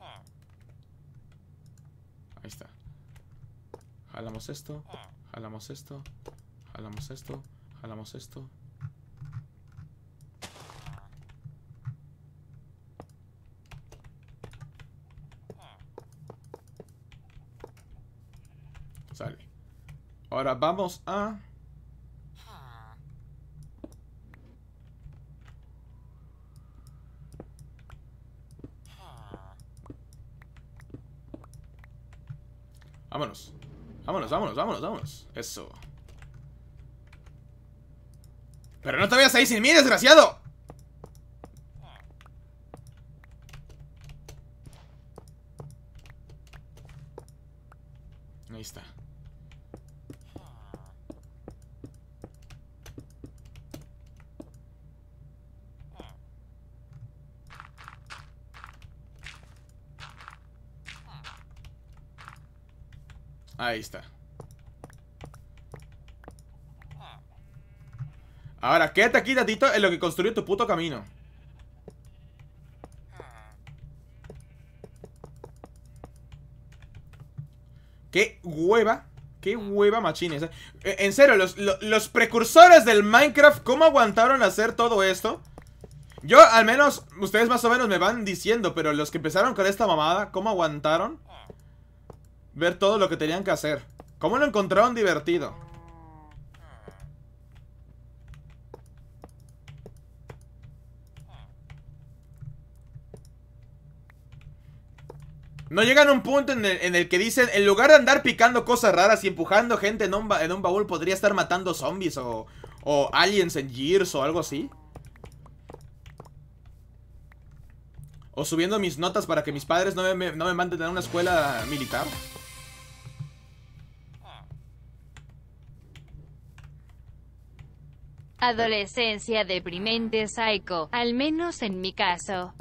Ahí
está. Jalamos esto, jalamos esto, jalamos esto, jalamos esto, Ahora vamos a... Vámonos. Vámonos, vámonos, vámonos, vámonos. Eso. Pero no te vayas ahí sin mí, desgraciado. Ahí está. Ahí está. Ahora, quédate aquí datito, en lo que construye tu puto camino. Qué hueva, qué hueva machines. Eh, en serio, los, los, precursores del Minecraft, ¿cómo aguantaron hacer todo esto? Yo, al menos, ustedes más o menos me van diciendo, pero los que empezaron con esta mamada, ¿cómo aguantaron? ver todo lo que tenían que hacer. ¿Cómo lo encontraron divertido? No llegan a un punto en el, que dicen, en lugar de andar picando cosas raras y empujando gente en un, baúl, podría estar matando zombies o, o aliens en Gears o algo así. O subiendo mis notas para que mis padres no me, no me manden a una escuela militar.
Adolescencia deprimente psycho, al menos en mi caso.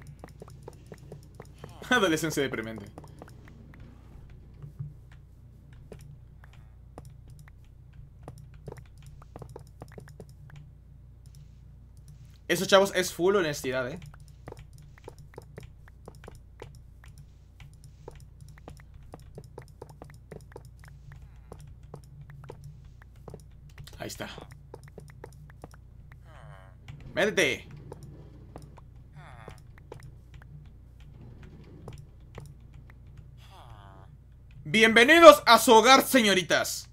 Adolescencia deprimente. Esos chavos es full honestidad, eh. Ahí está. ¡Vente! Bienvenidos a su hogar, señoritas.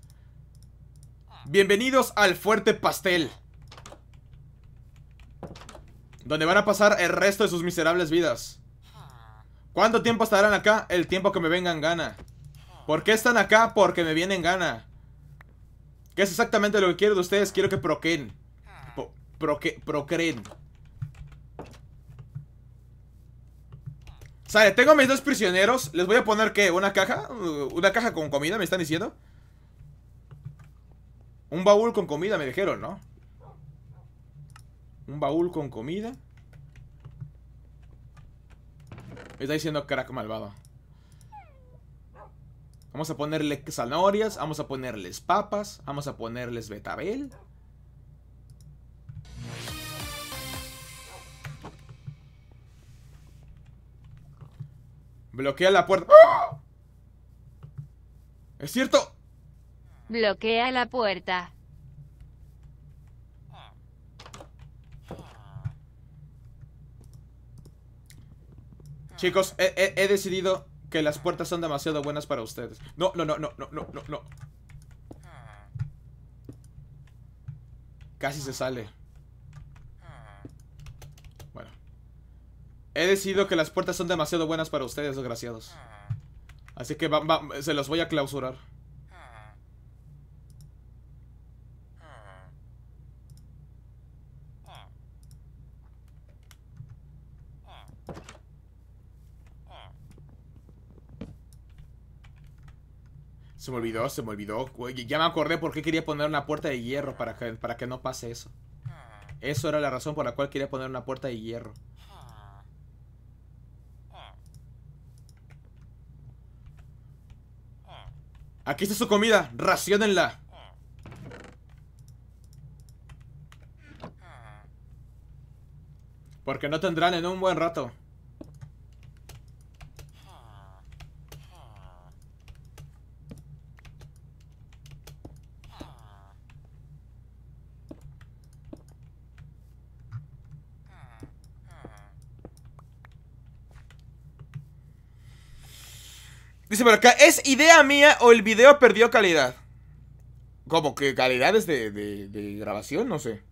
Bienvenidos al Fuerte Pastel. Donde van a pasar el resto de sus miserables vidas. ¿Cuánto tiempo estarán acá? El tiempo que me vengan gana. ¿Por qué están acá? Porque me vienen gana. Que es exactamente lo que quiero de ustedes. Quiero que procreen. Ah. procreen. Sale, tengo a mis dos prisioneros. Les voy a poner, ¿qué? ¿Una caja? Uh, ¿Una caja con comida, me están diciendo? Un baúl con comida, me dijeron, ¿no? Un baúl con comida. Me está diciendo crack malvado. Vamos a ponerle zanahorias, vamos a ponerles papas, vamos a ponerles betabel. Bloquea la puerta. ¡Ah! ¿Es cierto?
Bloquea la puerta.
Chicos, he decidido que las puertas son demasiado buenas para ustedes. No, no, no, no, no, no, no, no. Casi se sale. Bueno. He decidido que las puertas son demasiado buenas para ustedes, desgraciados. Así que se los voy a clausurar. Se me olvidó, se me olvidó. Ya me acordé por qué quería poner una puerta de hierro para que, para que no pase eso. Eso era la razón por la cual quería poner una puerta de hierro. Aquí está su comida, raciónenla. Porque no tendrán en un buen rato. Dice por acá, ¿es idea mía o el video perdió calidad? Como que calidades de, de, grabación, no sé.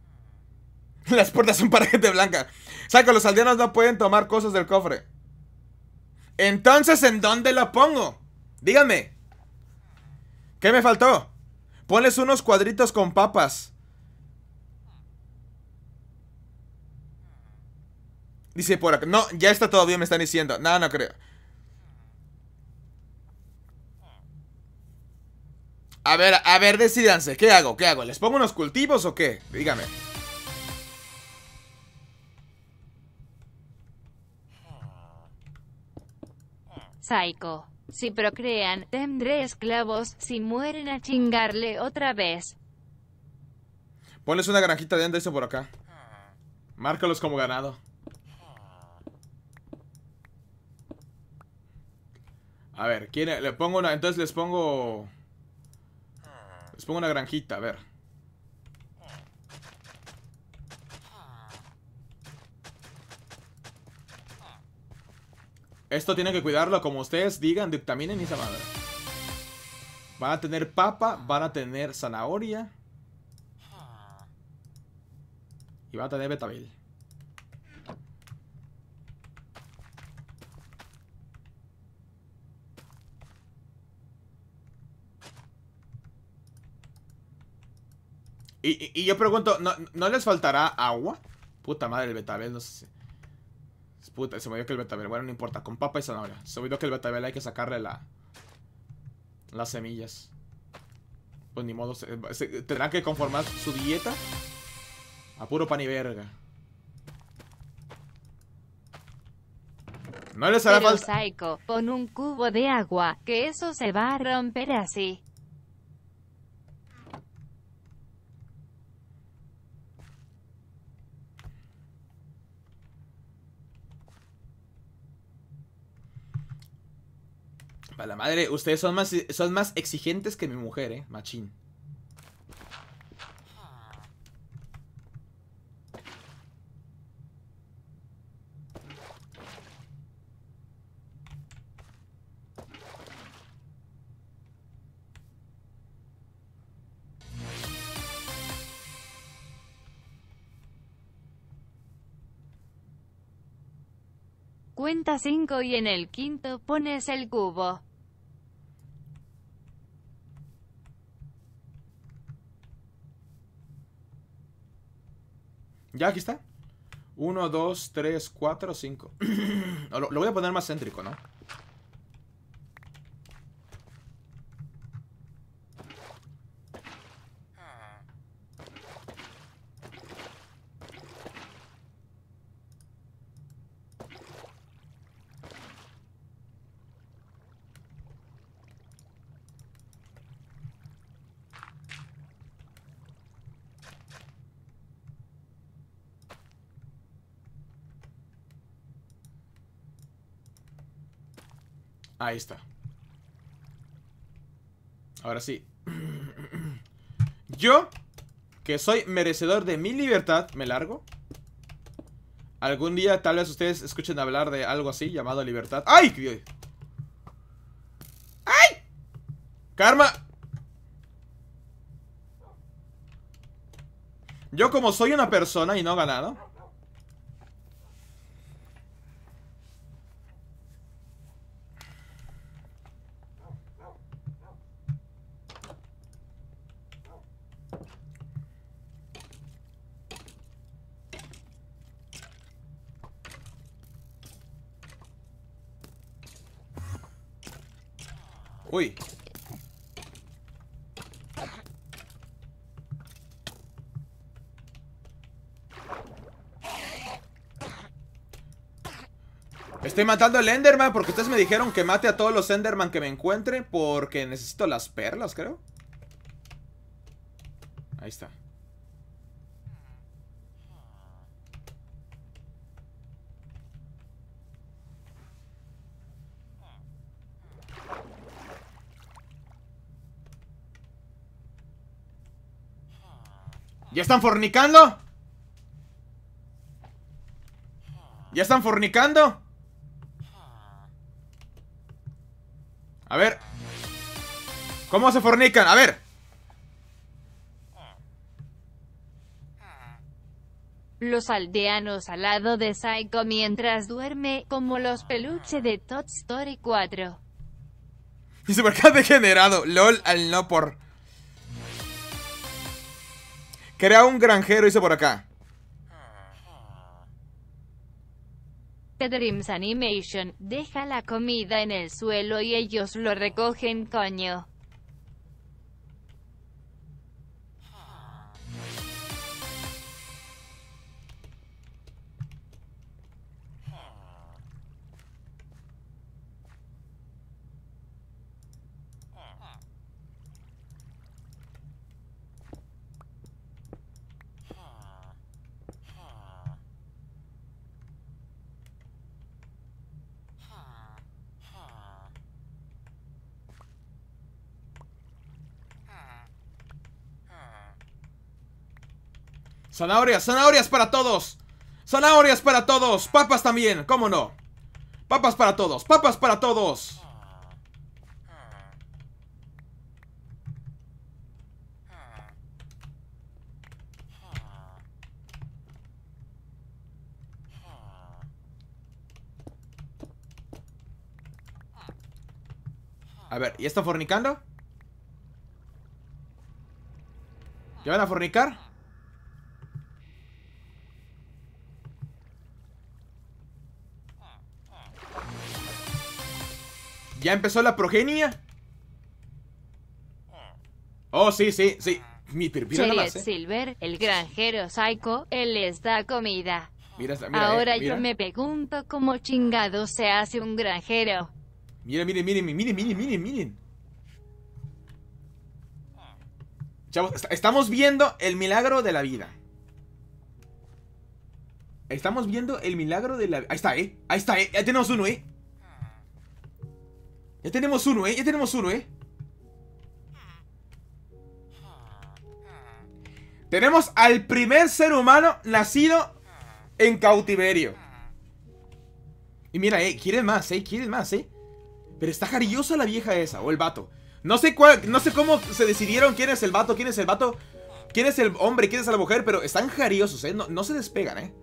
Las puertas son para gente blanca. O que los aldeanos no pueden tomar cosas del cofre. Entonces, ¿en dónde lo pongo? Díganme. ¿Qué me faltó? pones unos cuadritos con papas. Dice por acá. No, ya está todo bien, me están diciendo. No, no creo. A ver, a ver, decidanse. ¿Qué hago? ¿Qué hago? ¿Les pongo unos cultivos o qué? Dígame.
Psycho. Si procrean, tendré esclavos si mueren a chingarle otra vez.
Pones una granjita de eso por acá. Márcalos como ganado. A ver, ¿quién, le pongo una... Entonces les pongo... Les pongo una granjita, a ver. Esto tiene que cuidarlo como ustedes digan, dictaminen esa madre. Van a tener papa, van a tener zanahoria. Y van a tener betabel. Y, yo pregunto, ¿no, les faltará agua? Puta madre, el betabel, no sé Puta, se me dio que el betabel, bueno, no importa, con papa y zanahoria. Se me dio que el betabel hay que sacarle la... Las semillas. Pues ni modo, tendrán que conformar su dieta a puro pan y verga.
No les hará falta...
pon un cubo de agua, que eso se va a romper así.
la madre, ustedes son más, son más exigentes que mi mujer, eh, machín.
cuenta 5 y en el quinto pones el cubo.
Ya, aquí está. 1, 2, 3, 4, 5. lo, voy a poner más céntrico, ¿no? Ahí está. Ahora sí. Yo, que soy merecedor de mi libertad, me largo. Algún día tal vez ustedes escuchen hablar de algo así llamado libertad. ¡Ay! ¡Ay! ¡Karma! Yo como soy una persona y no ganado Estoy matando al Enderman porque ustedes me dijeron que mate a todos los Enderman que me encuentre porque necesito las perlas, creo. Ahí está. ¿Ya están fornicando? ¿Ya están fornicando? A ver. ¿Cómo se fornican? A ver.
Los aldeanos al lado de Psycho mientras duerme, como los peluches de Todd Story 4.
Y ha degenerado, lol al no por. Crea un granjero, hizo por acá.
Este Dreams Animation, deja la comida en el suelo y ellos lo recogen coño.
Zanahorias, zanahorias para todos. Zanahorias para todos. Papas también, cómo no. Papas para todos, papas para todos. A ver, ¿y está fornicando? ¿Ya van a fornicar? ¿Ya empezó la progenia? Oh, sí, sí, sí. Mi ¿eh?
Silver, el granjero psycho, él les da comida.
Ahora eh, yo me
pregunto cómo chingado se hace un granjero.
Mira, miren, miren, miren, miren, miren, miren. Chavos, estamos viendo el milagro de la vida. Estamos viendo el milagro de la... vida Ahí está, ¿eh? Ahí está, ¿eh? Ya tenemos uno, ¿eh? Ya tenemos uno, ¿eh? Ya tenemos uno, ¿eh? Tenemos al primer ser humano nacido en cautiverio. Y mira, eh, quieren más, eh, quieren más, eh. Pero está jariosa la vieja esa, o el vato. No sé cuál, no sé cómo se decidieron quién es el vato, quién es el vato, quién es el hombre, quién es la mujer, pero están jariosos, eh. No, no se despegan, eh.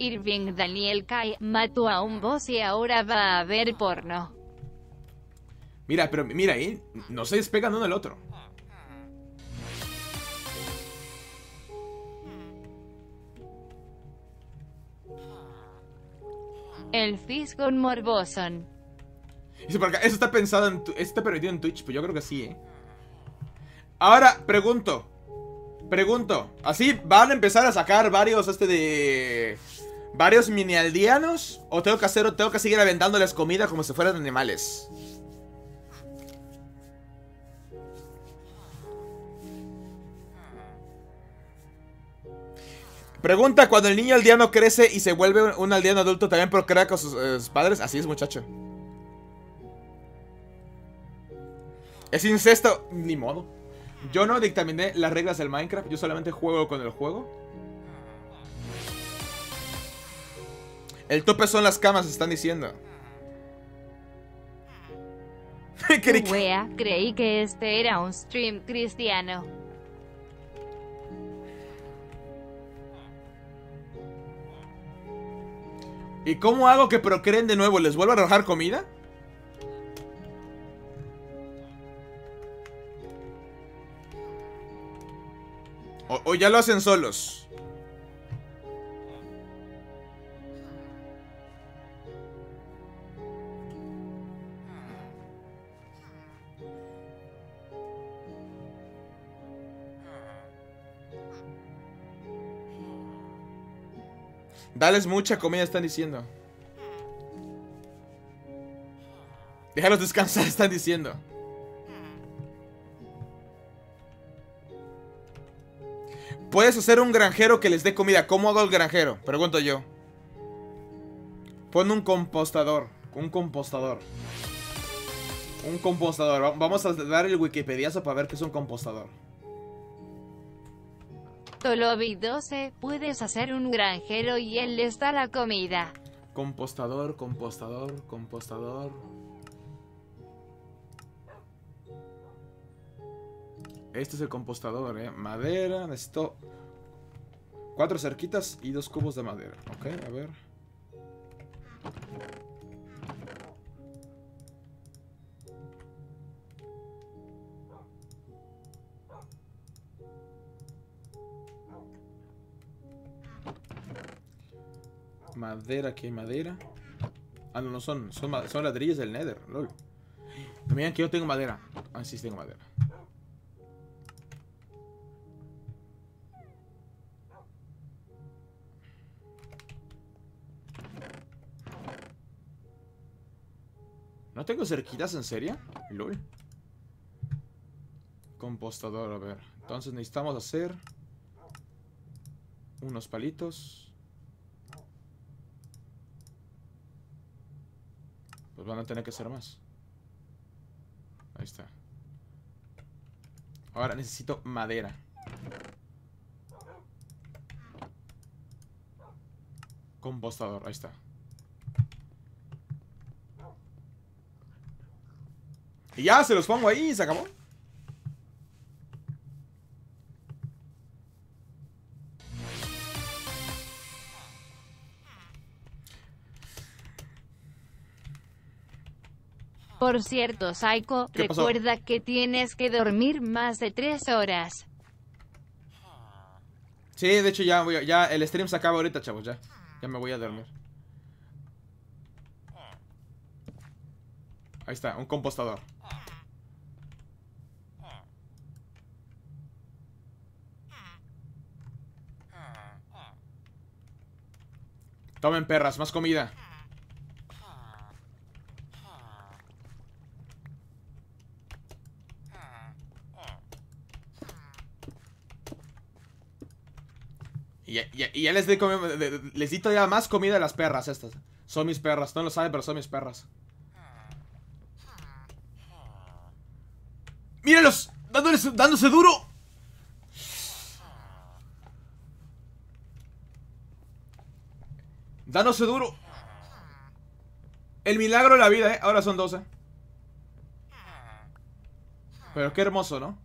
Irving Daniel Kai mató a un boss y ahora va a ver porno.
Mira, pero mira, ahí no se despegan uno del otro.
El Fisgon Morboson. eso
está pensado en... Eso está permitido en Twitch, pues yo creo que sí, ¿eh? Ahora, pregunto. Pregunto. Así van a empezar a sacar varios este de... Varios mini aldeanos. O tengo que hacer, o tengo que seguir aventándoles comida como si fueran animales. Pregunta, cuando el niño aldeano crece y se vuelve un aldeano adulto, ¿también procrea con sus, eh, sus padres? Así es, muchacho. Es incesto, ni modo. Yo no dictaminé las reglas del Minecraft, yo solamente juego con el juego. El tope son las camas, están diciendo.
Creí creí que este era un stream cristiano.
¿Y cómo hago que procreen de nuevo? ¿Les vuelvo a arrojar comida? O, o ya lo hacen solos. Dales mucha comida, están diciendo. Déjalos descansar, están diciendo. Puedes hacer un granjero que les dé comida. ¿Cómo hago el granjero? Pregunto yo. Pon un compostador. Un compostador. Un compostador. Vamos a dar el Wikipediazo para ver qué es un compostador.
Tolobi 12, puedes hacer un granjero y él les da la comida.
Compostador, compostador, compostador. Este es el compostador, ¿eh? Madera, necesito cuatro cerquitas y dos cubos de madera. Ok, a ver. Madera, que hay madera. Ah, no, no son. Son, son del Nether, lol. miren que yo tengo madera. Ah, sí, tengo madera. ¿No tengo cerquitas, en serio? LOL Compostador, a ver Entonces necesitamos hacer Unos palitos Pues van a tener que ser más. Ahí está. Ahora necesito madera. Compostador, ahí está. Y ya, se los pongo ahí se acabó.
Por cierto, Saiko, recuerda que tienes que dormir más de tres horas.
Sí, de hecho ya, voy ya el stream se acaba ahorita, chavos, ya. Ya me voy a dormir. Ahí está, un compostador. Tomen perras, más comida. Y, ya les di, les di todavía más comida a las perras estas. Son mis perras, no lo saben, pero son mis perras. ¡Míralos! ¡Dándoles, ¡Dándose duro! Dándose duro. El milagro de la vida, ¿eh? Ahora son 12. Pero qué hermoso, ¿no?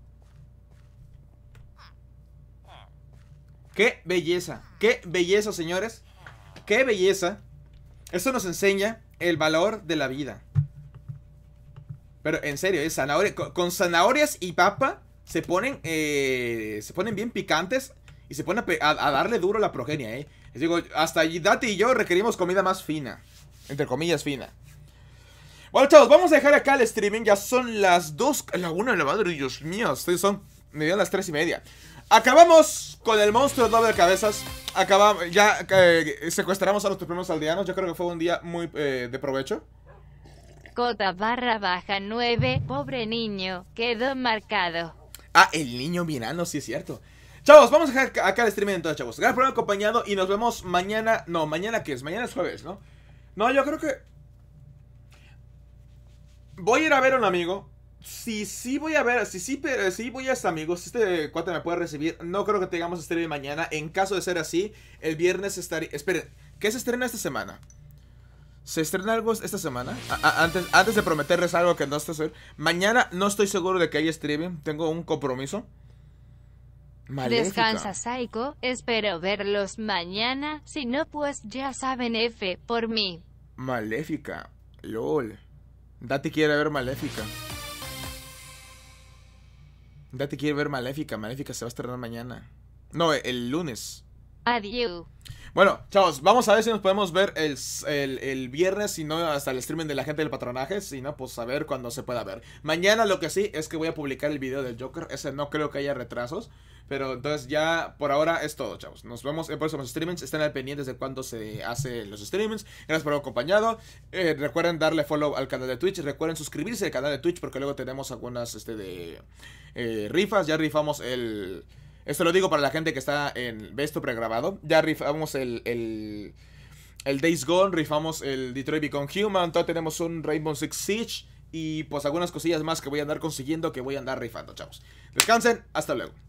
Qué belleza, qué belleza, señores. Qué belleza. Esto nos enseña el valor de la vida. Pero en serio, Con, zanahorias y papa se ponen, eh, se ponen bien picantes y se ponen a, darle duro a la progenia, eh. Les digo, hasta Dati y yo requerimos comida más fina. Entre comillas, fina. Bueno, chavos, vamos a dejar acá el streaming. Ya son las 2. La 1 de la madre, Dios mío. son. media las 3 y media. Acabamos con el monstruo de doble cabezas. Acabamos, ya eh, secuestramos a los primeros aldeanos. Yo creo que fue un día muy eh, de provecho.
Cota barra baja 9. Pobre niño, quedó marcado.
Ah, el niño mirando, sí es cierto. Chavos, vamos a dejar acá el streaming chavos. Gracias por acompañado y nos vemos mañana. No, mañana que es, mañana es jueves, ¿no? No, yo creo que. Voy a ir a ver a un amigo. Si sí voy a ver, si sí, pero sí voy a estar, amigos, este cuate me puede recibir. No creo que tengamos streaming mañana. En caso de ser así, el viernes estaría. Esperen, ¿qué se estrena esta semana? ¿Se estrena algo esta semana? antes, antes de prometerles algo que no está hacer Mañana no estoy seguro de que haya streaming. Tengo un compromiso. Maléfica. Descansa
Saiko, espero verlos mañana, si no pues ya saben F por mí.
Maléfica, lol. Dati quiere ver Maléfica. Date quiere ver Maléfica. Maléfica se va a estrenar mañana. No, el lunes. Adiós. Bueno, chavos, vamos a ver si nos podemos ver el, viernes, si no hasta el streaming de la gente del patronaje, si no, pues a ver cuándo se pueda ver. Mañana lo que sí es que voy a publicar el video del Joker, ese no creo que haya retrasos, pero entonces ya por ahora es todo, chavos. Nos vemos en próximos streamings, estén al pendiente de cuándo se hacen los streamings. Gracias por haber acompañado. Eh, recuerden darle follow al canal de Twitch, recuerden suscribirse al canal de Twitch porque luego tenemos algunas este, de eh, rifas. Ya rifamos el... Esto lo digo para la gente que está en... Ve esto pregrabado. Ya rifamos el, el... el Days Gone, rifamos el Detroit Become Human, todavía tenemos un Rainbow Six Siege y pues algunas cosillas más que voy a andar consiguiendo que voy a andar rifando, chavos. Descansen, hasta luego.